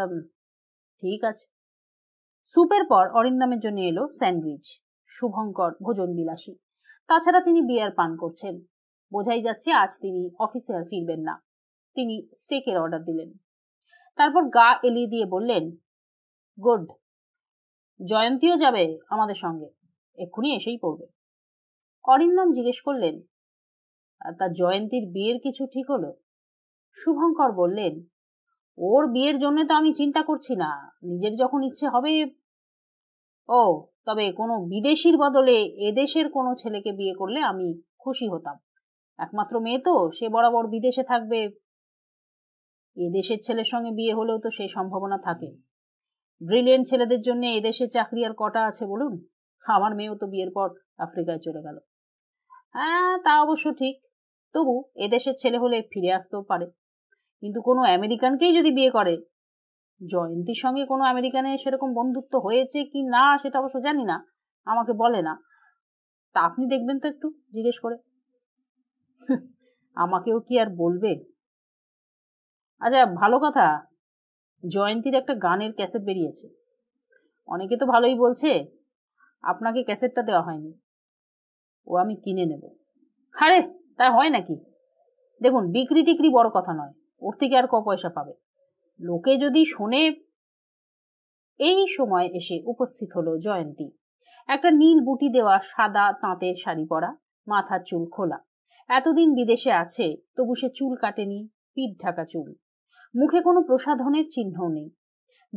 ঠিক আছে সুপের পর অরিন্দমের জন্য এলো স্যান্ডউইচ শুভঙ্কর ভোজন বিলাসী তাছাড়া তিনি বিয়ার পান করছেন বোঝাই যাচ্ছে আজ তিনি অফিসে আর ফিরবেন না তিনি স্টেকের অর্ডার দিলেন তারপর গা এলিয়ে দিয়ে বললেন গুড জয়ন্তীও যাবে আমাদের সঙ্গে এক্ষুনি এসেই পড়বে অরিন্দম জিজ্ঞেস করলেন তা জয়ন্তীর বিয়ের কিছু ঠিক হলো শুভঙ্কর বললেন ওর বিয়ের জন্য তো আমি চিন্তা করছি না নিজের যখন ইচ্ছে হবে ও তবে কোনো বিদেশির বদলে এদেশের কোনো ছেলেকে বিয়ে করলে আমি খুশি হতাম একমাত্র মেয়ে তো সে বরাবর বিদেশে থাকবে এদেশের ছেলের সঙ্গে বিয়ে হলেও তো সেই সম্ভাবনা থাকে ব্রিলিয়েন্ট ছেলেদের জন্য এদেশে চাকরি আর কটা আছে বলুন আমার মেয়েও তো বিয়ের পর আফ্রিকায় চলে গেল হ্যাঁ তা অবশ্য ঠিক তবু এদেশের ছেলে হলে ফিরে আসতেও পারে কিন্তু কোনো আমেরিকানকেই যদি বিয়ে করে জয়ন্তীর সঙ্গে কোনো আমেরিকানের সেরকম বন্ধুত্ব হয়েছে কি না সেটা অবশ্য জানি না আমাকে বলে না তা আপনি দেখবেন তো একটু জিজ্ঞেস করে আমাকেও কি আর বলবে আচ্ছা ভালো কথা জয়ন্তীর একটা গানের ক্যাসেট বেরিয়েছে অনেকে তো ভালোই বলছে আপনাকে ক্যাসেটটা দেওয়া হয়নি ও আমি কিনে নেব হারে তাই হয় নাকি দেখুন বিক্রি টিক্রি বড় কথা নয় ওর থেকে আর ক পয়সা পাবে লোকে যদি শোনে এই সময় এসে উপস্থিত হলো জয়ন্তী একটা নীল বুটি দেওয়া সাদা তাঁতের শাড়ি পরা মাথার চুল খোলা এতদিন বিদেশে আছে তবু সে চুল কাটেনি পিঠ ঢাকা চুল মুখে কোনো প্রসাধনের চিহ্ন নেই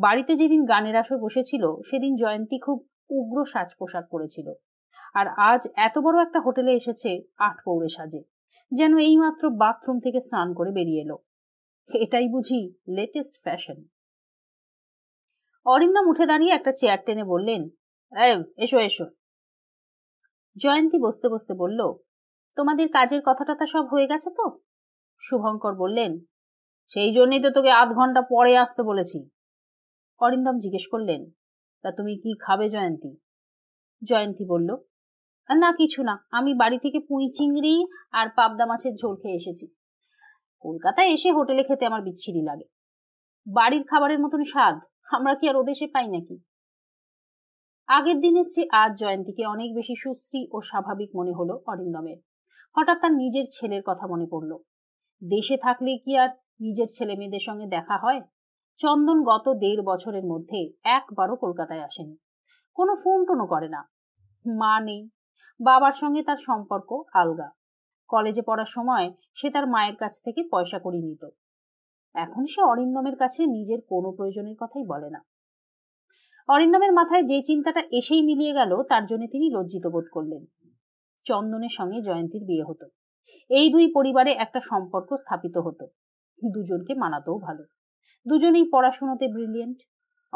বাড়িতে যেদিন গানের আসর বসেছিল সেদিন জয়ন্তী খুব উগ্র সাজ পোশাক করেছিল আর আজ এত বড় একটা হোটেলে এসেছে আট পৌরে সাজে যেন এইমাত্র বাথরুম থেকে স্নান করে বেরিয়ে এলো এটাই বুঝি লেটেস্ট ফ্যাশন অরিন্দম উঠে দাঁড়িয়ে একটা চেয়ার টেনে বললেন এসো এসো জয়ন্তী বসতে বসতে বলল তোমাদের কাজের কথাটা সব হয়ে গেছে তো শুভঙ্কর বললেন সেই জন্যই তো তোকে আধ ঘন্টা পরে আসতে বলেছি অরিন্দম জিজ্ঞেস করলেন তা তুমি কি খাবে জয়ন্তী জয়ন্তী বলল না কিছু না আমি বাড়ি থেকে পুঁই চিংড়ি আর পাবদা মাছের ঝোল খেয়ে এসেছি কলকাতায় এসে হোটেলে খেতে আমার বিচ্ছিরি লাগে বাড়ির খাবারের মতন স্বাদ আমরা কি আর ওদেশে পাই নাকি আগের দিনের চেয়ে আজ জয়ন্তীকে অনেক বেশি সুশ্রী ও স্বাভাবিক মনে হলো অরিন্দমের হঠাৎ তার নিজের ছেলের কথা মনে পড়ল দেশে থাকলে কি আর নিজের ছেলে মেয়েদের সঙ্গে দেখা হয় চন্দন গত দেড় বছরের মধ্যে একবারও কলকাতায় আসেনি কোনো ফোন টোনও করে না মা নেই বাবার সঙ্গে তার সম্পর্ক আলগা কলেজে পড়ার সময় সে তার মায়ের কাছ থেকে পয়সা করিয়ে নিত এখন সে অরিন্দমের কাছে নিজের কোনো প্রয়োজনের কথাই বলে না অরিন্দমের মাথায় যে চিন্তাটা এসেই মিলিয়ে গেল তার জন্য তিনি লজ্জিত বোধ করলেন চন্দনের সঙ্গে জয়ন্তীর বিয়ে হতো এই দুই পরিবারে একটা সম্পর্ক স্থাপিত হতো দুজনকে মানাতেও ভালো দুজনেই পড়াশুনোতে ব্রিলিয়েন্ট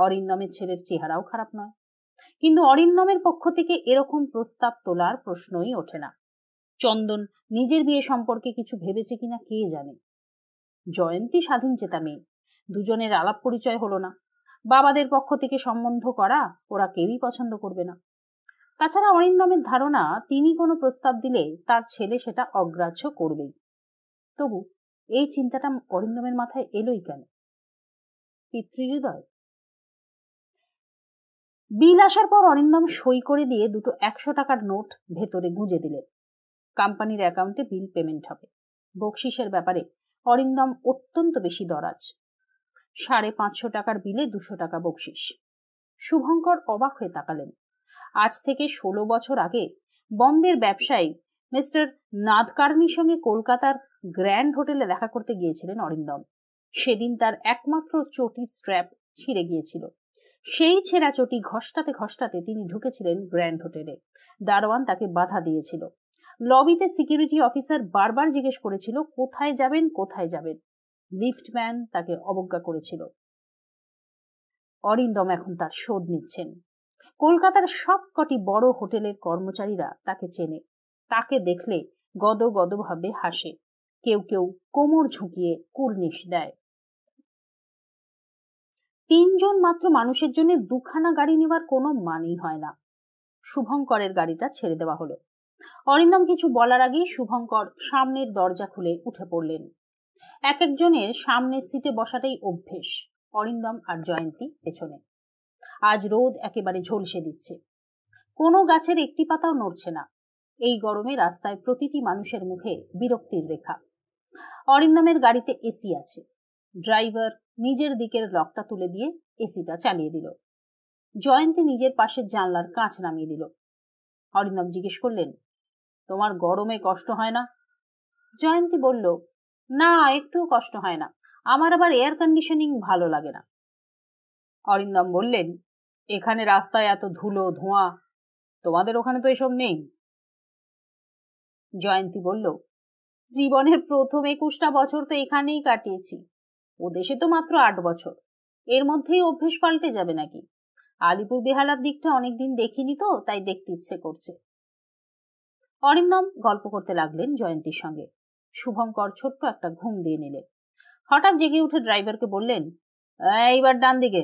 অরিন্দমের ছেলের চেহারাও খারাপ নয় কিন্তু অরিন্দমের পক্ষ থেকে এরকম প্রস্তাব তোলার প্রশ্নই ওঠে না চন্দন নিজের বিয়ে সম্পর্কে কিছু ভেবেছে কিনা কে জানে জয়ন্তী স্বাধীন চেতা মেয়ে দুজনের আলাপ পরিচয় হলো না বাবাদের পক্ষ থেকে সম্বন্ধ করা ওরা কেউই পছন্দ করবে না তাছাড়া অরিন্দমের ধারণা তিনি কোনো প্রস্তাব দিলে তার ছেলে সেটা অগ্রাহ্য করবেই তবু এই চিন্তাটা অরিন্দমের মাথায় এলোই কেন পিতৃহৃদয় বিল আসার পর অরিন্দম সই করে দিয়ে দুটো একশো টাকার নোট ভেতরে গুঁজে দিলেন কোম্পানির অ্যাকাউন্টে বিল পেমেন্ট হবে বকশিসের ব্যাপারে অরিন্দম অত্যন্ত বেশি দরাজ সাড়ে পাঁচশো টাকার বিলে দুশো টাকা বকশিস শুভঙ্কর অবাক হয়ে তাকালেন আজ থেকে ষোলো বছর আগে বম্বের ব্যবসায়ী মিস্টার নাদকার্নির সঙ্গে কলকাতার গ্র্যান্ড হোটেলে দেখা করতে গিয়েছিলেন অরিন্দম সেদিন তার একমাত্র চটির স্ট্র্যাপ ছিঁড়ে গিয়েছিল সেই ছেঁড়া চটি ঘষ্টাতে ঘষ্টাতে তিনি ঢুকেছিলেন গ্র্যান্ড হোটেলে দারোয়ান তাকে বাধা দিয়েছিল লবিতে সিকিউরিটি অফিসার বারবার জিজ্ঞেস করেছিল কোথায় যাবেন কোথায় যাবেন লিফটম্যান তাকে অবজ্ঞা করেছিল অরিন্দম এখন তার শোধ নিচ্ছেন কলকাতার সবকটি বড় হোটেলের কর্মচারীরা তাকে চেনে তাকে দেখলে গদ গদভাবে হাসে কেউ কেউ কোমর ঝুঁকিয়ে কুর্নিশ দেয় তিনজন মাত্র মানুষের জন্য দুখানা গাড়ি নেওয়ার কোনো মানেই হয় না শুভঙ্করের গাড়িটা ছেড়ে দেওয়া হলো অরিন্দম কিছু বলার আগেই শুভঙ্কর সামনের দরজা খুলে উঠে পড়লেন এক একজনের সামনের সিটে বসাটাই অভ্যেস অরিন্দম আর জয়ন্তী পেছনে আজ রোদ একেবারে ঝলসে দিচ্ছে কোনো গাছের একটি পাতাও নড়ছে না এই গরমে রাস্তায় প্রতিটি মানুষের মুখে বিরক্তির রেখা অরিন্দমের গাড়িতে এসি আছে ড্রাইভার নিজের দিকের লকটা তুলে দিয়ে এসিটা চালিয়ে দিল জয়ন্তী নিজের পাশের জানলার কাঁচ নামিয়ে দিল অরিন্দম জিজ্ঞেস করলেন তোমার গরমে কষ্ট হয় না জয়ন্তী বলল না একটুও কষ্ট হয় না আমার আবার এয়ার কন্ডিশনিং ভালো লাগে না অরিন্দম বললেন এখানে রাস্তায় এত ধুলো ধোঁয়া তোমাদের ওখানে তো এসব নেই জয়ন্তী বলল জীবনের প্রথম একুশটা বছর তো এখানেই কাটিয়েছি ও দেশে তো মাত্র আট বছর এর মধ্যেই অভ্যেস পাল্টে যাবে নাকি আলিপুর বেহালার দিকটা অনেকদিন দেখিনি তো তাই দেখতে ইচ্ছে করছে অরিন্দম গল্প করতে লাগলেন জয়ন্তীর সঙ্গে শুভঙ্কর ছোট্ট একটা ঘুম দিয়ে নিলেন হঠাৎ জেগে উঠে ড্রাইভারকে বললেন এইবার ডান দিকে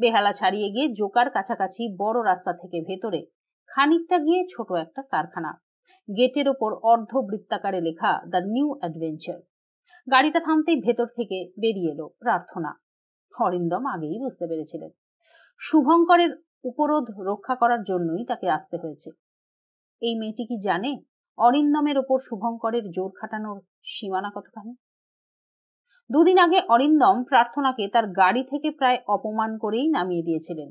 বেহালা ছাড়িয়ে গিয়ে জোকার কাছাকাছি বড় রাস্তা থেকে ভেতরে খানিকটা গিয়ে ছোট একটা কারখানা গেটের ওপর অর্ধ বৃত্তাকারে লেখা দ্য নিউ অ্যাডভেঞ্চার গাড়িটা থামতেই ভেতর থেকে বেরিয়ে এলো প্রার্থনা হরিন্দম আগেই বুঝতে পেরেছিলেন শুভঙ্করের উপরোধ রক্ষা করার জন্যই তাকে আসতে হয়েছে এই মেয়েটি কি জানে অরিন্দমের ওপর শুভঙ্করের জোর খাটানোর সীমানা কতখানি দুদিন আগে অরিন্দম প্রার্থনাকে তার গাড়ি থেকে প্রায় অপমান করেই নামিয়ে দিয়েছিলেন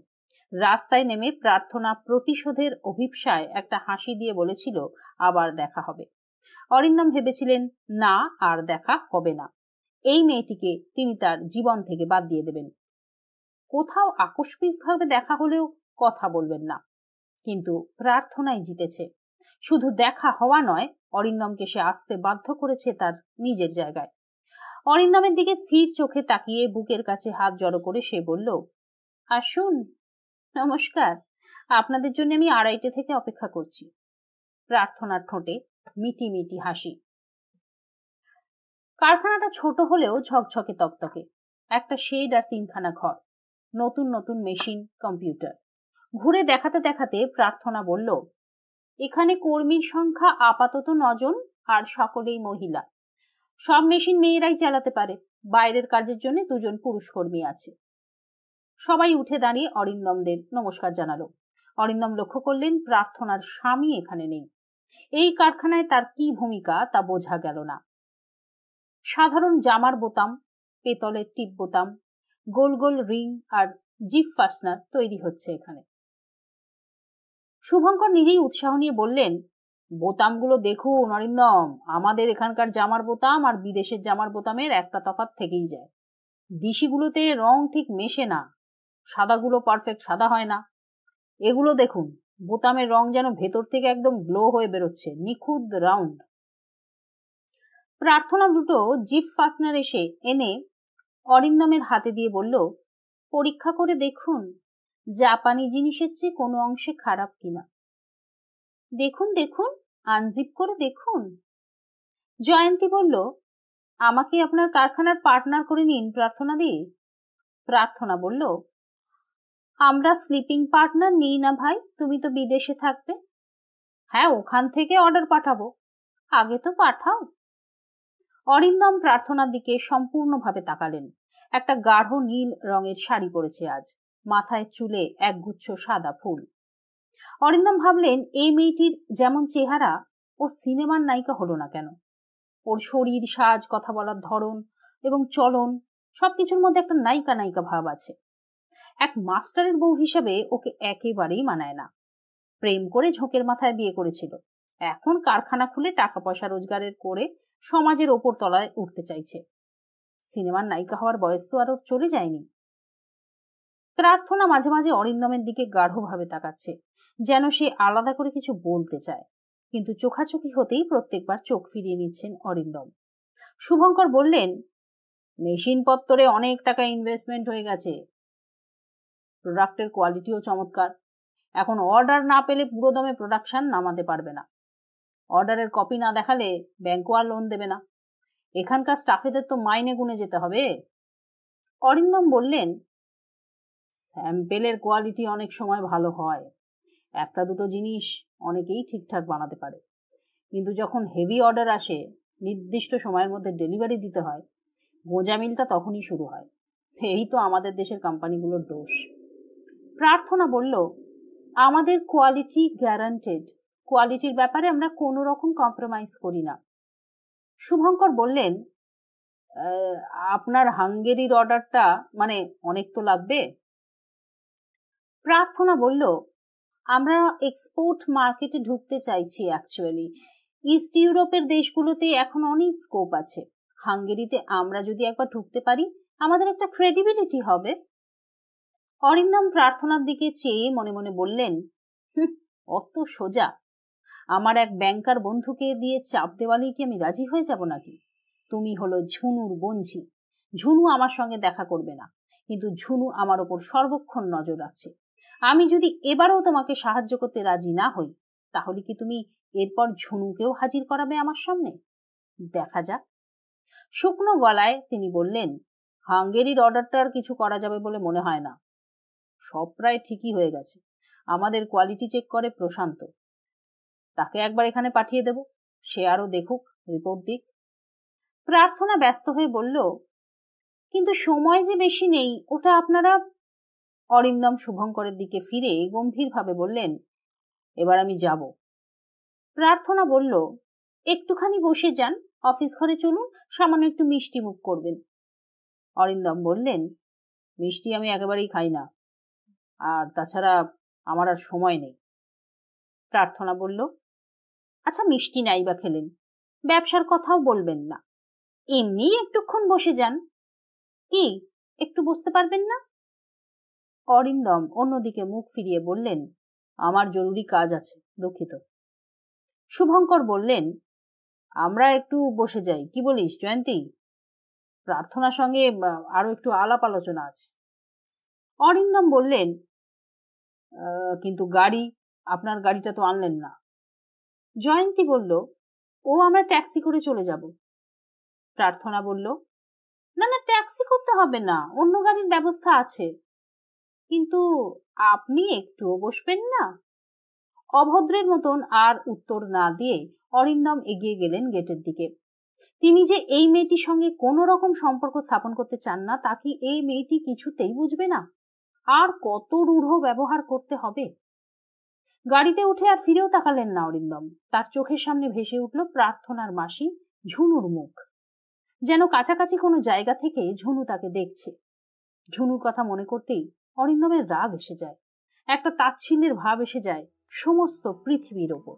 রাস্তায় নেমে প্রার্থনা প্রতিশোধের অভিপ্সায় একটা হাসি দিয়ে বলেছিল আবার দেখা হবে অরিন্দম ভেবেছিলেন না আর দেখা হবে না এই মেয়েটিকে তিনি তার জীবন থেকে বাদ দিয়ে দেবেন কোথাও আকস্মিকভাবে দেখা হলেও কথা বলবেন না কিন্তু প্রার্থনাই জিতেছে শুধু দেখা হওয়া নয় অরিন্দমকে সে আসতে বাধ্য করেছে তার নিজের জায়গায় অরিন্দমের দিকে স্থির চোখে তাকিয়ে বুকের কাছে হাত জড়ো করে সে বলল আসুন নমস্কার আপনাদের জন্য আমি আড়াইটে থেকে অপেক্ষা করছি প্রার্থনার ঠোঁটে মিটি মিটি হাসি কারখানাটা ছোট হলেও ঝকঝকে তকতকে একটা শেড আর তিনখানা ঘর নতুন নতুন মেশিন কম্পিউটার ঘুরে দেখাতে দেখাতে প্রার্থনা বলল এখানে কর্মীর সংখ্যা আপাতত নজন আর সকলেই মহিলা সব মেশিন মেয়েরাই চালাতে পারে বাইরের কাজের জন্য দুজন পুরুষ কর্মী আছে সবাই উঠে দাঁড়িয়ে অরিন্দমদের নমস্কার জানালো অরিন্দম লক্ষ্য করলেন প্রার্থনার স্বামী এখানে নেই এই কারখানায় তার কি ভূমিকা তা বোঝা গেল না সাধারণ জামার বোতাম পেতলের টিপ বোতাম গোল গোল রিং আর জিপ ফাসনার তৈরি হচ্ছে এখানে শুভঙ্কর নিজেই উৎসাহ নিয়ে বললেন বোতামগুলো দেখুন অরিন্দম আমাদের এখানকার জামার বোতাম আর বিদেশের জামার বোতামের একটা তফাত থেকেই যায় দিশিগুলোতে রং ঠিক মেশে না সাদাগুলো পারফেক্ট সাদা হয় না এগুলো দেখুন বোতামের রং যেন ভেতর থেকে একদম গ্লো হয়ে বেরোচ্ছে নিখুঁত রাউন্ড প্রার্থনা দুটো জিপ ফাসনার এসে এনে অরিন্দমের হাতে দিয়ে বলল পরীক্ষা করে দেখুন জাপানি জিনিসের চেয়ে কোনো অংশে খারাপ কিনা দেখুন দেখুন আনজিপ করে দেখুন জয়ন্তী বলল আমাকে আপনার কারখানার পার্টনার করে নিন প্রার্থনা দি প্রার্থনা বলল আমরা স্লিপিং পার্টনার নিই না ভাই তুমি তো বিদেশে থাকবে হ্যাঁ ওখান থেকে অর্ডার পাঠাবো আগে তো পাঠাও অরিন্দম প্রার্থনার দিকে সম্পূর্ণভাবে তাকালেন একটা গাঢ় নীল রঙের শাড়ি পরেছে আজ মাথায় চুলে একগুচ্ছ সাদা ফুল অরিন্দম ভাবলেন এই মেয়েটির যেমন চেহারা ও সিনেমার নায়িকা হলো না কেন ওর শরীর সাজ কথা বলার ধরন এবং চলন সবকিছুর মধ্যে একটা নায়িকা নায়িকা ভাব আছে এক মাস্টারের বউ হিসাবে ওকে একেবারেই মানায় না প্রেম করে ঝোঁকের মাথায় বিয়ে করেছিল এখন কারখানা খুলে টাকা পয়সা রোজগারের করে সমাজের ওপর তলায় উঠতে চাইছে সিনেমার নায়িকা হওয়ার বয়স তো আর চলে যায়নি প্রার্থনা মাঝে মাঝে অরিন্দমের দিকে গাঢ়ভাবে তাকাচ্ছে যেন সে আলাদা করে কিছু বলতে চায় কিন্তু চোখাচোখি হতেই প্রত্যেকবার চোখ ফিরিয়ে নিচ্ছেন অরিন্দম শুভঙ্কর বললেন মেশিনপত্তরে অনেক টাকা ইনভেস্টমেন্ট হয়ে গেছে প্রোডাক্টের কোয়ালিটিও চমৎকার এখন অর্ডার না পেলে পুরো দমে প্রোডাকশান নামাতে পারবে না অর্ডারের কপি না দেখালে ব্যাংকও আর লোন দেবে না এখানকার স্টাফেদের তো মাইনে গুনে যেতে হবে অরিন্দম বললেন স্যাম্পেলের কোয়ালিটি অনেক সময় ভালো হয় একটা দুটো জিনিস অনেকেই ঠিকঠাক বানাতে পারে কিন্তু যখন হেভি অর্ডার আসে নির্দিষ্ট সময়ের মধ্যে ডেলিভারি দিতে হয় গোজামিলটা তখনই শুরু হয় এই তো আমাদের দেশের কোম্পানিগুলোর দোষ প্রার্থনা বলল আমাদের কোয়ালিটি গ্যারান্টেড কোয়ালিটির ব্যাপারে আমরা কোনো রকম কম্প্রোমাইজ করি না শুভঙ্কর বললেন আপনার হাঙ্গেরির অর্ডারটা মানে অনেক তো লাগবে প্রার্থনা বলল আমরা এক্সপোর্ট মার্কেটে ঢুকতে চাইছি অ্যাকচুয়ালি ইস্ট ইউরোপের দেশগুলোতে এখন অনেক স্কোপ আছে হাঙ্গেরিতে আমরা যদি একবার ঢুকতে পারি আমাদের একটা ক্রেডিবিলিটি হবে অরিন্দম প্রার্থনার দিকে চেয়ে মনে মনে বললেন অত সোজা আমার এক ব্যাংকার বন্ধুকে দিয়ে চাপ দেওয়ালেই কি আমি রাজি হয়ে যাব নাকি তুমি হলো ঝুনুর বঞ্জি ঝুনু আমার সঙ্গে দেখা করবে না কিন্তু ঝুনু আমার ওপর সর্বক্ষণ নজর রাখছে আমি যদি এবারও তোমাকে সাহায্য করতে রাজি না হই তাহলে কি তুমি এরপর ঝুনুকেও হাজির করাবে আমার সামনে দেখা যাক শুকনো গলায় তিনি বললেন হাঙ্গেরির অর্ডারটা আর কিছু করা যাবে বলে মনে হয় না সব প্রায় ঠিকই হয়ে গেছে আমাদের কোয়ালিটি চেক করে প্রশান্ত তাকে একবার এখানে পাঠিয়ে দেব সে আরও দেখুক রিপোর্ট দিক প্রার্থনা ব্যস্ত হয়ে বলল কিন্তু সময় যে বেশি নেই ওটা আপনারা অরিন্দম শুভঙ্করের দিকে ফিরে গম্ভীরভাবে বললেন এবার আমি যাব প্রার্থনা বলল একটুখানি বসে যান অফিস ঘরে চলুন সামান্য একটু মিষ্টি মুখ করবেন অরিন্দম বললেন মিষ্টি আমি একেবারেই খাই না আর তাছাড়া আমার আর সময় নেই প্রার্থনা বলল আচ্ছা মিষ্টি নাই বা খেলেন ব্যবসার কথাও বলবেন না এমনি একটুক্ষণ বসে যান কি একটু বসতে পারবেন না অরিন্দম অন্যদিকে মুখ ফিরিয়ে বললেন আমার জরুরি কাজ আছে দুঃখিত শুভঙ্কর বললেন আমরা একটু বসে যাই কি বলিস জয়ন্তী প্রার্থনার সঙ্গে আরো একটু আলাপ আলোচনা আছে অরিন্দম বললেন কিন্তু গাড়ি আপনার গাড়িটা তো আনলেন না জয়ন্তী বলল ও আমরা ট্যাক্সি করে চলে যাব প্রার্থনা বলল না না ট্যাক্সি করতে হবে না অন্য গাড়ির ব্যবস্থা আছে কিন্তু আপনি একটুও বসবেন না অভদ্রের মতন আর উত্তর না দিয়ে অরিন্দম এগিয়ে গেলেন গেটের দিকে তিনি যে এই মেয়েটির সঙ্গে কোনো রকম সম্পর্ক স্থাপন করতে চান না তা কি এই মেয়েটি কিছুতেই বুঝবে না আর কত রূঢ় ব্যবহার করতে হবে গাড়িতে উঠে আর ফিরেও তাকালেন না অরিন্দম তার চোখের সামনে ভেসে উঠল প্রার্থনার মাসি ঝুনুর মুখ যেন কাছাকাছি কোনো জায়গা থেকে ঝুনু তাকে দেখছে ঝুনুর কথা মনে করতেই অরিন্দমের রাগ এসে যায় একটা তাচ্ছিল্যের ভাব এসে যায় সমস্ত পৃথিবীর ওপর